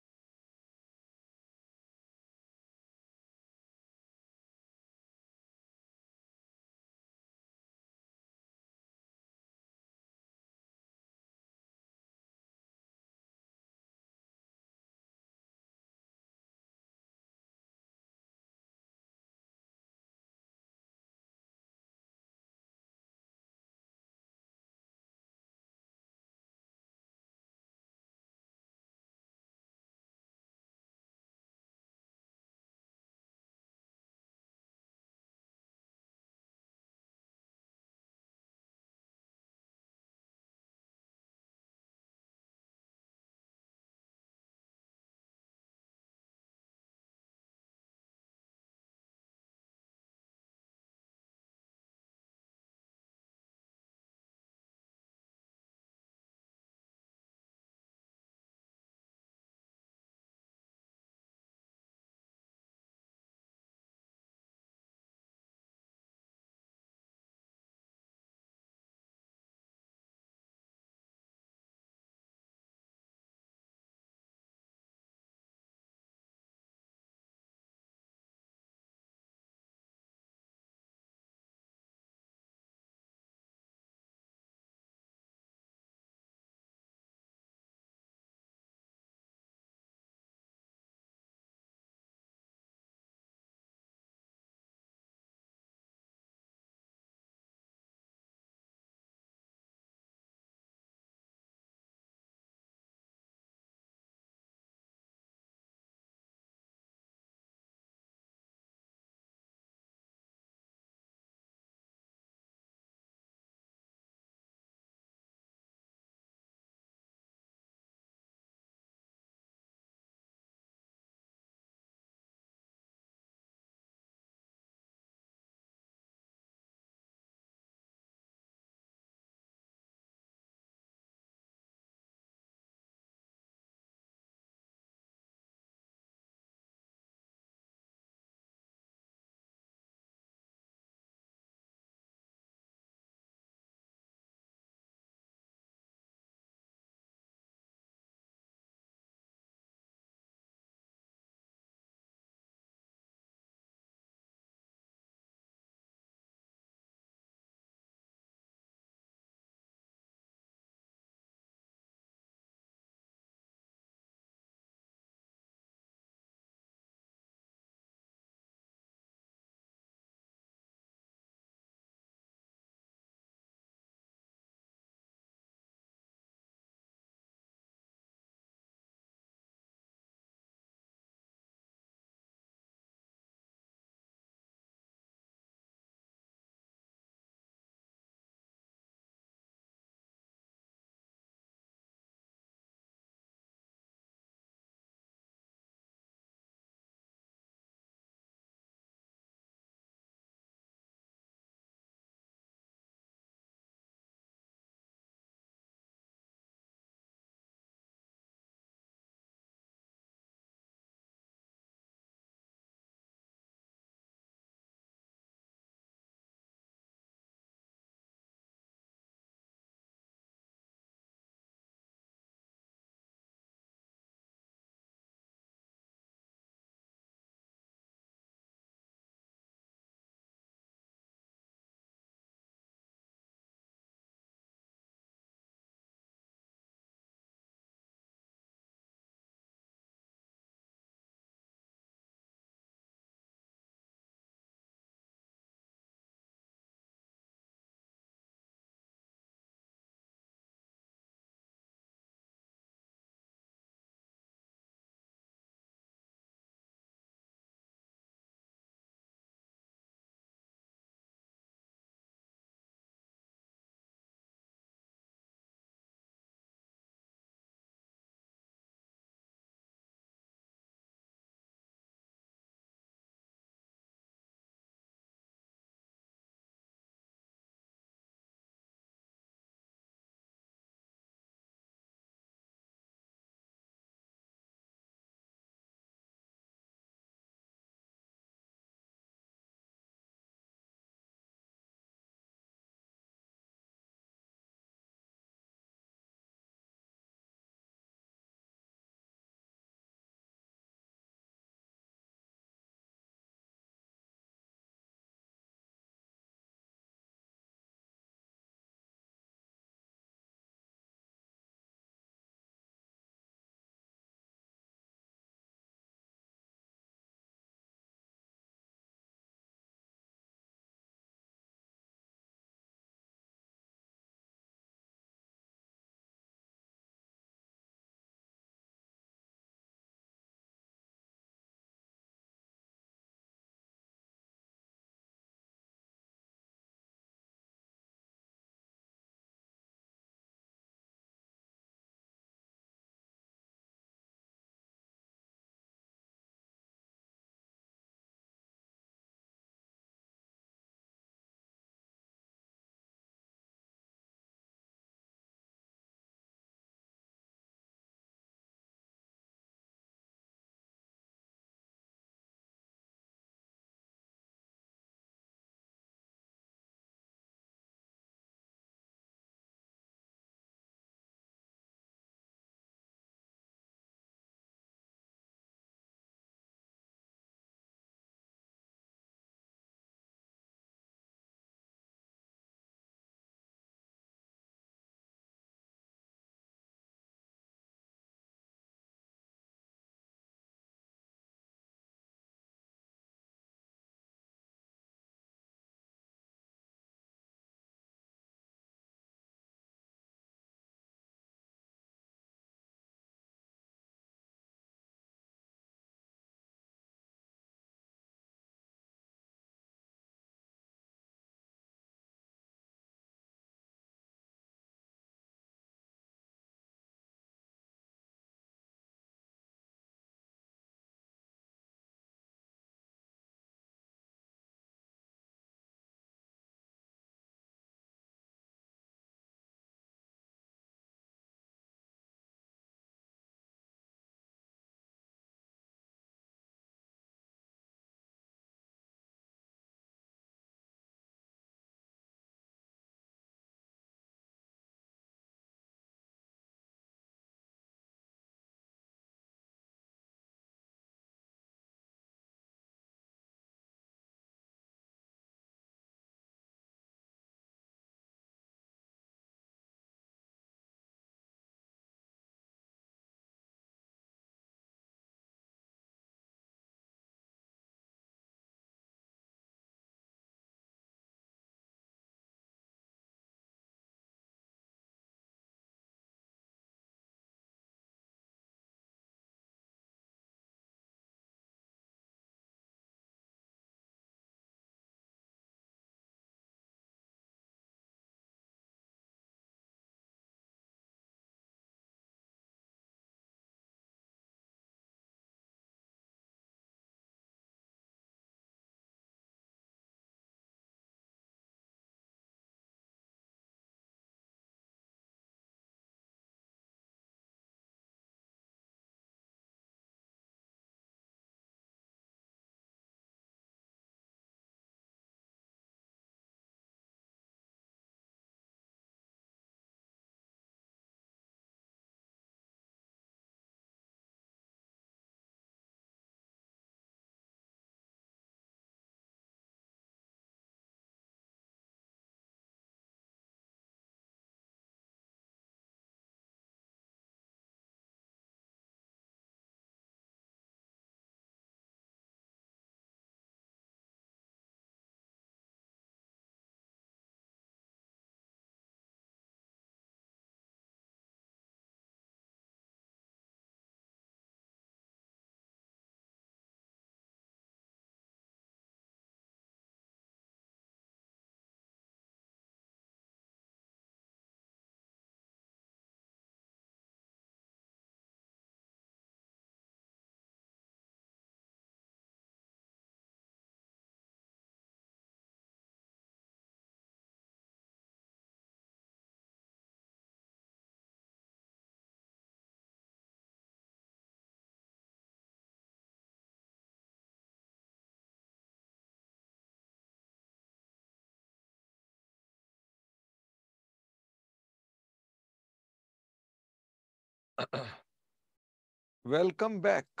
welcome back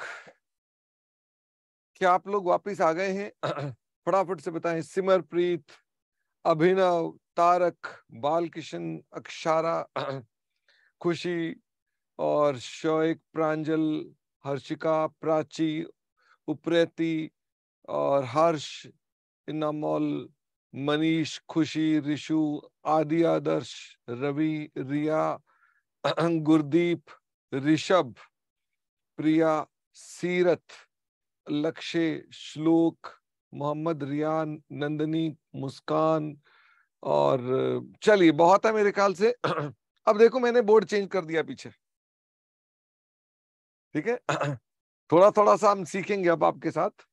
क्या आप लोग वापस आ गए हैं फटाफट से बताएं सिमरप्रीत अभिनव तारक बालकिशन अक्षारा खुशी और शोक प्रांजल हर्षिका प्राची उप्रेती और हर्ष इनामोल मनीष खुशी ऋषु आदि आदर्श रवि रिया गुरदीप ऋषभ प्रिया सीरत लक्ष्य श्लोक मोहम्मद रियान नंदनी मुस्कान और चलिए बहुत है मेरे ख्याल से अब देखो मैंने बोर्ड चेंज कर दिया पीछे ठीक है थोड़ा थोड़ा सा हम सीखेंगे अब आपके साथ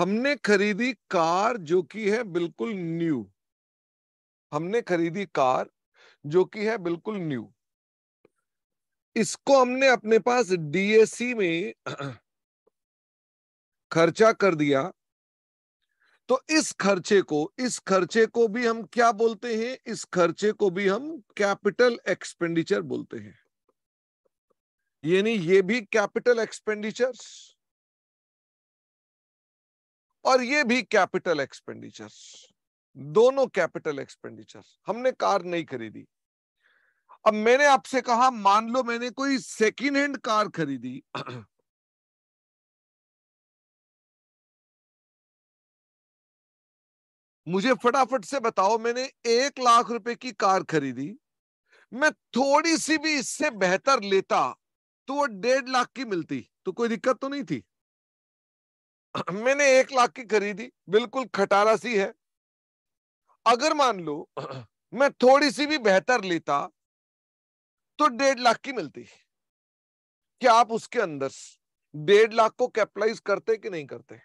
हमने खरीदी कार जो कि है बिल्कुल न्यू हमने खरीदी कार जो कि है बिल्कुल न्यू इसको हमने अपने पास डीएसी में खर्चा कर दिया तो इस खर्चे को इस खर्चे को भी हम क्या बोलते हैं इस खर्चे को भी हम कैपिटल एक्सपेंडिचर बोलते हैं यानी ये भी कैपिटल एक्सपेंडिचर्स और ये भी कैपिटल एक्सपेंडिचर्स दोनों कैपिटल एक्सपेंडिचर्स हमने कार नहीं खरीदी अब मैंने आपसे कहा मान लो मैंने कोई सेकेंड हैंड कार खरीदी मुझे फटाफट से बताओ मैंने एक लाख रुपए की कार खरीदी मैं थोड़ी सी भी इससे बेहतर लेता तो वो डेढ़ लाख की मिलती तो कोई दिक्कत तो नहीं थी मैंने एक लाख की खरीदी बिल्कुल खटारा सी है अगर मान लो मैं थोड़ी सी भी बेहतर लेता तो डेढ़ लाख की मिलती क्या आप उसके अंदर डेढ़ लाख को कैपिटलाइज करते कि नहीं करते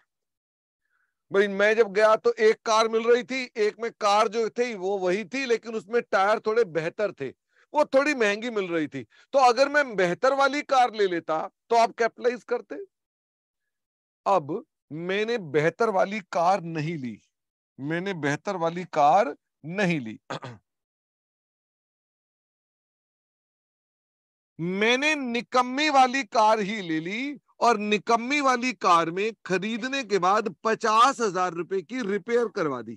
भाई मैं जब गया तो एक कार मिल रही थी एक में कार जो थी वो वही थी लेकिन उसमें टायर थोड़े बेहतर थे वो थोड़ी महंगी मिल रही थी तो अगर मैं बेहतर वाली कार ले लेता तो आप कैपिटलाइज करते अब मैंने बेहतर वाली कार नहीं ली मैंने बेहतर वाली कार नहीं ली मैंने निकम्मी वाली कार ही ले ली और निकम्मी वाली कार में खरीदने के बाद पचास हजार रुपए की रिपेयर करवा दी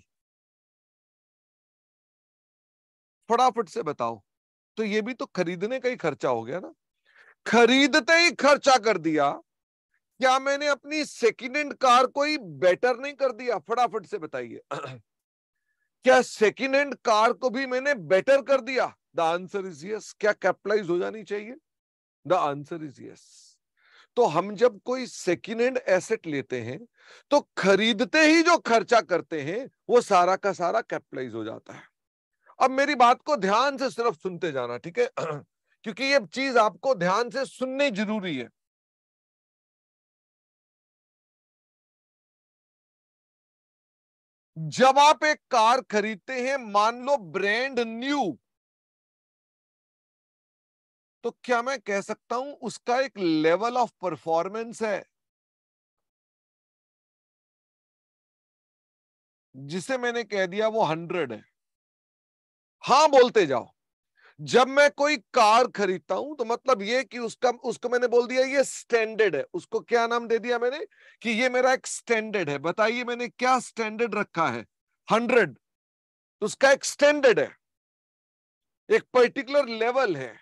फटाफट से बताओ तो ये भी तो खरीदने का ही खर्चा हो गया ना खरीदते ही खर्चा कर दिया क्या मैंने अपनी सेकेंड हैंड कार को ही बेटर नहीं कर दिया फटाफट से बताइए क्या सेकेंड हैंड कार को भी मैंने बेटर कर दिया द आंसर इज यस क्या कैपिटलाइज हो जानी चाहिए द आंसर इज यस तो हम जब कोई सेकेंड हैंड एसेट लेते हैं तो खरीदते ही जो खर्चा करते हैं वो सारा का सारा कैपिटलाइज हो जाता है अब मेरी बात को ध्यान से सिर्फ सुनते जाना ठीक है क्योंकि ये चीज आपको ध्यान से सुननी जरूरी है जब आप एक कार खरीदते हैं मान लो ब्रांड न्यू तो क्या मैं कह सकता हूं उसका एक लेवल ऑफ परफॉर्मेंस है जिसे मैंने कह दिया वो हंड्रेड है हां बोलते जाओ जब मैं कोई कार खरीदता हूं तो मतलब ये कि उसका उसको मैंने बोल दिया ये स्टैंडर्ड है उसको क्या नाम दे दिया मैंने कि ये मेरा एक स्टैंडर्ड है बताइए मैंने क्या स्टैंडर्ड रखा है हंड्रेड तो उसका एक स्टैंडर्ड है एक पर्टिकुलर लेवल है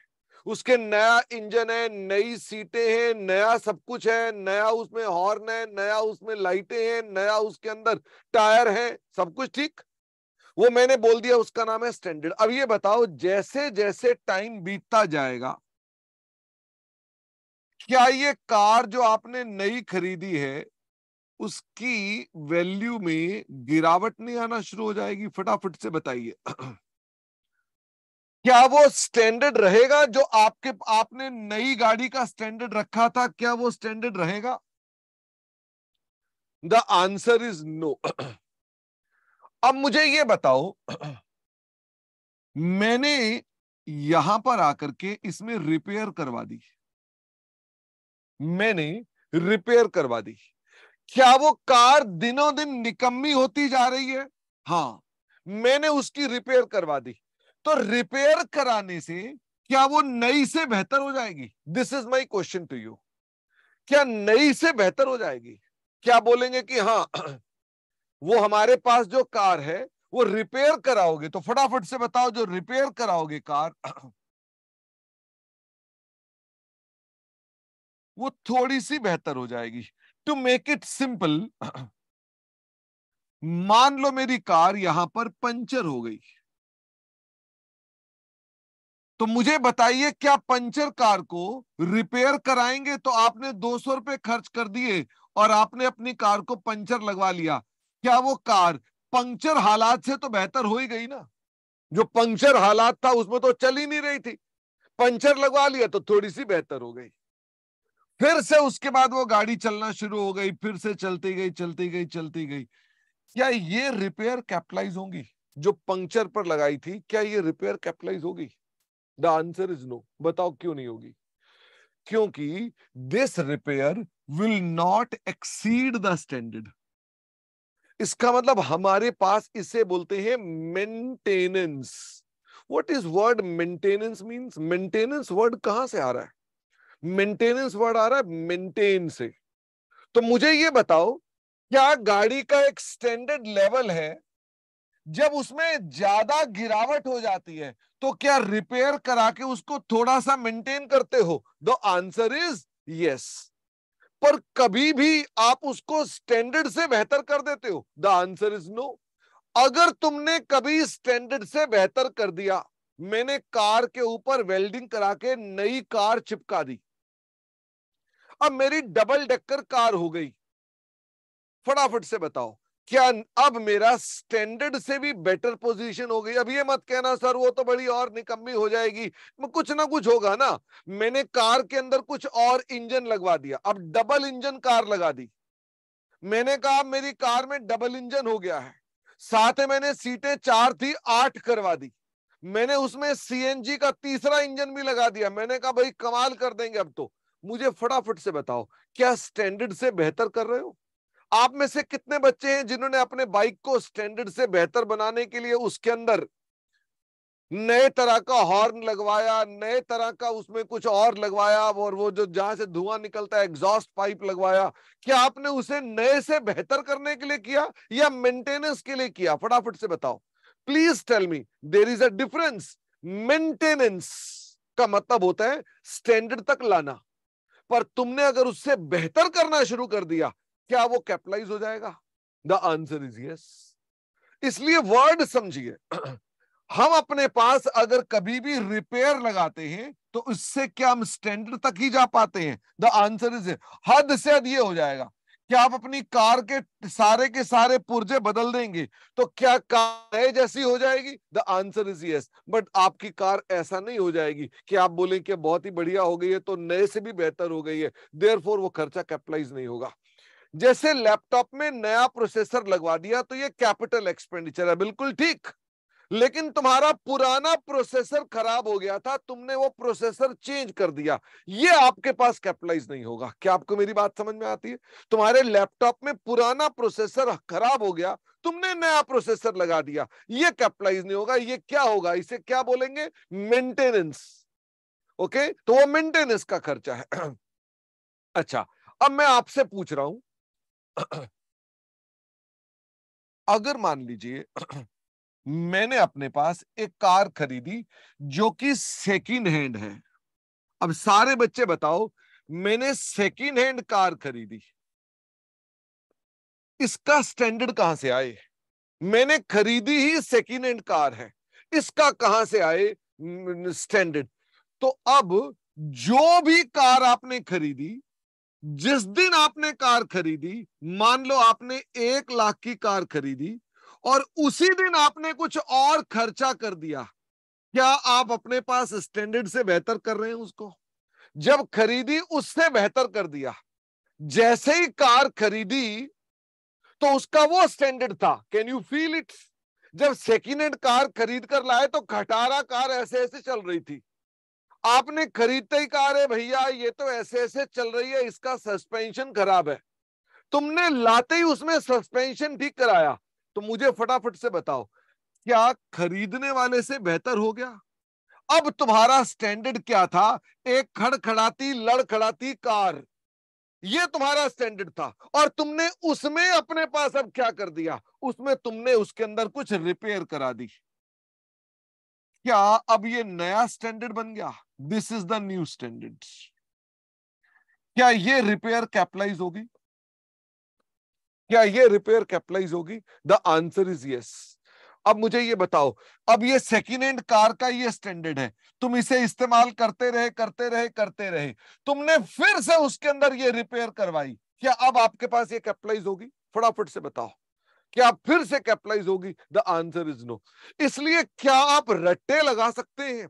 उसके नया इंजन है नई सीटें हैं नया सब कुछ है नया उसमें हॉर्न है नया उसमें लाइटें हैं नया उसके अंदर टायर है सब कुछ ठीक वो मैंने बोल दिया उसका नाम है स्टैंडर्ड अब ये बताओ जैसे जैसे टाइम बीतता जाएगा क्या ये कार जो आपने नई खरीदी है उसकी वैल्यू में गिरावट नहीं आना शुरू हो जाएगी फटाफट से बताइए क्या वो स्टैंडर्ड रहेगा जो आपके आपने नई गाड़ी का स्टैंडर्ड रखा था क्या वो स्टैंडर्ड रहेगा द आंसर इज नो अब मुझे ये बताओ मैंने यहां पर आकर के इसमें रिपेयर करवा दी मैंने रिपेयर करवा दी क्या वो कार दिनों दिन निकम्मी होती जा रही है हाँ मैंने उसकी रिपेयर करवा दी तो रिपेयर कराने से क्या वो नई से बेहतर हो जाएगी this is my question to you क्या नई से बेहतर हो जाएगी क्या बोलेंगे कि हाँ वो हमारे पास जो कार है वो रिपेयर कराओगे तो फटाफट से बताओ जो रिपेयर कराओगे कार वो थोड़ी सी बेहतर हो जाएगी टू मेक इट सिंपल मान लो मेरी कार यहां पर पंचर हो गई तो मुझे बताइए क्या पंचर कार को रिपेयर कराएंगे तो आपने दो सौ रुपए खर्च कर दिए और आपने अपनी कार को पंचर लगवा लिया क्या वो कार पंक्चर हालात से तो बेहतर हो ही गई ना जो पंक्चर हालात था उसमें तो चल ही नहीं रही थी पंचर लगवा लिया तो थोड़ी सी बेहतर हो गई फिर से उसके बाद वो गाड़ी चलना शुरू हो गई फिर से चलती गई चलती गई चलती गई क्या ये रिपेयर कैपिटलाइज होगी जो पंक्चर पर लगाई थी क्या ये रिपेयर कैपिटलाइज होगी द आंसर इज नो बताओ क्यों नहीं होगी क्योंकि this repair will not exceed the standard इसका मतलब हमारे पास इसे बोलते हैं maintenance what is word maintenance means maintenance word कहां से आ रहा है मेंटेनेंस वर्ड आ रहा है मेंटेन से तो मुझे ये बताओ क्या गाड़ी का एक स्टैंडर्ड लेवल है जब उसमें ज्यादा गिरावट हो जाती है तो क्या रिपेयर करा के उसको थोड़ा सा मेंटेन करते हो द आंसर इज यस पर कभी भी आप उसको स्टैंडर्ड से बेहतर कर देते हो द आंसर इज नो अगर तुमने कभी स्टैंडर्ड से बेहतर कर दिया मैंने कार के ऊपर वेल्डिंग करा के नई कार चिपका दी अब मेरी डबल डेकर कार हो गई फटाफट से बताओ क्या अब मेरा स्टैंडर्ड से भी बेटर पोजीशन हो गई अब ये मत कहना सर वो तो बड़ी और निकम्मी हो जाएगी कुछ ना कुछ होगा ना मैंने कार के अंदर कुछ और इंजन लगवा दिया अब डबल इंजन कार लगा दी मैंने कहा मेरी कार में डबल इंजन हो गया है साथ ही मैंने सीटें चार थी आठ करवा दी मैंने उसमें सीएनजी का तीसरा इंजन भी लगा दिया मैंने कहा भाई कमाल कर देंगे अब तो मुझे फटाफट से बताओ क्या स्टैंडर्ड से बेहतर कर रहे हो आप में से कितने बच्चे हैं जिन्होंने अपने बाइक को स्टैंडर्ड से बेहतर बनाने के लिए उसके अंदर नए तरह का हॉर्न लगवाया नए तरह का उसमें कुछ और लगवाया और वो जो जहां से धुआं निकलता है एग्जॉस्ट पाइप लगवाया क्या आपने उसे नए से बेहतर करने के लिए किया या मेंटेनेंस के लिए किया फटाफट से बताओ please tell me there is a difference maintenance का मतलब होता है स्टैंडर्ड तक लाना पर तुमने अगर उससे बेहतर करना शुरू कर दिया क्या वो कैपिटलाइज हो जाएगा द आंसर इज यस इसलिए वर्ड समझिए हम अपने पास अगर कभी भी रिपेयर लगाते हैं तो उससे क्या हम स्टैंडर्ड तक ही जा पाते हैं द आंसर इज हद से हद ये हो जाएगा कि आप अपनी कार के सारे के सारे पुर्जे बदल देंगे तो क्या कार जैसी हो जाएगी the answer is yes but आपकी कार ऐसा नहीं हो जाएगी कि आप बोले कि बहुत ही बढ़िया हो गई है तो नए से भी बेहतर हो गई है देयर वो खर्चा कैपिटलाइज नहीं होगा जैसे लैपटॉप में नया प्रोसेसर लगवा दिया तो ये कैपिटल एक्सपेंडिचर है बिल्कुल ठीक लेकिन तुम्हारा पुराना प्रोसेसर खराब हो गया था तुमने वो प्रोसेसर चेंज कर दिया ये आपके पास कैपिटलाइज नहीं होगा क्या आपको मेरी बात समझ में आती है तुम्हारे लैपटॉप में पुराना प्रोसेसर खराब हो गया तुमने नया प्रोसेसर लगा दिया ये कैपिटलाइज नहीं होगा ये क्या होगा इसे क्या बोलेंगे मेंटेनेंस ओके तो वो मेंटेनेंस का खर्चा है अच्छा अब मैं आपसे पूछ रहा हूं अगर मान लीजिए मैंने अपने पास एक कार खरीदी जो कि सेकंड हैंड है अब सारे बच्चे बताओ मैंने सेकंड हैंड कार खरीदी इसका स्टैंडर्ड कहां से आए मैंने खरीदी ही सेकंड हैंड कार है इसका कहां से आए स्टैंडर्ड तो अब जो भी कार आपने खरीदी जिस दिन आपने कार खरीदी मान लो आपने एक लाख की कार खरीदी और उसी दिन आपने कुछ और खर्चा कर दिया क्या आप अपने पास स्टैंडर्ड से बेहतर कर रहे हैं उसको जब खरीदी उससे बेहतर कर दिया जैसे ही कार खरीदी तो उसका वो स्टैंडर्ड था कैन यू फील इट जब सेकेंड हैंड कार खरीद कर लाए तो खटारा कार ऐसे ऐसे चल रही थी आपने खरीदते ही कहा अरे भैया ये तो ऐसे ऐसे चल रही है इसका सस्पेंशन खराब है तुमने लाते ही उसमें सस्पेंशन ठीक कराया तो मुझे फटाफट से बताओ क्या खरीदने वाले से बेहतर हो गया अब तुम्हारा स्टैंडर्ड क्या था एक खड़खड़ाती लड़खड़ाती कार ये तुम्हारा स्टैंडर्ड था और तुमने उसमें अपने पास अब क्या कर दिया उसमें तुमने उसके अंदर कुछ रिपेयर करा दी क्या अब ये नया स्टैंडर्ड बन गया this is the new standard क्या ये रिपेयर कैपिटलाइज होगी क्या ये रिपेयर कैपिटलाइज होगी द आंसर इज यस अब मुझे ये बताओ अब ये सेकेंड हैंड कार का ये स्टैंडर्ड है तुम इसे इस्तेमाल करते रहे करते रहे करते रहे तुमने फिर से उसके अंदर ये रिपेयर करवाई क्या अब आपके पास ये कैपिटलाइज होगी फटाफट से बताओ क्या फिर से कैपिटलाइज होगी द आंसर इज नो इसलिए क्या आप रट्टे लगा सकते हैं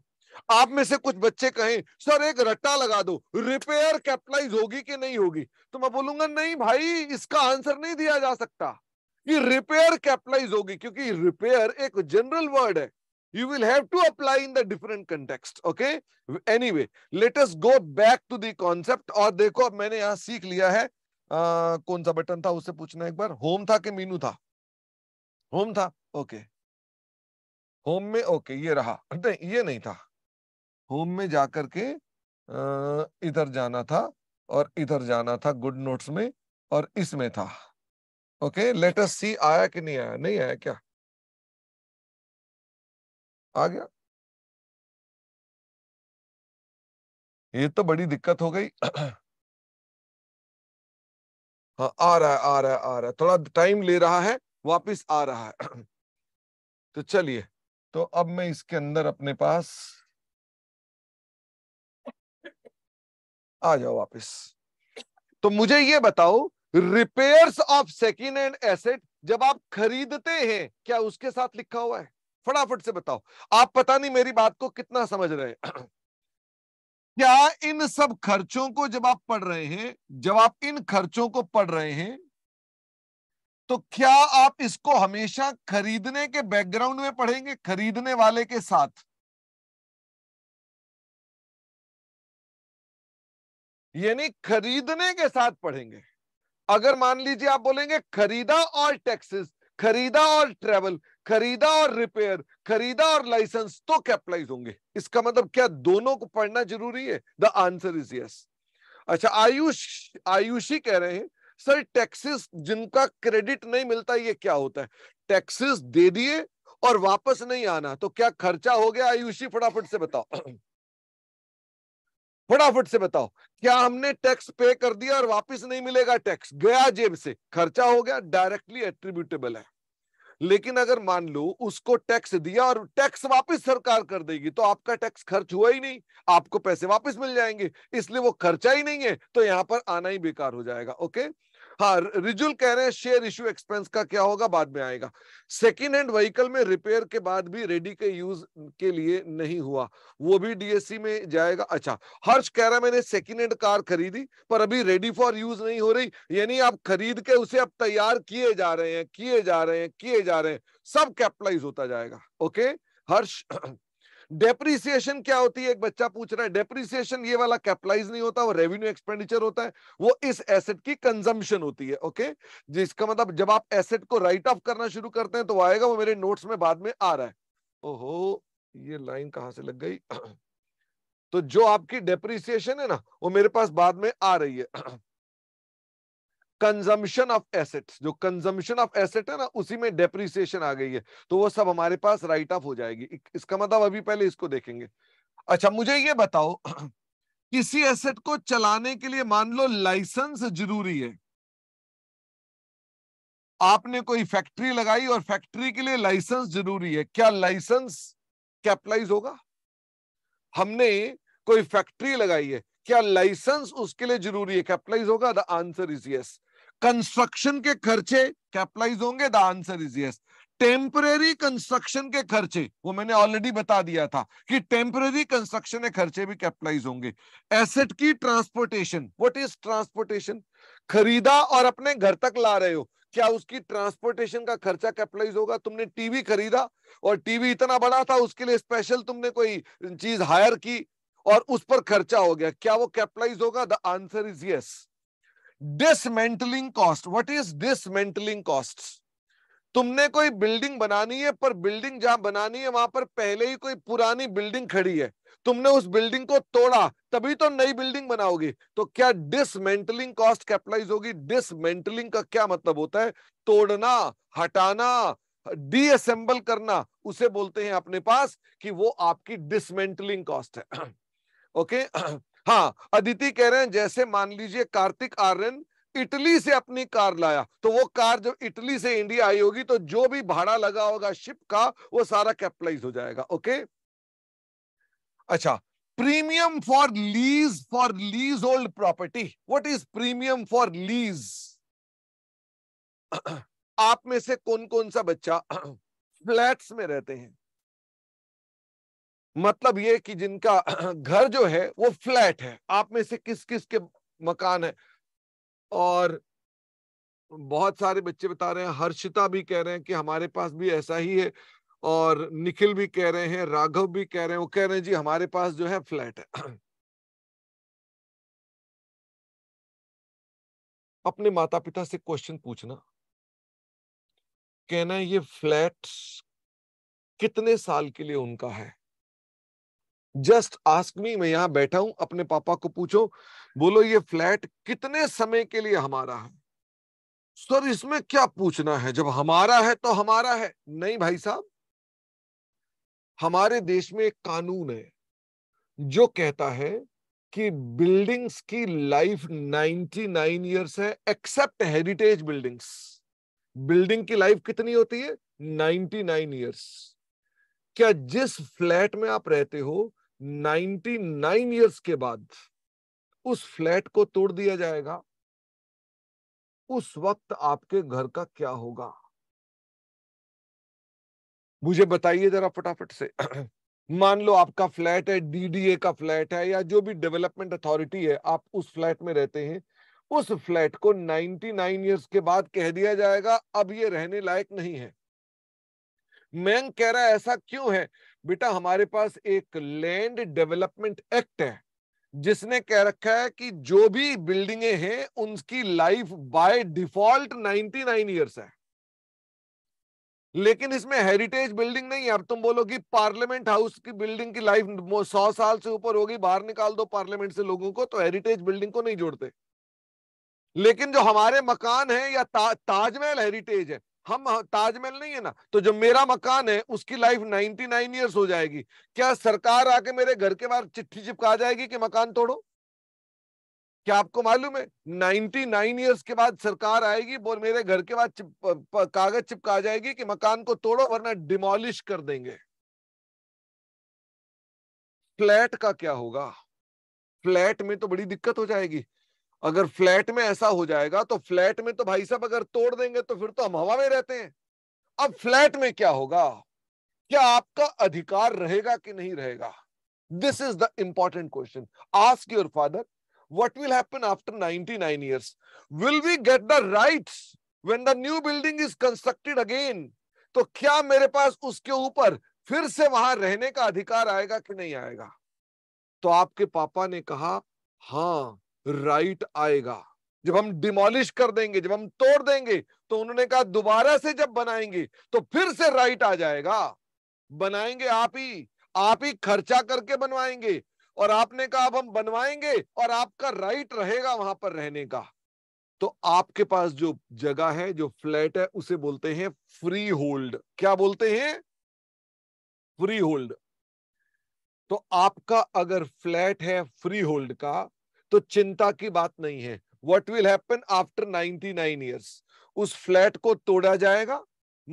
आप में से कुछ बच्चे कहें सर एक रट्टा लगा दो रिपेयर कैपिटलाइज होगी कि नहीं होगी तो मैं बोलूंगा नहीं भाई इसका आंसर नहीं दिया जा सकता कि रिपेयर कैपिटलाइज होगी क्योंकि रिपेयर एक जनरल वर्ड है you will have to apply in the different context okay anyway latest go back to the और देखो अब मैंने यहाँ सीख लिया है आ, कौन सा बटन था उससे पूछना एक बार होम था कि मीनू था होम था ओके होम में ओके ये रहा नहीं ये नहीं था होम में जाकर के इधर जाना था और इधर जाना था गुड नोट्स में और इसमें था ओके लेटर सी आया कि नहीं आया नहीं आया क्या आ गया ये तो बड़ी दिक्कत हो गई हाँ आ रहा है आ रहा है आ रहा है थोड़ा टाइम ले रहा है वापस आ रहा है तो चलिए तो अब मैं इसके अंदर अपने पास आ जाओ वापस तो मुझे ये बताओ repairs of second hand asset जब आप खरीदते हैं क्या उसके साथ लिखा हुआ है फटाफट से बताओ आप पता नहीं मेरी बात को कितना समझ रहे हैं क्या इन सब खर्चों को जब आप पढ़ रहे हैं जब आप इन खर्चों को पढ़ रहे हैं तो क्या आप इसको हमेशा खरीदने के बैकग्राउंड में पढ़ेंगे खरीदने वाले के साथ यानी खरीदने के साथ पढ़ेंगे अगर मान लीजिए आप बोलेंगे खरीदा और टैक्सेस खरीदा और ट्रेवल खरीदा और रिपेयर खरीदा और लाइसेंस तो कैपिटलाइज होंगे इसका मतलब क्या दोनों को पढ़ना जरूरी है द आंसर इज यस अच्छा आयुष आयुषी कह रहे हैं सर टैक्सेस जिनका क्रेडिट नहीं मिलता ये क्या होता है टैक्सेस दे दिए और वापस नहीं आना तो क्या खर्चा हो गया आयुषी फटाफट से बताओ फटाफट से बताओ क्या हमने टैक्स पे कर दिया और वापस नहीं मिलेगा टैक्स गया जेब से खर्चा हो गया डायरेक्टली एट्रीब्यूटेबल है लेकिन अगर मान लो उसको टैक्स दिया और टैक्स वापस सरकार कर देगी तो आपका टैक्स खर्च हुआ ही नहीं आपको पैसे वापस मिल जाएंगे इसलिए वो खर्चा ही नहीं है तो यहाँ पर आना ही बेकार हो जाएगा ओके हाँ रिजुल कह रहे हैं शेयर इश्यू एक्सपेंस का क्या होगा बाद में आएगा सेकेंड हैंड व्हीकल में रिपेयर के बाद भी रेडी के यूज के लिए नहीं हुआ वो भी डीएससी में जाएगा अच्छा हर्ष कह रहा है मैंने सेकेंड हैंड कार खरीदी पर अभी रेडी फॉर यूज नहीं हो रही यानी आप खरीद के उसे अब तैयार किए जा रहे हैं किए जा रहे हैं किए जा रहे हैं सब कैपिटलाइज होता जाएगा ओके हर्ष डेप्रिसिएशन क्या होती है एक बच्चा पूछ रहा है डेप्रिसिएशन ये वाला कैपिटलाइज नहीं होता वो रेवेन्यू एक्सपेंडिचर होता है वो इस एसेट की कंजम्पशन होती है ओके जिसका मतलब जब आप एसेट को राइट ऑफ करना शुरू करते हैं तो आएगा वो मेरे नोट्स में बाद में आ रहा है ओहो ये लाइन कहां से लग गई तो जो आपकी डेप्रिसिएशन है ना वो मेरे पास बाद में आ रही है कंजम्पशन ऑफ एसेट्स जो कंजम्पशन ऑफ एसेट है ना उसी में डेप्रिसिएशन आ गई है तो वो सब हमारे पास राइट ऑफ हो जाएगी इसका मतलब अभी पहले इसको देखेंगे अच्छा मुझे ये बताओ किसी एसेट को चलाने के लिए मान लो लाइसेंस जरूरी है आपने कोई फैक्ट्री लगाई और फैक्ट्री के लिए लाइसेंस जरूरी है क्या लाइसेंस कैपिटलाइज होगा हमने कोई फैक्ट्री लगाई है क्या लाइसेंस उसके लिए जरूरी है कैपिटलाइज होगा the answer is yes construction के खर्चे कैपिटलाइज होंगे the answer is yes temporary construction के खर्चे वो मैंने ऑलरेडी बता दिया था कि टेम्पररी कंस्ट्रक्शन के खर्चे भी कैपिटलाइज होंगे एसेट की ट्रांसपोर्टेशन व्हाट इज ट्रांसपोर्टेशन खरीदा और अपने घर तक ला रहे हो क्या उसकी ट्रांसपोर्टेशन का खर्चा कैपिटलाइज होगा तुमने टीवी खरीदा और टीवी इतना बड़ा था उसके लिए स्पेशल तुमने कोई चीज हायर की और उस पर खर्चा हो गया क्या वो कैपिटलाइज होगा the answer is yes dismantling cost what is dismantling cost तुमने कोई बिल्डिंग बनानी है पर बिल्डिंग जहां बनानी है वहां पर पहले ही कोई पुरानी बिल्डिंग खड़ी है तुमने उस बिल्डिंग को तोड़ा तभी तो नई बिल्डिंग बनाओगी तो क्या डिसमेंटलिंग कॉस्ट कैपिटलाइज होगी डिसमेंटलिंग का क्या मतलब होता है तोड़ना हटाना डीअसेंबल करना उसे बोलते हैं अपने पास कि वो आपकी डिसमेंटलिंग कॉस्ट है ओके okay? हाँ अदिति कह रहे हैं जैसे मान लीजिए कार्तिक आर्यन इटली से अपनी कार लाया तो वो कार जब इटली से इंडिया आई होगी तो जो भी भाड़ा लगा होगा शिप का वो सारा कैपिटलाइज हो जाएगा ओके अच्छा premium for lease for lease old property what is premium for lease आप में से कौन कौन सा बच्चा फ्लैट्स में रहते हैं मतलब ये कि जिनका घर जो है वो फ्लैट है आप में से किस किस के मकान है और बहुत सारे बच्चे बता रहे हैं हर्षिता भी कह रहे हैं कि हमारे पास भी ऐसा ही है और निखिल भी कह रहे हैं राघव भी कह रहे हैं वो कह रहे हैं जी हमारे पास जो है फ्लैट है अपने माता पिता से क्वेश्चन पूछना कहना ये फ्लैट कितने साल के लिए उनका है जस्ट आस्क मी मैं यहां बैठा हूं अपने पापा को पूछो बोलो ये फ्लैट कितने समय के लिए हमारा है सर इसमें क्या पूछना है जब हमारा है तो हमारा है नहीं भाई साहब हमारे देश में एक कानून है जो कहता है कि बिल्डिंग्स की लाइफ 99 ईयर्स है एक्सेप्ट हेरिटेज बिल्डिंग्स बिल्डिंग की लाइफ कितनी होती है 99 ईयर्स क्या जिस फ्लैट में आप रहते हो 99 इयर्स के बाद उस फ्लैट को तोड़ दिया जाएगा उस वक्त आपके घर का क्या होगा मुझे बताइए जरा फटाफट से मान लो आपका फ्लैट है डीडीए का फ्लैट है या जो भी डेवलपमेंट अथॉरिटी है आप उस फ्लैट में रहते हैं उस फ्लैट को 99 इयर्स के बाद कह दिया जाएगा अब ये रहने लायक नहीं है मैं कह रहा ऐसा क्यों है बेटा हमारे पास एक लैंड डेवलपमेंट एक्ट है जिसने कह रखा है कि जो भी बिल्डिंगे हैं उनकी लाइफ बाय डिफॉल्ट 99 ईयर्स है लेकिन इसमें हेरिटेज बिल्डिंग नहीं है अब तुम बोलोगी पार्लियामेंट हाउस की बिल्डिंग की लाइफ सौ साल से ऊपर होगी बाहर निकाल दो पार्लियामेंट से लोगों को तो हेरिटेज बिल्डिंग को नहीं जोड़ते लेकिन जो हमारे मकान है या ता, ताजमहल हेरिटेज है हम हाँ, ताजमहल नहीं है ना तो जब मेरा मकान है उसकी लाइफ 99 नाइन ईयर्स हो जाएगी क्या सरकार आके मेरे घर के बाहर चिट्ठी चिपका जाएगी कि मकान तोड़ो क्या आपको मालूम है नाइन्टी नाइन ईयर्स के बाद सरकार आएगी और मेरे घर के बाद चिप, कागज चिपका जाएगी कि मकान को तोड़ो वरना डिमोलिश कर देंगे फ्लैट का क्या होगा फ्लैट में तो बड़ी दिक्कत हो जाएगी अगर फ्लैट में ऐसा हो जाएगा तो फ्लैट में तो भाई साहब अगर तोड़ देंगे तो फिर तो हम हवा में रहते हैं अब फ्लैट में क्या होगा क्या आपका अधिकार रहेगा कि नहीं रहेगा this is the important question ask your father will will happen after 99 years will we get the right when the new building is constructed again तो क्या मेरे पास उसके ऊपर फिर से वहां रहने का अधिकार आएगा कि नहीं आएगा तो आपके पापा ने कहा हाँ राइट आएगा जब हम डिमोलिश कर देंगे जब हम तोड़ देंगे तो उन्होंने कहा दोबारा से जब बनाएंगे तो फिर से राइट आ जाएगा बनाएंगे आप ही आप ही खर्चा करके बनवाएंगे और आपने कहा अब हम बनवाएंगे और आपका राइट रहेगा वहां पर रहने का तो आपके पास जो जगह है जो फ्लैट है उसे बोलते हैं फ्री होल्ड क्या बोलते हैं फ्री होल्ड तो आपका अगर फ्लैट है फ्री होल्ड का तो चिंता की बात नहीं है what will happen after nine years उस फ्लैट को तोड़ा जाएगा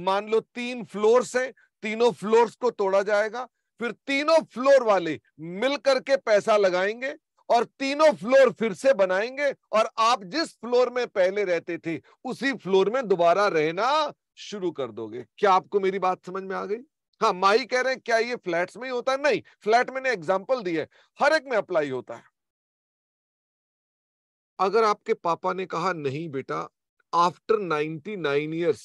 मान लो तीन फ्लोर से तीनों फ्लोर को तोड़ा जाएगा फिर तीनों फ्लोर वाले मिल करके पैसा लगाएंगे और तीनों फ्लोर फिर से बनाएंगे और आप जिस फ्लोर में पहले रहते थे उसी फ्लोर में दोबारा रहना शुरू कर दोगे क्या आपको मेरी बात समझ में आ गई हाँ माई कह रहे हैं क्या ये फ्लैट्स में ही होता है नहीं फ्लैट मैंने एग्जाम्पल दी है हर एक में अप्लाई होता है अगर आपके पापा ने कहा नहीं बेटा आफ्टर नाइनटी नाइन ईयर्स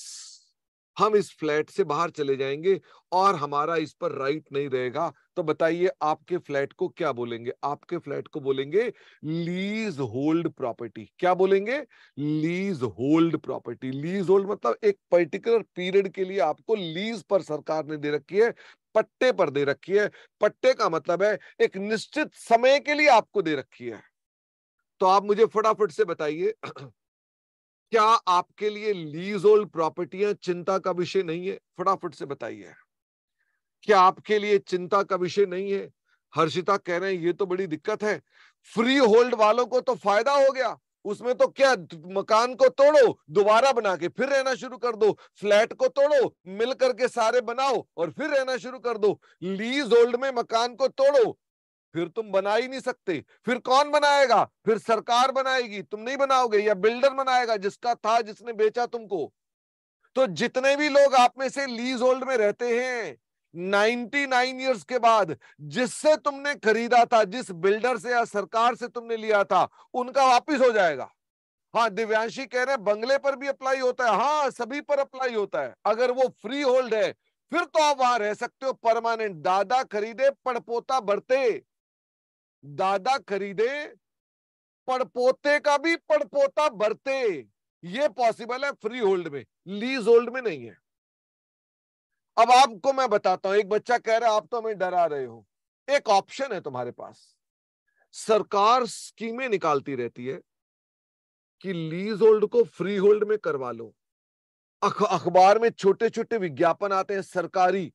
हम इस फ्लैट से बाहर चले जाएंगे और हमारा इस पर राइट नहीं रहेगा तो बताइए आपके फ्लैट को क्या बोलेंगे आपके फ्लैट को बोलेंगे लीज होल्ड प्रॉपर्टी क्या बोलेंगे leasehold property leasehold मतलब एक पर्टिकुलर पीरियड के लिए आपको लीज पर सरकार ने दे रखी है पट्टे पर दे रखी है पट्टे का मतलब है एक निश्चित समय के लिए आपको दे रखी है तो आप मुझे फटाफट से बताइए क्या आपके लिए लीज होल्ड प्रॉपर्टियां चिंता का विषय नहीं है फटाफट से बताइए क्या आपके लिए चिंता का विषय नहीं है हर्षिता कह रहे हैं ये तो बड़ी दिक्कत है फ्री होल्ड वालों को तो फायदा हो गया उसमें तो क्या मकान को तोड़ो दोबारा बना के फिर रहना शुरू कर दो फ्लैट को तोड़ो मिल करके सारे बनाओ और फिर रहना शुरू कर दो लीज होल्ड में मकान को तोड़ो फिर तुम बना ही नहीं सकते फिर कौन बनाएगा फिर सरकार बनाएगी तुम नहीं बनाओगे या बिल्डर बनाएगा जिसका था जिसने बेचा तुमको तो जितने भी लोग आप में से लीज होल्ड में रहते हैं 99 इयर्स के बाद जिससे तुमने खरीदा था जिस बिल्डर से या सरकार से तुमने लिया था उनका वापिस हो जाएगा हाँ दिव्यांशी कह रहे हैं बंगले पर भी अप्लाई होता है हाँ सभी पर अप्लाई होता है अगर वो फ्री होल्ड है फिर तो आप वहां रह सकते हो परमानेंट दादा खरीदे पड़पोता बढ़ते दादा खरीदे पड़पोते का भी पड़पोता भरते ये पॉसिबल है फ्री होल्ड में लीज होल्ड में नहीं है अब आपको मैं बताता हूं एक बच्चा कह रहा है आप तो हमें डरा रहे हो एक ऑप्शन है तुम्हारे पास सरकार स्कीमें निकालती रहती है कि लीज होल्ड को फ्री होल्ड में करवा लो अखबार में छोटे छोटे विज्ञापन आते हैं सरकारी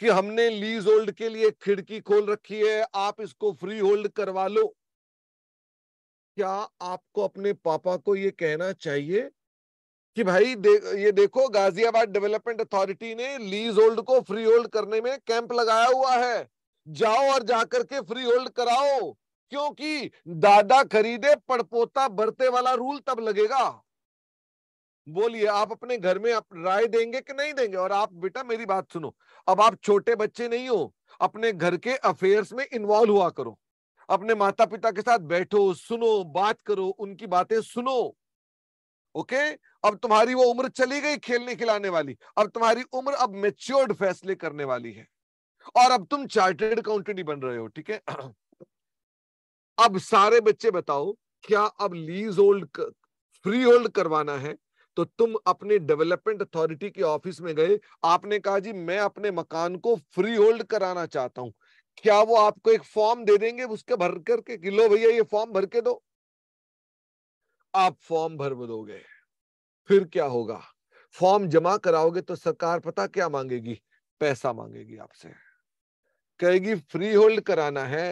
कि हमने लीज होल्ड के लिए खिड़की खोल रखी है आप इसको फ्री होल्ड करवा लो क्या आपको अपने पापा को ये कहना चाहिए कि भाई दे, ये देखो गाजियाबाद डेवलपमेंट अथॉरिटी ने लीज होल्ड को फ्री होल्ड करने में कैंप लगाया हुआ है जाओ और जाकर के फ्री होल्ड कराओ क्योंकि दादा खरीदे पड़पोता भरते वाला रूल तब लगेगा बोलिए आप अपने घर में आप राय देंगे कि नहीं देंगे और आप बेटा मेरी बात सुनो अब आप छोटे बच्चे नहीं हो अपने घर के अफेयर्स में इन्वॉल्व हुआ करो अपने माता पिता के साथ बैठो सुनो बात करो उनकी बातें सुनो ओके अब तुम्हारी वो उम्र चली गई खेलने खिलाने वाली अब तुम्हारी उम्र अब मेच्योर्ड फैसले करने वाली है और अब तुम चार्टेड अकाउंटेंट बन रहे हो ठीक है अब सारे बच्चे बताओ क्या अब लीज होल्ड फ्री होल्ड करवाना है तो तुम अपने डेवलपमेंट अथॉरिटी के ऑफिस में गए आपने कहा जी मैं अपने मकान को फ्री होल्ड कराना चाहता हूं क्या वो आपको एक फॉर्म दे देंगे उसके भर करके कि लो भैया ये फॉर्म भर के दो आप फॉर्म भर दोगे फिर क्या होगा फॉर्म जमा कराओगे तो सरकार पता क्या मांगेगी पैसा मांगेगी आपसे कहेगी फ्री होल्ड कराना है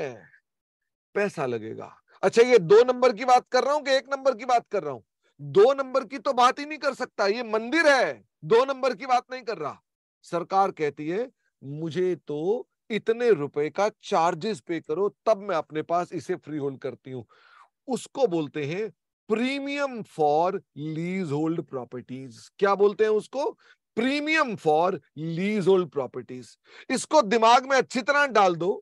पैसा लगेगा अच्छा ये दो नंबर की बात कर रहा हूं कि एक नंबर की बात कर रहा हूं दो नंबर की तो बात ही नहीं कर सकता ये मंदिर है दो नंबर की बात नहीं कर रहा सरकार कहती है मुझे तो इतने रुपए का चार्जेस पे करो तब मैं अपने पास इसे फ्री होल्ड करती हूं उसको बोलते हैं premium for leasehold properties क्या बोलते हैं उसको premium for leasehold properties इसको दिमाग में अच्छी तरह डाल दो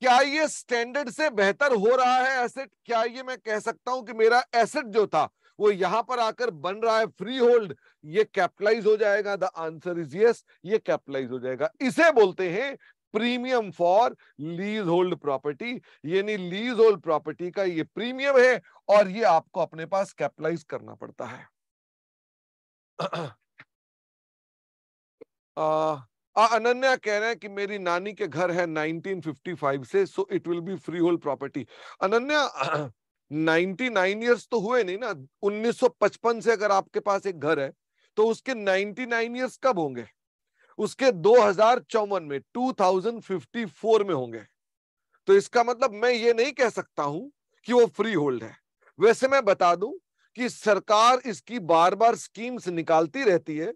क्या ये स्टैंडर्ड से बेहतर हो रहा है एसेट क्या ये मैं कह सकता हूं कि मेरा एसेट जो था वो यहां पर आकर बन रहा है फ्री होल्ड ये कैपिटलाइज हो जाएगा द आंसर इज यस ये कैपिटलाइज हो जाएगा इसे बोलते हैं premium for leasehold property यानी लीज होल्ड प्रॉपर्टी का ये प्रीमियम है और ये आपको अपने पास कैपिटलाइज करना पड़ता है आ, आ, अनन्या कह रहे हैं कि मेरी नानी के घर है 1955 से so it will be freehold property Ananya nine years तो हुए नहीं ना पचपन से अगर आपके पास एक घर है तो उसके नाइन ईयर्स कब होंगे उसके दो में टू फिफ्टी फोर में होंगे तो इसका मतलब मैं ये नहीं कह सकता हूं कि वो फ्री होल्ड है वैसे मैं बता दूं कि सरकार इसकी बार बार स्कीम्स निकालती रहती है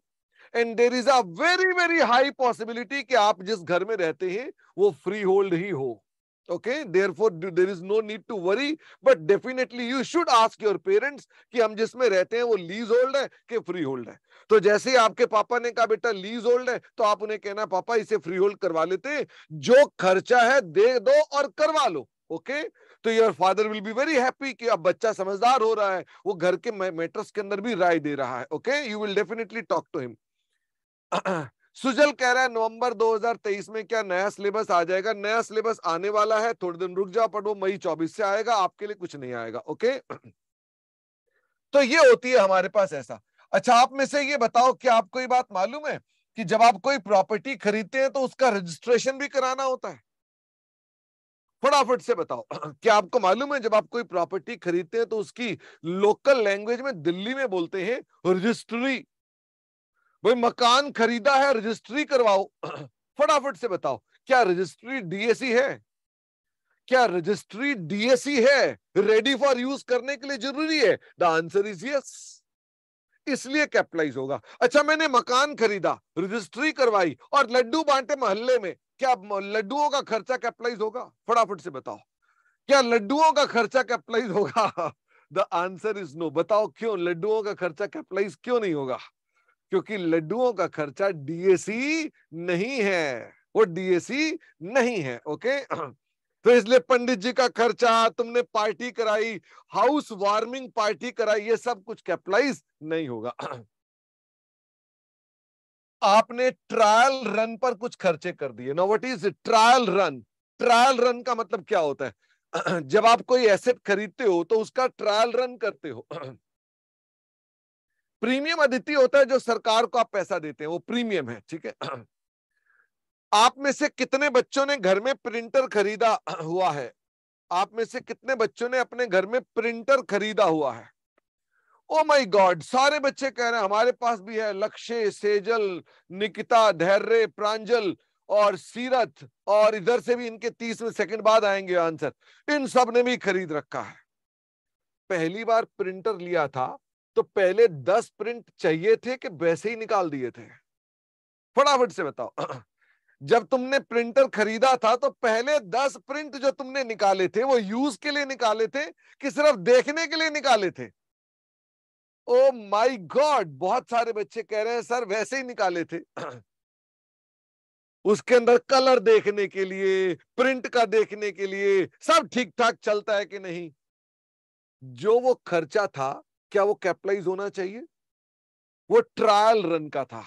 and there is a very very high possibility कि आप जिस घर में रहते हैं वो फ्री होल्ड ही हो okay therefore there is no need to worry but definitely you should ask your parents कि हम जिसमें रहते हैं वो लीज होल्ड है कि फ्री होल्ड है तो जैसे ही आपके पापा ने कहा बेटा लीज होल्ड है तो आप उन्हें कहना पापा इसे फ्री होल्ड करवा लेते जो खर्चा है दे दो और करवा लो ओके okay? तो your father will be very happy कि अब बच्चा समझदार हो रहा है वो घर के मैटर्स के अंदर भी राय दे रहा है okay you will definitely talk to him Sujal कह रहा है नवंबर 2023 में क्या नया सिलेबस आ जाएगा नया सिलेबस आने वाला है थोड़े दिन रुक जाओ पर वो मई 24 से आएगा आपके लिए कुछ नहीं आएगा ओके तो ये होती है हमारे पास ऐसा अच्छा आप में से ये बताओ कि आपको ये बात मालूम है कि जब आप कोई प्रॉपर्टी खरीदते हैं तो उसका रजिस्ट्रेशन भी कराना होता है फटाफट से बताओ क्या आपको मालूम है जब आप कोई प्रॉपर्टी खरीदते हैं तो उसकी लोकल लैंग्वेज में दिल्ली में बोलते हैं रजिस्ट्री भाई मकान खरीदा है रजिस्ट्री करवाओ फटाफट से बताओ क्या रजिस्ट्री डीएसी है क्या रजिस्ट्री डीएसी है रेडी फॉर यूज करने के लिए जरूरी है द आंसर इज यस इसलिए कैपिटलाइज होगा अच्छा मैंने मकान खरीदा रजिस्ट्री करवाई और लड्डू बांटे मोहल्ले में क्या लड्डुओं का खर्चा कैपिटलाइज होगा फटाफट से बताओ क्या लड्डुओं का खर्चा कैपिटलाइज होगा द आंसर इज नो बताओ क्यों लड्डुओं का खर्चा कैपिटलाइज क्यों नहीं होगा क्योंकि लड्डुओं का खर्चा डीएसी नहीं है वो डीएसी नहीं है ओके तो इसलिए पंडित जी का खर्चा तुमने पार्टी कराई हाउस वार्मिंग पार्टी कराई ये सब कुछ कैपिटलाइज नहीं होगा आपने ट्रायल रन पर कुछ खर्चे कर दिए no what is trial run trial run का मतलब क्या होता है जब आप कोई एसेट खरीदते हो तो उसका ट्रायल रन करते हो प्रीमियम अदिति होता है जो सरकार को आप पैसा देते हैं वो प्रीमियम है ठीक है आप में से कितने बच्चों ने घर में प्रिंटर खरीदा हुआ है आप में से कितने बच्चों ने अपने घर में प्रिंटर खरीदा हुआ है ओ माय गॉड सारे बच्चे कह रहे हैं हमारे पास भी है लक्ष्य सेजल निकिता धैर्य प्रांजल और सीरत और इधर से भी इनके तीस में सेकंड बाद आएंगे आंसर इन सब ने भी खरीद रखा है पहली बार प्रिंटर लिया था तो पहले दस प्रिंट चाहिए थे कि वैसे ही निकाल दिए थे फटाफट से बताओ जब तुमने प्रिंटर खरीदा था तो पहले दस प्रिंट जो तुमने निकाले थे वो यूज के लिए निकाले थे कि सिर्फ देखने के लिए निकाले थे ओ माई गॉड बहुत सारे बच्चे कह रहे हैं सर वैसे ही निकाले थे उसके अंदर कलर देखने के लिए प्रिंट का देखने के लिए सब ठीक ठाक चलता है कि नहीं जो वो खर्चा था क्या वो कैपिटलाइज होना चाहिए वो ट्रायल रन का था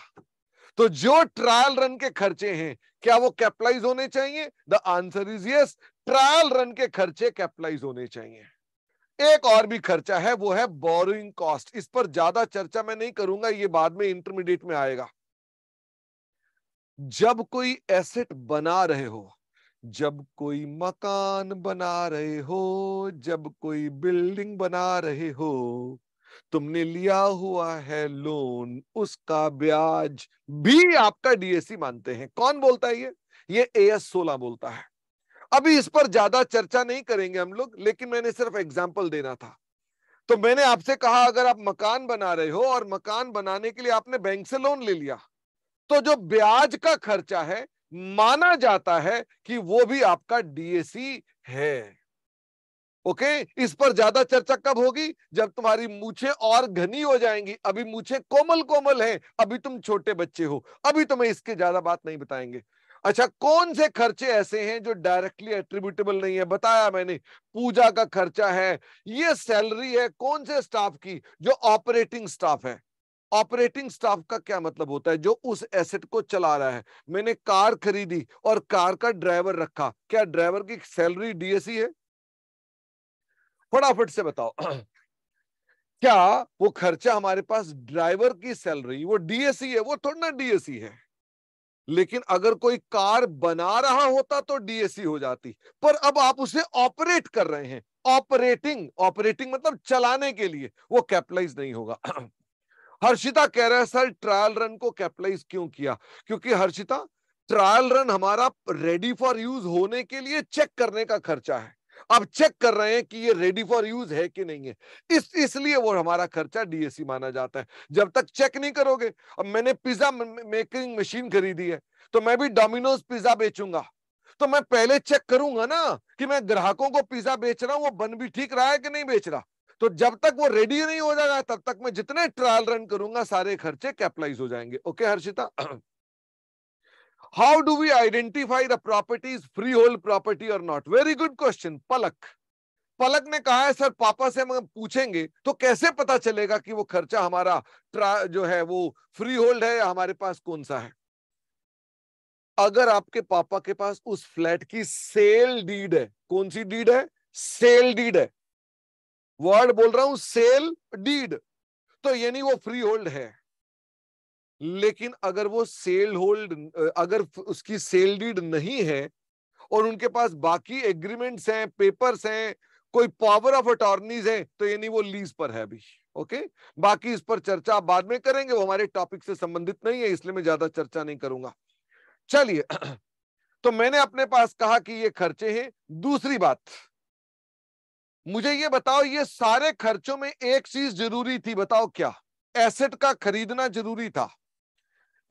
तो जो ट्रायल रन के खर्चे हैं क्या वो कैपिटलाइज होने चाहिए the answer is yes trial run के खर्चे कैपिटलाइज होने चाहिए एक और भी खर्चा है वो है बोरोइंग कॉस्ट इस पर ज्यादा चर्चा मैं नहीं करूंगा ये बाद में इंटरमीडिएट में आएगा जब कोई एसेट बना रहे हो जब कोई मकान बना रहे हो जब कोई बिल्डिंग बना रहे हो तुमने लिया हुआ है लोन उसका ब्याज भी आपका डीएससी मानते हैं कौन बोलता है ये ये एएस सोलह बोलता है अभी इस पर ज्यादा चर्चा नहीं करेंगे हम लोग लेकिन मैंने सिर्फ एग्जाम्पल देना था तो मैंने आपसे कहा अगर आप मकान बना रहे हो और मकान बनाने के लिए आपने बैंक से लोन ले लिया तो जो ब्याज का खर्चा है माना जाता है कि वो भी आपका डीएसी है ओके इस पर ज्यादा चर्चा कब होगी जब तुम्हारी मूछे और घनी हो जाएंगी अभी मूछे कोमल कोमल हैं अभी तुम छोटे बच्चे हो अभी तुम्हें इसके ज्यादा बात नहीं बताएंगे अच्छा कौन से खर्चे ऐसे हैं जो डायरेक्टली एट्रीब्यूटेबल नहीं है बताया मैंने पूजा का खर्चा है ये सैलरी है कौन से स्टाफ की जो ऑपरेटिंग स्टाफ है ऑपरेटिंग स्टाफ का क्या मतलब होता है जो उस एसेट को चला रहा है मैंने कार खरीदी और कार का ड्राइवर रखा क्या ड्राइवर की सैलरी डीएसी e है फटाफट से बताओ क्या वो खर्चा हमारे पास ड्राइवर की सैलरी वो डीएससी है वो थोड़ा ना डीएससी है लेकिन अगर कोई कार बना रहा होता तो डीएससी हो जाती पर अब आप उसे ऑपरेट कर रहे हैं ऑपरेटिंग ऑपरेटिंग मतलब चलाने के लिए वो कैपिटलाइज नहीं होगा हर्षिता कह रहे है सर ट्रायल रन को कैपिटलाइज क्यों किया क्योंकि हर्षिता ट्रायल रन हमारा रेडी फॉर यूज होने के लिए चेक करने का खर्चा है अब चेक कर रहे हैं कि ये रेडी फॉर यूज है कि नहीं है इस इसलिए वो हमारा खर्चा डीएसी e माना जाता है जब तक चेक नहीं करोगे अब मैंने पिज्जा मेकिंग मशीन खरीदी है तो मैं भी डोमिनोज पिज्जा बेचूंगा तो मैं पहले चेक करूंगा ना कि मैं ग्राहकों को पिज्जा बेच रहा हूँ वो बन भी ठीक रहा है कि नहीं बेच रहा तो जब तक वो रेडी नहीं हो जाएगा तब तक मैं जितने ट्रायल रन करूंगा सारे खर्चे कैपिटलाइज हो जाएंगे okay Harshita how do we identify the property is freehold property or not? Very good question, Palak. Palak ने कहा है सर पापा से हम पूछेंगे तो कैसे पता चलेगा कि वो खर्चा हमारा जो है वो फ्री होल्ड है या हमारे पास कौन सा है अगर आपके पापा के पास उस फ्लैट की सेल डीड है कौन सी डीड है सेल डीड है वर्ड बोल रहा हूं सेल डीड तो यानी वो फ्री होल्ड है लेकिन अगर वो सेल होल्ड अगर उसकी सेल डीड नहीं है और उनके पास बाकी एग्रीमेंट्स हैं पेपर्स हैं कोई पावर ऑफ अटॉर्नीज है तो यानी वो लीज पर है अभी ओके बाकी इस पर चर्चा बाद में करेंगे वो हमारे टॉपिक से संबंधित नहीं है इसलिए मैं ज्यादा चर्चा नहीं करूंगा चलिए तो मैंने अपने पास कहा कि ये खर्चे हैं दूसरी बात मुझे ये बताओ ये सारे खर्चों में एक चीज जरूरी थी बताओ क्या एसेट का खरीदना जरूरी था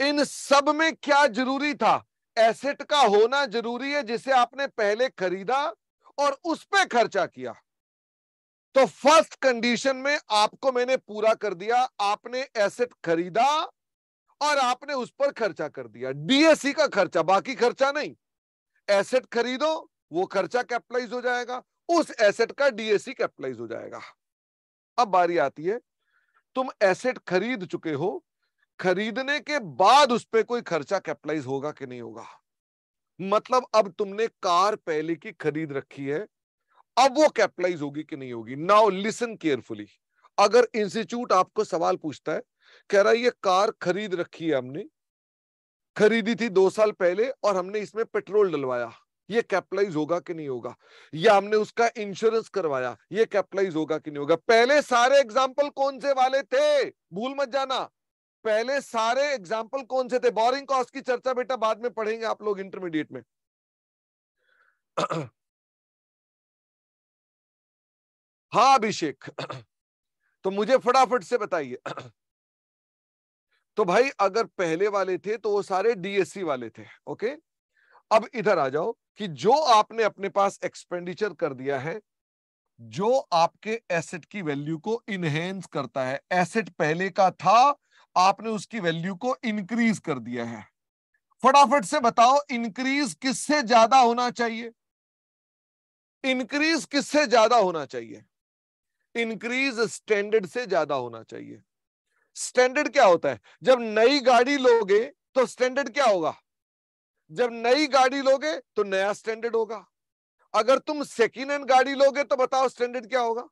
इन सब में क्या जरूरी था एसेट का होना जरूरी है जिसे आपने पहले खरीदा और उस पर खर्चा किया तो फर्स्ट कंडीशन में आपको मैंने पूरा कर दिया आपने एसेट खरीदा और आपने उस पर खर्चा कर दिया डीएसी e का खर्चा बाकी खर्चा नहीं एसेट खरीदो वो खर्चा कैपिटलाइज हो जाएगा उस एसेट का डीएसी कैपिटलाइज e हो जाएगा अब बारी आती है तुम एसेट खरीद चुके हो खरीदने के बाद उस पर कोई खर्चा कैपिटलाइज होगा कि नहीं होगा मतलब अब तुमने कार पहले की खरीद रखी है अब वो कैपिटलाइज होगी कि नहीं होगी नाउ लिसन केयरफुली अगर इंस्टीट्यूट आपको सवाल पूछता है कह रहा है ये कार खरीद रखी है हमने खरीदी थी दो साल पहले और हमने इसमें पेट्रोल डलवाया ये कैपिटलाइज होगा कि नहीं होगा या हमने उसका इंश्योरेंस करवाया ये कैपिटलाइज होगा कि नहीं होगा पहले सारे एग्जाम्पल कौन से वाले थे भूल मत जाना पहले सारे एग्जाम्पल कौन से थे बोरिंग कॉस्ट की चर्चा बेटा बाद में पढ़ेंगे आप लोग इंटरमीडिएट में हा अभिषेक तो मुझे फटाफट से बताइए तो भाई अगर पहले वाले थे तो वो सारे डीएससी वाले थे ओके अब इधर आ जाओ कि जो आपने अपने पास एक्सपेंडिचर कर दिया है जो आपके एसेट की वैल्यू को इनहेंस करता है एसेट पहले का था आपने उसकी वैल्यू को इंक्रीज कर दिया है फटाफट से बताओ इंक्रीज किससे ज्यादा होना चाहिए इंक्रीज किससे ज्यादा होना चाहिए इंक्रीज स्टैंडर्ड से ज्यादा होना चाहिए स्टैंडर्ड क्या होता है जब नई गाड़ी लोगे तो स्टैंडर्ड क्या होगा जब नई गाड़ी लोगे तो नया स्टैंडर्ड होगा अगर तुम सेकेंड हैंड गाड़ी लोगे तो बताओ स्टैंडर्ड क्या होगा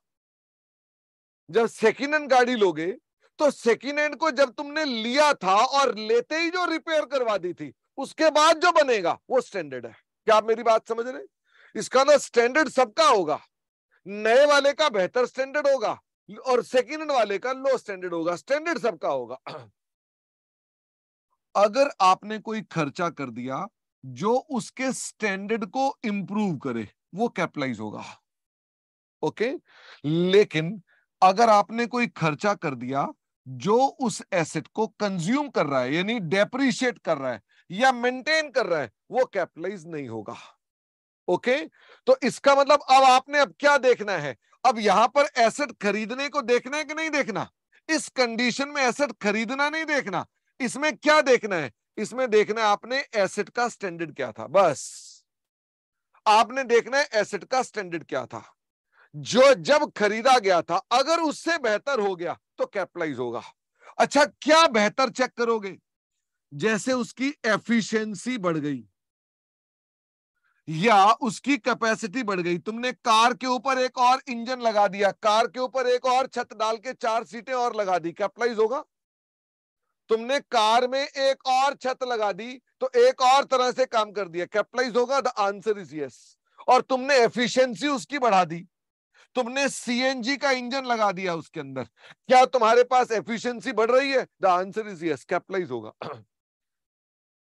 जब सेकेंड हैंड गाड़ी लोगे तो सेकेंड हैंड को जब तुमने लिया था और लेते ही जो रिपेयर करवा दी थी उसके बाद जो बनेगा वो स्टैंडर्ड है क्या आप मेरी बात समझ रहे इसका ना स्टैंडर्ड सबका होगा नए वाले का बेहतर स्टैंडर्ड होगा और सेकेंड हैंड वाले का लो स्टैंडर्ड होगा स्टैंडर्ड सबका होगा अगर आपने कोई खर्चा कर दिया जो उसके स्टैंडर्ड को इंप्रूव करे वो कैपिटलाइज होगा ओके लेकिन अगर आपने कोई खर्चा कर दिया जो उस एसेट को कंज्यूम कर रहा है यानी डेप्रिशिएट कर रहा है या मेंटेन कर रहा है वो कैपिटलाइज नहीं होगा ओके तो इसका मतलब अब आपने अब क्या देखना है अब यहां पर एसेट खरीदने को देखना है कि नहीं देखना इस कंडीशन में एसेट खरीदना नहीं देखना इसमें क्या देखना है इसमें देखना है आपने एसेट का स्टैंडर्ड क्या था बस आपने देखना है एसेट का स्टैंडर्ड क्या था जो जब खरीदा गया था अगर उससे बेहतर हो गया तो कैपिटलाइज होगा अच्छा क्या बेहतर चेक करोगे जैसे उसकी एफिशिएंसी बढ़ गई या उसकी कैपेसिटी बढ़ गई तुमने कार के ऊपर एक और इंजन लगा दिया कार के ऊपर एक और छत डाल के चार सीटें और लगा दी कैपिटलाइज होगा तुमने कार में एक और छत लगा दी तो एक और तरह से काम कर दिया कैपिटलाइज होगा द आंसर इज यस और तुमने एफिशिएंसी उसकी बढ़ा दी तुमने सीएनजी का इंजन लगा दिया उसके अंदर क्या तुम्हारे पास एफिशिएंसी बढ़ रही है the answer is yes capitalise होगा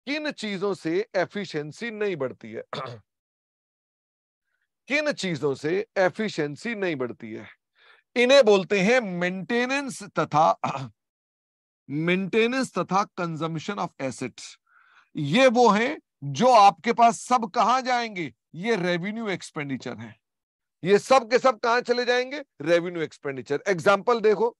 किन चीजों से एफिशिएंसी नहीं बढ़ती है किन चीजों से एफिशिएंसी नहीं बढ़ती है इन्हें बोलते हैं मेंटेनेंस तथा मेंटेनेंस तथा कंजम्पशन ऑफ एसेट्स ये वो है जो आपके पास सब कहा जाएंगे ये रेवेन्यू एक्सपेंडिचर है ये सब के सब कहा चले जाएंगे रेवेन्यू एक्सपेंडिचर एग्जाम्पल देखो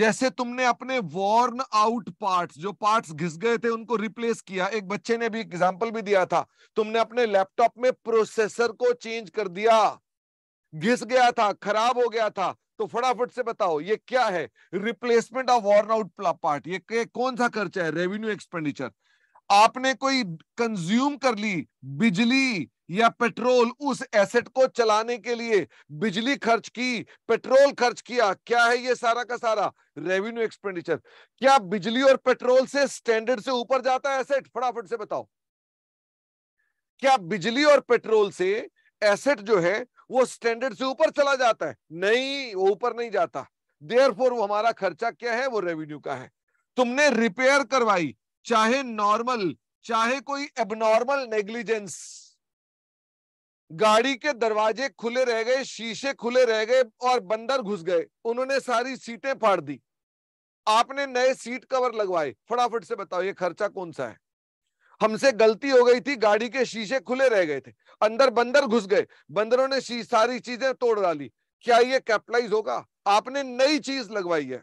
जैसे तुमने अपने वॉर्न आउट पार्ट्स जो पार्ट्स घिस गए थे उनको रिप्लेस किया एक बच्चे ने भी एग्जाम्पल भी दिया था तुमने अपने लैपटॉप में प्रोसेसर को चेंज कर दिया घिस गया था खराब हो गया था तो फटाफट से बताओ ये क्या है replacement of worn out part ये कौन सा खर्चा है रेवेन्यू एक्सपेंडिचर आपने कोई कंज्यूम कर ली बिजली या पेट्रोल उस एसेट को चलाने के लिए बिजली खर्च की पेट्रोल खर्च किया क्या है ये सारा का सारा रेवेन्यू एक्सपेंडिचर क्या बिजली और पेट्रोल से स्टैंडर्ड से ऊपर जाता है एसेट फटाफट से बताओ क्या बिजली और पेट्रोल से एसेट जो है वो स्टैंडर्ड से ऊपर चला जाता है नहीं वो ऊपर नहीं जाता देयर वो हमारा खर्चा क्या है वो रेवेन्यू का है तुमने रिपेयर करवाई चाहे नॉर्मल चाहे कोई एबनॉर्मल नेग्लिजेंस गाड़ी के दरवाजे खुले रह गए शीशे खुले रह गए और बंदर घुस गए उन्होंने सारी सीटें फाड़ दी आपने नए सीट कवर लगवाए फटाफट से बताओ ये खर्चा कौन सा है हमसे गलती हो गई थी गाड़ी के शीशे खुले रह गए थे अंदर बंदर घुस गए बंदरों ने सारी चीजें तोड़ डाली क्या ये कैपिटलाइज होगा आपने नई चीज लगवाई है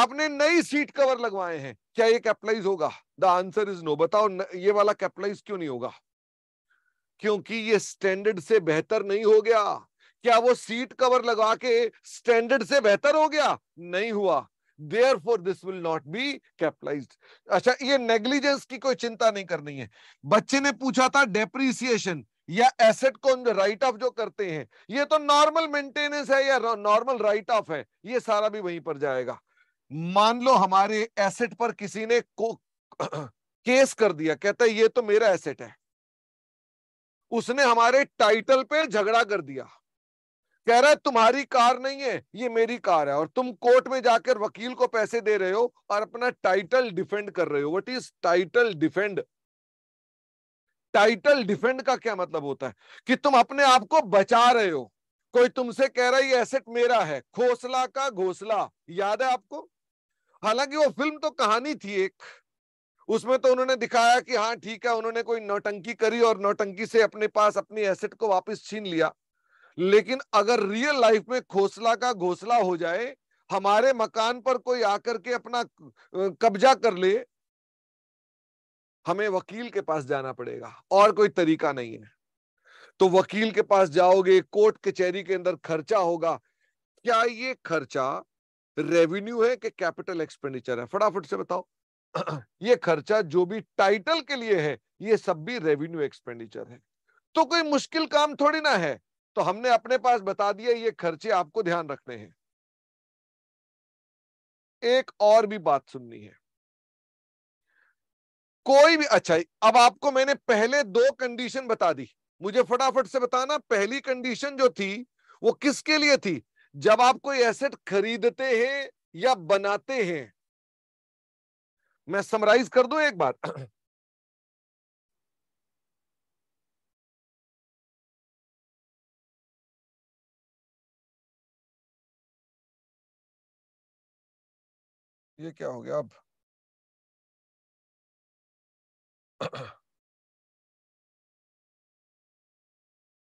आपने नई सीट कवर लगवाए हैं क्या ये कैपिटलाइज होगा द आंसर इज नो बताओ ये वाला कैपिटलाइज क्यों नहीं होगा क्योंकि ये स्टैंडर्ड से बेहतर नहीं हो गया क्या वो सीट कवर लगा के स्टैंडर्ड से बेहतर हो गया नहीं हुआ therefore this will not be capitalize अच्छा ये नेग्लिजेंस की कोई चिंता नहीं करनी है बच्चे ने पूछा था डेप्रिसिएशन या एसेट को राइट ऑफ जो करते हैं ये तो नॉर्मल मेंटेनेंस है या नॉर्मल राइट ऑफ है ये सारा भी वहीं पर जाएगा मान लो हमारे एसेट पर किसी ने को केस कर दिया कहता है ये तो मेरा एसेट है उसने हमारे टाइटल पे झगड़ा कर दिया कह रहा है तुम्हारी कार नहीं है ये मेरी कार है और तुम कोर्ट में जाकर वकील को पैसे दे रहे हो और अपना टाइटल डिफेंड कर रहे हो what is title defend title defend का क्या मतलब होता है कि तुम अपने आप को बचा रहे हो कोई तुमसे कह रहा है ये एसेट मेरा है खोसला का घोसला याद है आपको हालांकि वो फिल्म तो कहानी थी एक उसमें तो उन्होंने दिखाया कि हाँ ठीक है उन्होंने कोई नौटंकी करी और नौटंकी से अपने पास अपनी एसेट को वापस छीन लिया लेकिन अगर रियल लाइफ में घोसला का घोसला हो जाए हमारे मकान पर कोई आकर के अपना कब्जा कर ले हमें वकील के पास जाना पड़ेगा और कोई तरीका नहीं है तो वकील के पास जाओगे कोर्ट कचहरी के, के अंदर खर्चा होगा क्या ये खर्चा रेवेन्यू है कि कैपिटल एक्सपेंडिचर है फटाफट से बताओ ये खर्चा जो भी टाइटल के लिए है ये सब भी रेवेन्यू एक्सपेंडिचर है तो कोई मुश्किल काम थोड़ी ना है तो हमने अपने पास बता दिया ये खर्चे आपको ध्यान रखने हैं एक और भी बात सुननी है कोई भी अच्छा अब आपको मैंने पहले दो कंडीशन बता दी मुझे फटाफट से बताना पहली कंडीशन जो थी वो किसके लिए थी जब आप कोई एसेट खरीदते हैं या बनाते हैं मैं समराइज कर दू एक बार ये क्या हो गया अब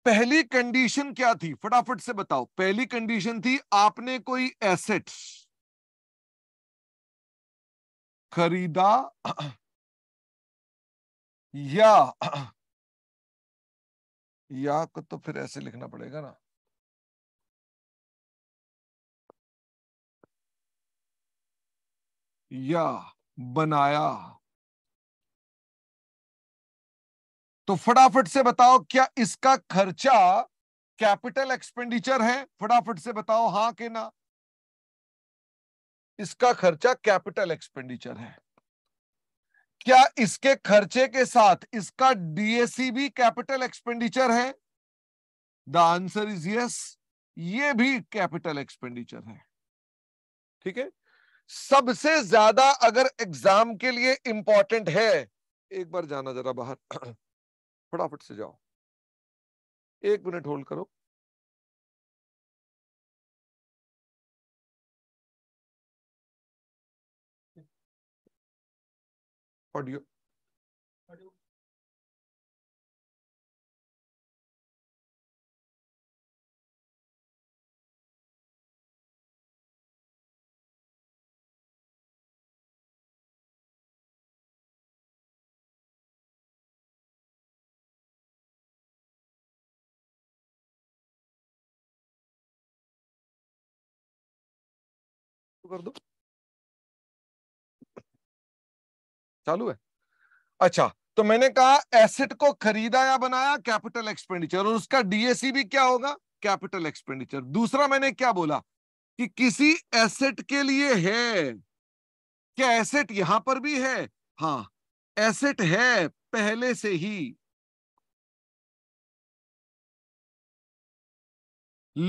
पहली कंडीशन क्या थी फटाफट से बताओ पहली कंडीशन थी आपने कोई एसेट्स खरीदा या या को तो फिर ऐसे लिखना पड़ेगा ना या बनाया तो फटाफट से बताओ क्या इसका खर्चा कैपिटल एक्सपेंडिचर है फटाफट से बताओ हाँ के ना इसका खर्चा कैपिटल एक्सपेंडिचर है क्या इसके खर्चे के साथ इसका डीएसी भी कैपिटल एक्सपेंडिचर है द आंसर इज यस ये भी कैपिटल एक्सपेंडिचर है ठीक है सबसे ज्यादा अगर एग्जाम के लिए इंपॉर्टेंट है एक बार जाना जरा बाहर फटाफट से जाओ एक मिनट होल्ड करो audio audio कर दो चालू है अच्छा तो मैंने कहा एसेट को खरीदा या बनाया कैपिटल एक्सपेंडिचर और उसका डीएसी भी क्या होगा कैपिटल एक्सपेंडिचर दूसरा मैंने क्या बोला कि किसी एसेट के लिए है क्या एसेट यहां पर भी है हाँ एसेट है पहले से ही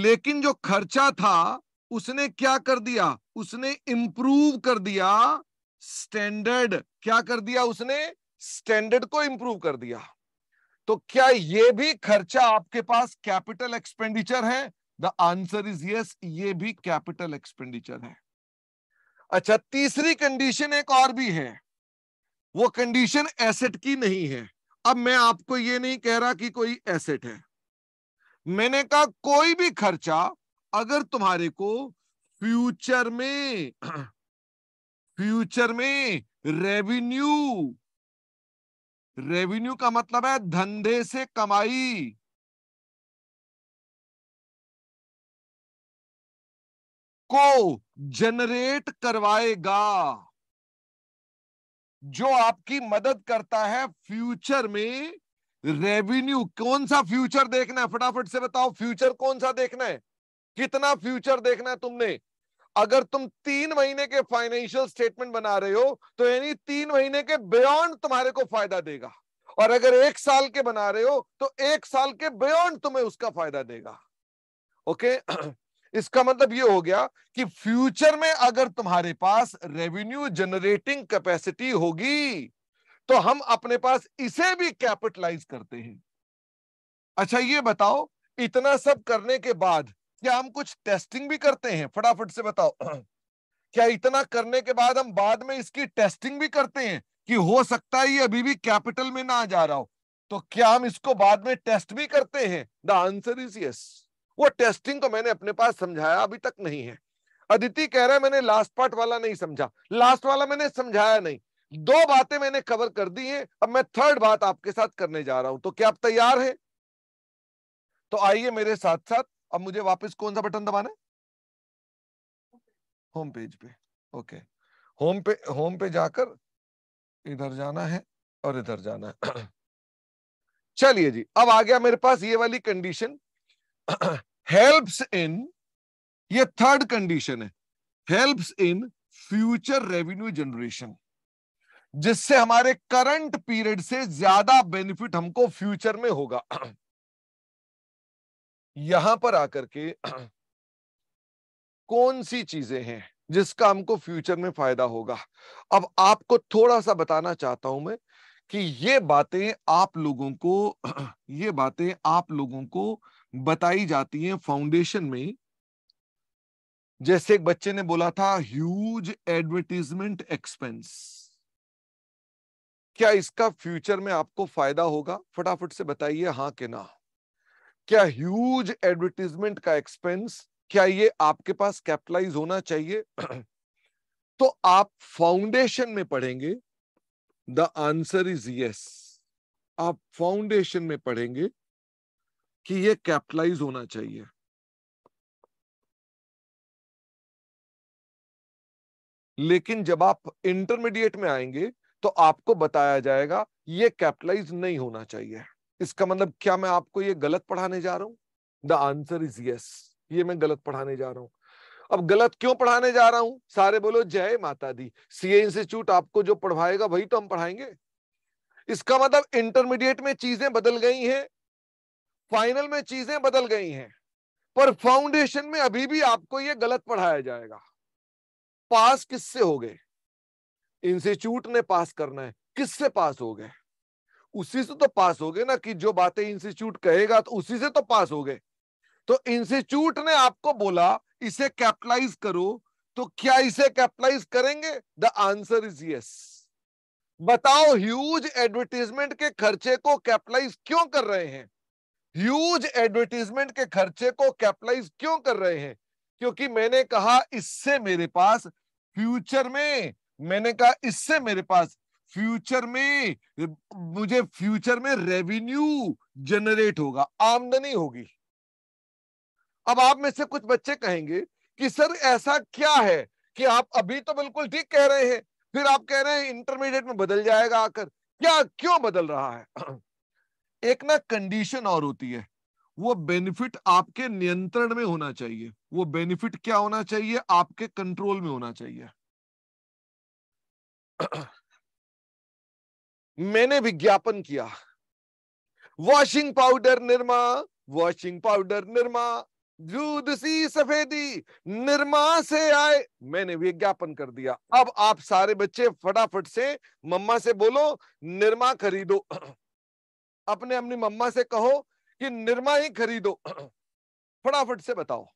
लेकिन जो खर्चा था उसने क्या कर दिया उसने इंप्रूव कर दिया स्टैंडर्ड क्या कर दिया उसने स्टैंडर्ड को इंप्रूव कर दिया तो क्या यह भी खर्चा आपके पास कैपिटल एक्सपेंडिचर है द आंसर इज यस ये भी कैपिटल एक्सपेंडिचर है अच्छा तीसरी कंडीशन एक और भी है वो कंडीशन एसेट की नहीं है अब मैं आपको ये नहीं कह रहा कि कोई एसेट है मैंने कहा कोई भी खर्चा अगर तुम्हारे को फ्यूचर में फ्यूचर में रेवेन्यू रेवेन्यू का मतलब है धंधे से कमाई को जनरेट करवाएगा जो आपकी मदद करता है फ्यूचर में रेवेन्यू कौन सा फ्यूचर देखना है फटाफट से बताओ फ्यूचर कौन सा देखना है कितना फ्यूचर देखना है तुमने अगर तुम तीन महीने के फाइनेंशियल स्टेटमेंट बना रहे हो तो यानी तीन महीने के बियॉन्ड तुम्हारे को फायदा देगा और अगर एक साल के बना रहे हो तो एक साल के बियॉन्ड तुम्हें उसका फायदा देगा ओके इसका मतलब ये हो गया कि फ्यूचर में अगर तुम्हारे पास रेवेन्यू जनरेटिंग कैपेसिटी होगी तो हम अपने पास इसे भी कैपिटलाइज करते हैं अच्छा ये बताओ इतना सब करने के बाद क्या हम कुछ टेस्टिंग भी करते हैं फटाफट से बताओ क्या इतना करने के बाद हम बाद में इसकी टेस्टिंग भी करते हैं कि हो सकता है ये अभी भी कैपिटल में ना जा रहा हो तो क्या हम इसको बाद में टेस्ट भी करते हैं द आंसर इज यस वो टेस्टिंग को मैंने अपने पास समझाया अभी तक नहीं है अदिति कह रहा है मैंने लास्ट पार्ट वाला नहीं समझा लास्ट वाला मैंने समझाया नहीं दो बातें मैंने कवर कर दी हैं अब मैं थर्ड बात आपके साथ करने जा रहा हूं तो क्या आप तैयार हैं तो आइए मेरे साथ साथ अब मुझे वापस कौन सा बटन दबाना है होम पेज पे ओके होम पे होम पे जाकर इधर जाना है और इधर जाना है चलिए जी अब आ गया मेरे पास ये वाली कंडीशन हेल्प्स इन ये थर्ड कंडीशन है helps in future revenue generation जिससे हमारे करंट पीरियड से ज्यादा बेनिफिट हमको फ्यूचर में होगा यहां पर आकर के कौन सी चीजें हैं जिसका हमको फ्यूचर में फायदा होगा अब आपको थोड़ा सा बताना चाहता हूं मैं कि ये बातें आप लोगों को ये बातें आप लोगों को बताई जाती हैं फाउंडेशन में जैसे एक बच्चे ने बोला था ह्यूज एडवर्टीजमेंट एक्सपेंस क्या इसका फ्यूचर में आपको फायदा होगा फटाफट से बताइए हाँ के ना क्या ह्यूज एडवर्टीजमेंट का एक्सपेंस क्या ये आपके पास कैपिटलाइज होना चाहिए तो आप फाउंडेशन में पढ़ेंगे द आंसर इज यस आप फाउंडेशन में पढ़ेंगे कि ये कैपिटलाइज होना चाहिए लेकिन जब आप इंटरमीडिएट में आएंगे तो आपको बताया जाएगा ये कैपिटलाइज नहीं होना चाहिए इसका मतलब क्या मैं आपको ये गलत पढ़ाने जा रहा हूं द आंसर इज यस ये मैं गलत पढ़ाने जा रहा हूं अब गलत क्यों पढ़ाने जा रहा हूं सारे बोलो जय माता दी सी इंस्टीट्यूट आपको जो पढ़वाएगा वही तो हम पढ़ाएंगे इसका मतलब इंटरमीडिएट में चीजें बदल गई हैं फाइनल में चीजें बदल गई हैं पर फाउंडेशन में अभी भी आपको ये गलत पढ़ाया जाएगा पास किससे हो गए इंस्टीट्यूट ने पास करना है किससे पास हो गए उसी से तो पास हो गए ना कि जो बातें इंस्टीट्यूट कहेगा तो उसी से तो पास हो गए तो इंस्टीट्यूट ने आपको बोला इसे कैपिटलाइज करो तो क्या इसे कैपिटलाइज करेंगे द आंसर इज यस बताओ ह्यूज एडवर्टीजमेंट के खर्चे को कैपिटलाइज क्यों कर रहे हैं ह्यूज एडवर्टीजमेंट के खर्चे को कैपिटलाइज क्यों कर रहे हैं क्योंकि मैंने कहा इससे मेरे पास फ्यूचर में मैंने कहा इससे मेरे पास फ्यूचर में मुझे फ्यूचर में रेवेन्यू जनरेट होगा आमदनी होगी अब आप में से कुछ बच्चे कहेंगे कि सर ऐसा क्या है कि आप अभी तो बिल्कुल ठीक कह रहे हैं फिर आप कह रहे हैं इंटरमीडिएट में बदल जाएगा आकर क्या क्यों बदल रहा है एक ना कंडीशन और होती है वो बेनिफिट आपके नियंत्रण में होना चाहिए वो बेनिफिट क्या होना चाहिए आपके कंट्रोल में होना चाहिए मैंने विज्ञापन किया washing powder Nirma washing powder Nirma दूध सी सफेदी निर्मा से आए मैंने विज्ञापन कर दिया अब आप सारे बच्चे फटाफट से मम्मा से बोलो निर्मा खरीदो अपने अपनी मम्मा से कहो कि निर्मा ही खरीदो फटाफट से बताओ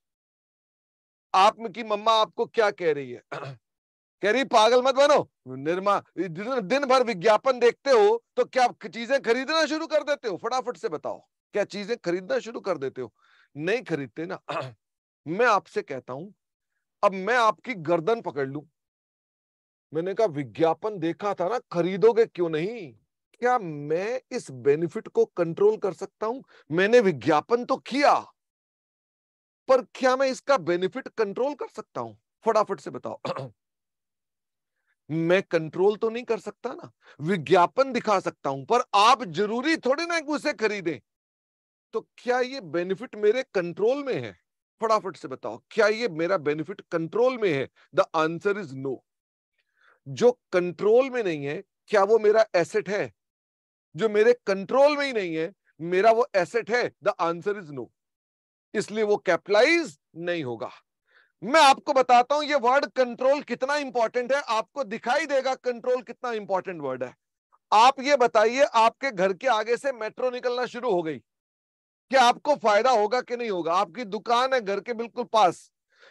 आप की मम्मा आपको क्या कह रही है कह रही पागल मत बनो निर्मा दिन भर विज्ञापन देखते हो तो क्या चीजें खरीदना शुरू कर देते हो फटाफट से बताओ क्या चीजें खरीदना शुरू कर देते हो नहीं खरीदते ना मैं आपसे कहता हूं अब मैं आपकी गर्दन पकड़ लू मैंने कहा विज्ञापन देखा था ना खरीदोगे क्यों नहीं क्या मैं इस बेनिफिट को कंट्रोल कर सकता हूं मैंने विज्ञापन तो किया पर क्या मैं इसका बेनिफिट कंट्रोल कर सकता हूं फटाफट से बताओ मैं कंट्रोल तो नहीं कर सकता ना विज्ञापन दिखा सकता हूं पर आप जरूरी थोड़ी ना उसे खरीदें तो क्या ये बेनिफिट मेरे कंट्रोल में है फटाफट से बताओ क्या ये मेरा बेनिफिट कंट्रोल में है द आंसर इज नो जो कंट्रोल में नहीं है क्या वो मेरा एसेट है जो मेरे कंट्रोल में ही नहीं है मेरा वो एसेट है द आंसर इज नो इसलिए वो कैपिटलाइज नहीं होगा मैं आपको बताता हूं ये वर्ड कंट्रोल कितना इंपॉर्टेंट है आपको दिखाई देगा कंट्रोल कितना इंपॉर्टेंट वर्ड है आप ये बताइए आपके घर के आगे से मेट्रो निकलना शुरू हो गई क्या आपको फायदा होगा कि नहीं होगा आपकी दुकान है घर के बिल्कुल पास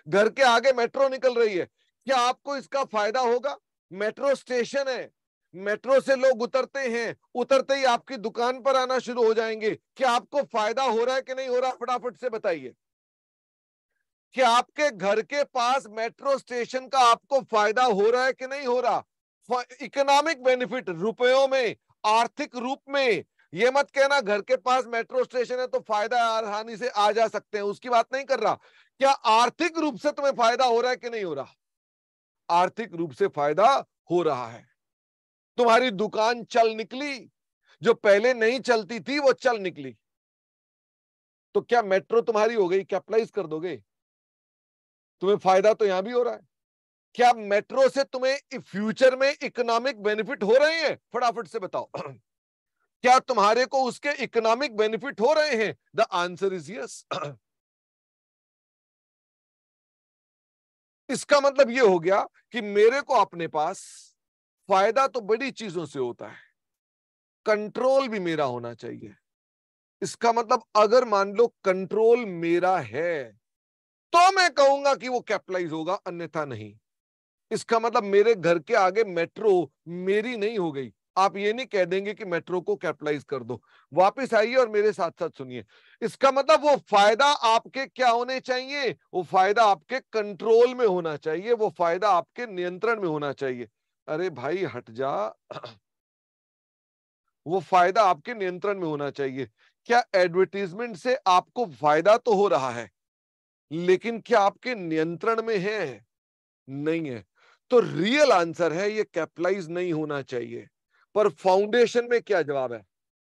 घर के आगे मेट्रो निकल रही है क्या आपको इसका फायदा होगा मेट्रो स्टेशन है मेट्रो से लोग उतरते हैं उतरते ही आपकी दुकान पर आना शुरू हो जाएंगे क्या आपको फायदा हो रहा है कि नहीं हो रहा फटाफट से बताइए कि आपके घर के पास मेट्रो स्टेशन का आपको फायदा हो रहा है कि नहीं हो रहा इकोनॉमिक बेनिफिट रुपयों में आर्थिक रूप में ये मत कहना घर के पास मेट्रो स्टेशन है तो फायदा आसानी से आ जा सकते हैं उसकी बात नहीं कर रहा क्या आर्थिक रूप से तुम्हें फायदा हो रहा है कि नहीं हो रहा आर्थिक रूप से फायदा हो रहा है तुम्हारी दुकान चल निकली जो पहले नहीं चलती थी वो चल निकली तो क्या मेट्रो तुम्हारी हो गई कैपिटलाइज कर दोगे तुम्हें फायदा तो यहां भी हो रहा है क्या मेट्रो से तुम्हें फ्यूचर में इकोनॉमिक बेनिफिट हो रहे हैं फटाफट से बताओ क्या तुम्हारे को उसके इकोनॉमिक बेनिफिट हो रहे हैं द आंसर इज यस इसका मतलब ये हो गया कि मेरे को अपने पास फायदा तो बड़ी चीजों से होता है कंट्रोल भी मेरा होना चाहिए इसका मतलब अगर मान लो कंट्रोल मेरा है तो मैं कहूंगा कि वो कैपिटलाइज होगा अन्यथा नहीं इसका मतलब मेरे घर के आगे मेट्रो मेरी नहीं हो गई आप ये नहीं कह देंगे कि मेट्रो को कैपिटलाइज कर दो वापस आइए और मेरे साथ साथ सुनिए इसका मतलब वो फायदा आपके क्या होने चाहिए वो फायदा आपके कंट्रोल में होना चाहिए वो फायदा आपके नियंत्रण में होना चाहिए अरे भाई हट जा वो फायदा आपके नियंत्रण में होना चाहिए क्या एडवर्टीजमेंट से आपको फायदा तो हो रहा है लेकिन क्या आपके नियंत्रण में है नहीं है तो रियल आंसर है ये कैपिटलाइज नहीं होना चाहिए पर फाउंडेशन में क्या जवाब है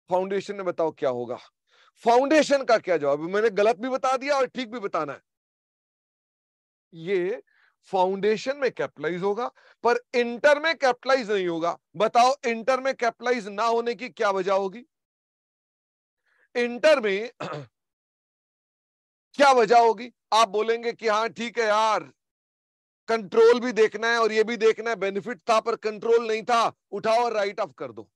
फाउंडेशन में बताओ क्या होगा फाउंडेशन का क्या जवाब मैंने गलत भी बता दिया और ठीक भी बताना है ये फाउंडेशन में कैपिटलाइज होगा पर इंटर में कैपिटलाइज नहीं होगा बताओ इंटर में कैपिटलाइज ना होने की क्या वजह होगी इंटर में क्या वजह होगी आप बोलेंगे कि हाँ ठीक है यार कंट्रोल भी देखना है और ये भी देखना है बेनिफिट था पर कंट्रोल नहीं था उठाओ और राइट ऑफ कर दो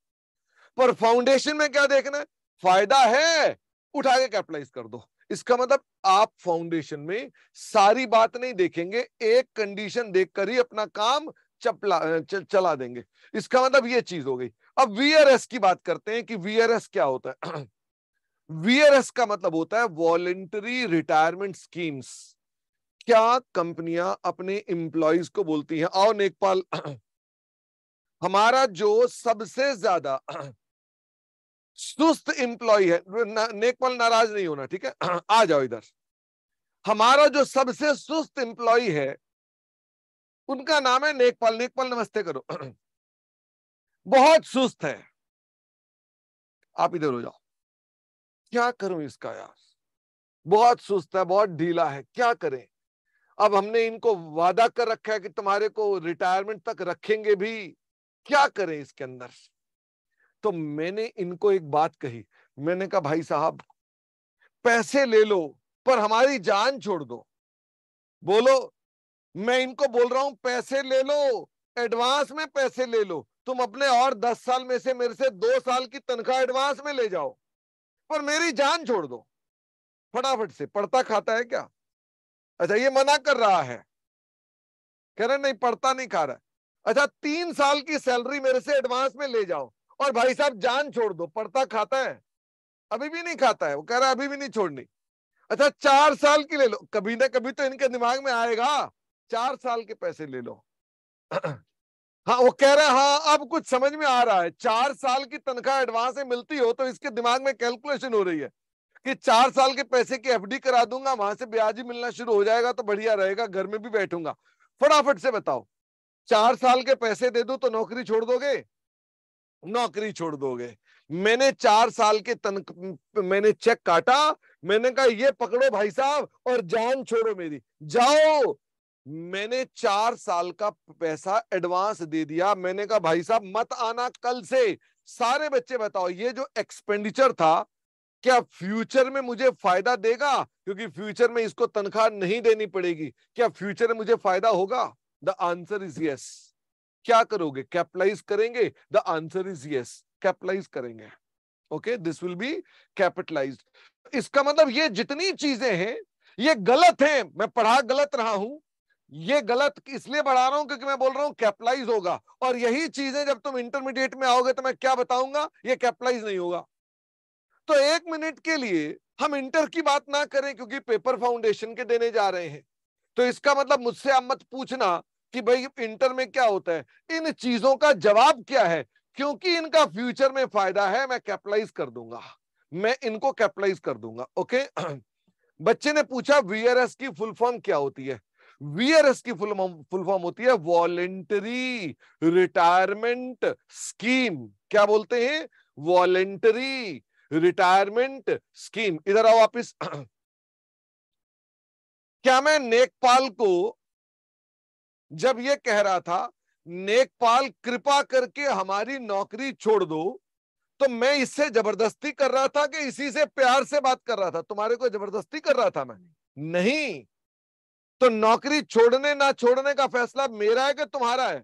पर फाउंडेशन में क्या देखना है फायदा है उठा के कैपिटलाइज कर दो इसका मतलब आप फाउंडेशन में सारी बात नहीं देखेंगे एक कंडीशन देखकर ही अपना काम चपला च, चला देंगे इसका मतलब ये चीज हो गई अब वीआरएस की बात करते हैं कि वीआरएस क्या होता है वीआरएस का मतलब होता है वॉलेंटरी रिटायरमेंट स्कीम्स क्या कंपनियां अपने इंप्लॉयज को बोलती हैं आओ नेकपाल हमारा जो सबसे ज्यादा सुस्त इंप्लॉय है नेकपाल नाराज नहीं होना ठीक है आ जाओ इधर हमारा जो सबसे सुस्त इंप्लॉय है उनका नाम है नेकपाल नेकपाल नमस्ते करो बहुत सुस्त है आप इधर हो जाओ क्या करूं इसका यार बहुत सुस्त है बहुत ढीला है क्या करें अब हमने इनको वादा कर रखा है कि तुम्हारे को रिटायरमेंट तक रखेंगे भी क्या करें इसके अंदर तो मैंने इनको एक बात कही मैंने कहा भाई साहब पैसे ले लो पर हमारी जान छोड़ दो बोलो मैं इनको बोल रहा हूं पैसे ले लो एडवांस में पैसे ले लो तुम अपने और दस साल में से मेरे से दो साल की तनख्वाह एडवांस में ले जाओ पर मेरी जान छोड़ दो फटाफट से पढ़ता खाता है क्या अच्छा ये मना कर रहा है कह रहे नहीं पढ़ता नहीं खा रहा अच्छा तीन साल की सैलरी मेरे से एडवांस में ले जाओ और भाई साहब जान छोड़ दो पढ़ता खाता है अभी भी नहीं खाता है वो कह रहा अभी भी नहीं छोड़नी अच्छा चार साल की ले लो कभी ना कभी तो इनके दिमाग में आएगा चार साल के पैसे ले लो हाँ वो कह रहे हाँ अब कुछ समझ में आ रहा है चार साल की तनख्वाह एडवांस में मिलती हो तो इसके दिमाग में कैलकुलेशन हो रही है कि चार साल के पैसे की एफडी करा दूंगा वहां से ब्याज ही मिलना शुरू हो जाएगा तो बढ़िया रहेगा घर में भी बैठूंगा फटाफट से बताओ चार साल के पैसे दे दू तो नौकरी छोड़ दोगे नौकरी छोड़ दोगे मैंने चार साल के तन मैंने चेक काटा मैंने कहा ये पकड़ो भाई साहब और जान छोड़ो मेरी जाओ मैंने चार साल का पैसा एडवांस दे दिया मैंने कहा भाई साहब मत आना कल से सारे बच्चे बताओ ये जो एक्सपेंडिचर था क्या फ्यूचर में मुझे फायदा देगा क्योंकि फ्यूचर में इसको तनख्वाह नहीं देनी पड़ेगी क्या फ्यूचर में मुझे फायदा होगा द आंसर इज यस क्या करोगे कैपिटलाइज करेंगे the answer is yes capitalise करेंगे okay this will be capitalise इसका मतलब ये जितनी चीजें हैं ये गलत हैं मैं पढ़ा गलत रहा हूं ये गलत इसलिए बढ़ा रहा हूं क्योंकि मैं बोल रहा हूं कैपिटलाइज होगा और यही चीजें जब तुम इंटरमीडिएट में आओगे तो मैं क्या बताऊंगा ये कैपिटलाइज नहीं होगा तो एक मिनट के लिए हम इंटर की बात ना करें क्योंकि पेपर फाउंडेशन के देने जा रहे हैं तो इसका मतलब मुझसे आप मत पूछना कि भाई इंटर में क्या होता है इन चीजों का जवाब क्या है क्योंकि इनका फ्यूचर में फायदा है मैं कैपिटलाइज कर दूंगा मैं इनको कैपिटलाइज कर दूंगा ओके बच्चे ने पूछा वीआरएस की फुल फॉर्म क्या होती है वीआरएस की फुल फुल फॉर्म होती है वॉलेंटरी रिटायरमेंट स्कीम क्या बोलते हैं वॉलेंटरी रिटायरमेंट स्कीम इधर आओ आप इस क्या मैं नेकपाल को जब ये कह रहा था नेकपाल कृपा करके हमारी नौकरी छोड़ दो तो मैं इससे जबरदस्ती कर रहा था कि इसी से प्यार से बात कर रहा था तुम्हारे को जबरदस्ती कर रहा था मैं नहीं तो नौकरी छोड़ने ना छोड़ने का फैसला मेरा है कि तुम्हारा है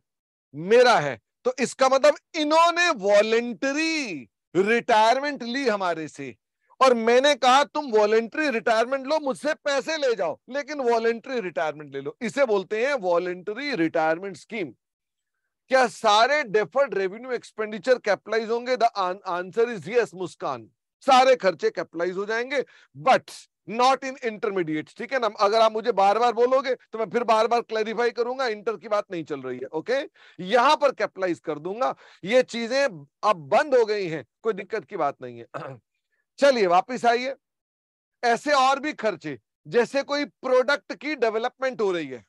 मेरा है तो इसका मतलब इन्होंने वॉलेंटरी रिटायरमेंट ली हमारे से और मैंने कहा तुम वॉलेंट्री रिटायरमेंट लो मुझसे पैसे ले जाओ लेकिन वॉलेंट्री रिटायरमेंट ले लो इसे बोलते हैं वॉलेंट्री रिटायरमेंट स्कीम क्या सारे डेफर्ड रेवेन्यू एक्सपेंडिचर कैपिटलाइज होंगे the answer is yes Muskan सारे खर्चे कैपिटलाइज हो जाएंगे बट नॉट इन इंटरमीडिएट ठीक है ना अगर आप मुझे बार बार बोलोगे तो मैं फिर बार बार क्लैरिफाई करूंगा इंटर की बात नहीं चल रही है ओके यहां पर कैपिटलाइज कर दूंगा ये चीजें अब बंद हो गई हैं कोई दिक्कत की बात नहीं है चलिए वापिस आइए ऐसे और भी खर्चे जैसे कोई प्रोडक्ट की डेवलपमेंट हो रही है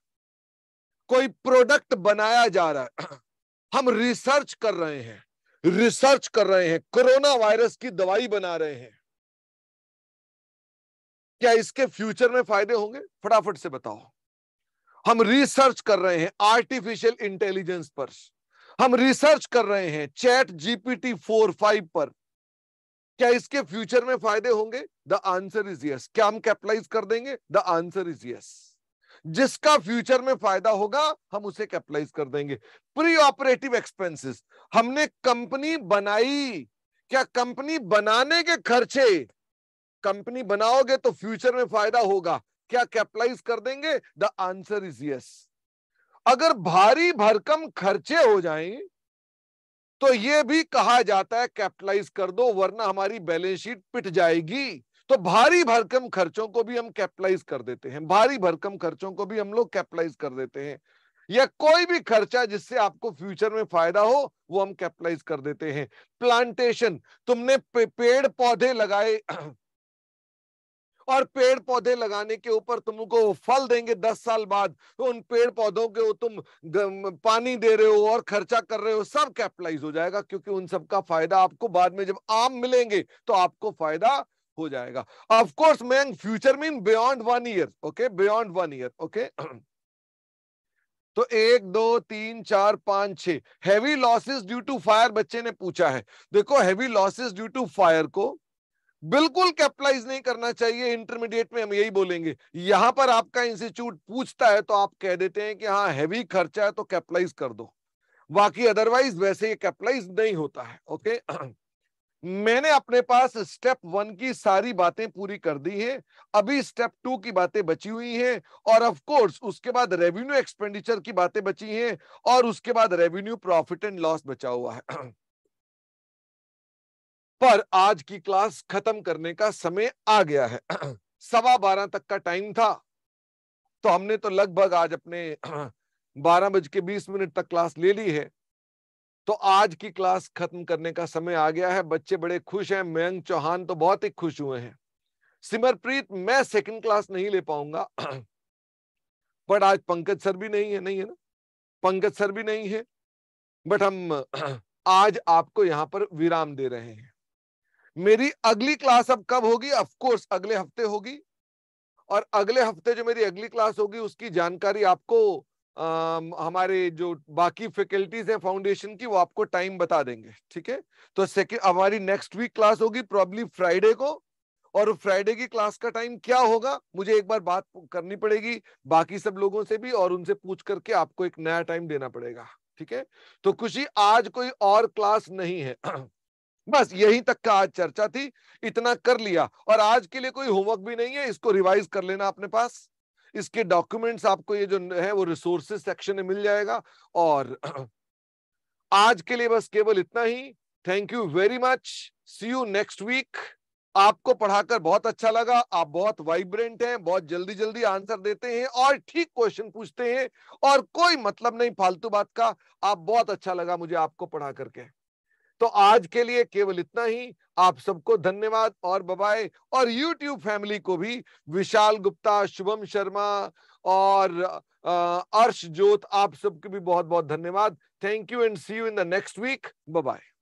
कोई प्रोडक्ट बनाया जा रहा है हम रिसर्च कर रहे हैं रिसर्च कर रहे हैं कोरोना वायरस की दवाई बना रहे हैं क्या इसके फ्यूचर में फायदे होंगे फटाफट से बताओ हम रिसर्च कर रहे हैं आर्टिफिशियल इंटेलिजेंस पर हम रिसर्च कर रहे हैं चैट जीपीटी फोर फाइव पर क्या इसके फ्यूचर में फायदे होंगे द आंसर इज यस क्या हम कैपिटलाइज कर देंगे द आंसर इज यस जिसका फ्यूचर में फायदा होगा हम उसे कैपिटलाइज कर देंगे प्री ऑपरेटिव एक्सपेंसेस हमने कंपनी बनाई क्या कंपनी बनाने के खर्चे कंपनी बनाओगे तो फ्यूचर में फायदा होगा क्या कैपिटलाइज कर देंगे द आंसर इज यस अगर भारी भरकम खर्चे हो जाएं तो ये भी कहा जाता है कैपिटलाइज कर दो वरना हमारी बैलेंस शीट पिट जाएगी तो भारी भरकम खर्चों को भी हम कैपिटलाइज कर देते हैं भारी भरकम खर्चों को भी हम लोग कैपिटलाइज कर देते हैं या कोई भी खर्चा जिससे आपको फ्यूचर में फायदा हो वो हम कैपिटलाइज कर देते हैं प्लांटेशन तुमने पेड़ पौधे लगाए और पेड़ पौधे लगाने के ऊपर तुमको फल देंगे दस साल बाद तो उन पेड़ पौधों के तुम पानी दे रहे हो और खर्चा कर रहे हो सब कैपिटलाइज हो जाएगा क्योंकि उन सब का फायदा आपको बाद में जब आम मिलेंगे तो आपको फायदा हो जाएगा ऑफ कोर्स मैंग future mean beyond one year okay beyond one year okay तो एक दो तीन चार पांच छह heavy losses due to fire बच्चे ने पूछा है देखो heavy losses due to fire को बिल्कुल कैपिटलाइज नहीं करना चाहिए इंटरमीडिएट में हम यही बोलेंगे यहां पर आपका इंस्टीट्यूट पूछता है तो आप कह देते हैं कि हाँ हैवी खर्चा है तो कैपिटलाइज कर दो बाकी अदरवाइज वैसे ये कैपिटलाइज नहीं होता है ओके मैंने अपने पास स्टेप वन की सारी बातें पूरी कर दी हैं अभी स्टेप टू की बातें बची हुई हैं और ऑफ कोर्स उसके बाद रेवेन्यू एक्सपेंडिचर की बातें बची हैं और उसके बाद रेवेन्यू प्रॉफिट एंड लॉस बचा हुआ है पर आज की क्लास खत्म करने का समय आ गया है सवा बारह तक का टाइम था तो हमने तो लगभग आज अपने बारह बज के बीस मिनट तक क्लास ले ली है तो आज की क्लास खत्म करने का समय आ गया है बच्चे बड़े खुश हैं मयंक चौहान तो बहुत ही खुश हुए हैं सिमरप्रीत मैं सेकंड क्लास नहीं ले पाऊंगा बट आज पंकज सर भी नहीं है नहीं है ना पंकज सर भी नहीं है बट हम आज आपको यहाँ पर विराम दे रहे हैं मेरी अगली क्लास अब कब होगी अफकोर्स अगले हफ्ते होगी और अगले हफ्ते जो मेरी अगली क्लास होगी उसकी जानकारी आपको आ, हमारे जो बाकी फैकल्टीज हैं फाउंडेशन की वो आपको टाइम बता देंगे ठीक है तो सेकेंड हमारी नेक्स्ट वीक क्लास होगी प्रॉब्ली फ्राइडे को और फ्राइडे की क्लास का टाइम क्या होगा मुझे एक बार बात करनी पड़ेगी बाकी सब लोगों से भी और उनसे पूछ करके आपको एक नया टाइम देना पड़ेगा ठीक है तो खुशी आज कोई और क्लास नहीं है बस यहीं तक का आज चर्चा थी इतना कर लिया और आज के लिए कोई होमवर्क भी नहीं है इसको रिवाइज कर लेना अपने पास इसके डॉक्यूमेंट्स आपको ये जो है वो रिसोर्सेस सेक्शन में मिल जाएगा और आज के लिए बस केवल इतना ही thank you very much see you next week आपको पढ़ाकर बहुत अच्छा लगा आप बहुत वाइब्रेंट हैं बहुत जल्दी जल्दी आंसर देते हैं और ठीक क्वेश्चन पूछते हैं और कोई मतलब नहीं फालतू बात का आप बहुत अच्छा लगा मुझे आपको पढ़ा करके तो आज के लिए केवल इतना ही आप सबको धन्यवाद और बबाए और YouTube फैमिली को भी विशाल गुप्ता शुभम शर्मा और अर्श जोत आप सबके भी बहुत बहुत धन्यवाद thank you and see you in the next week bye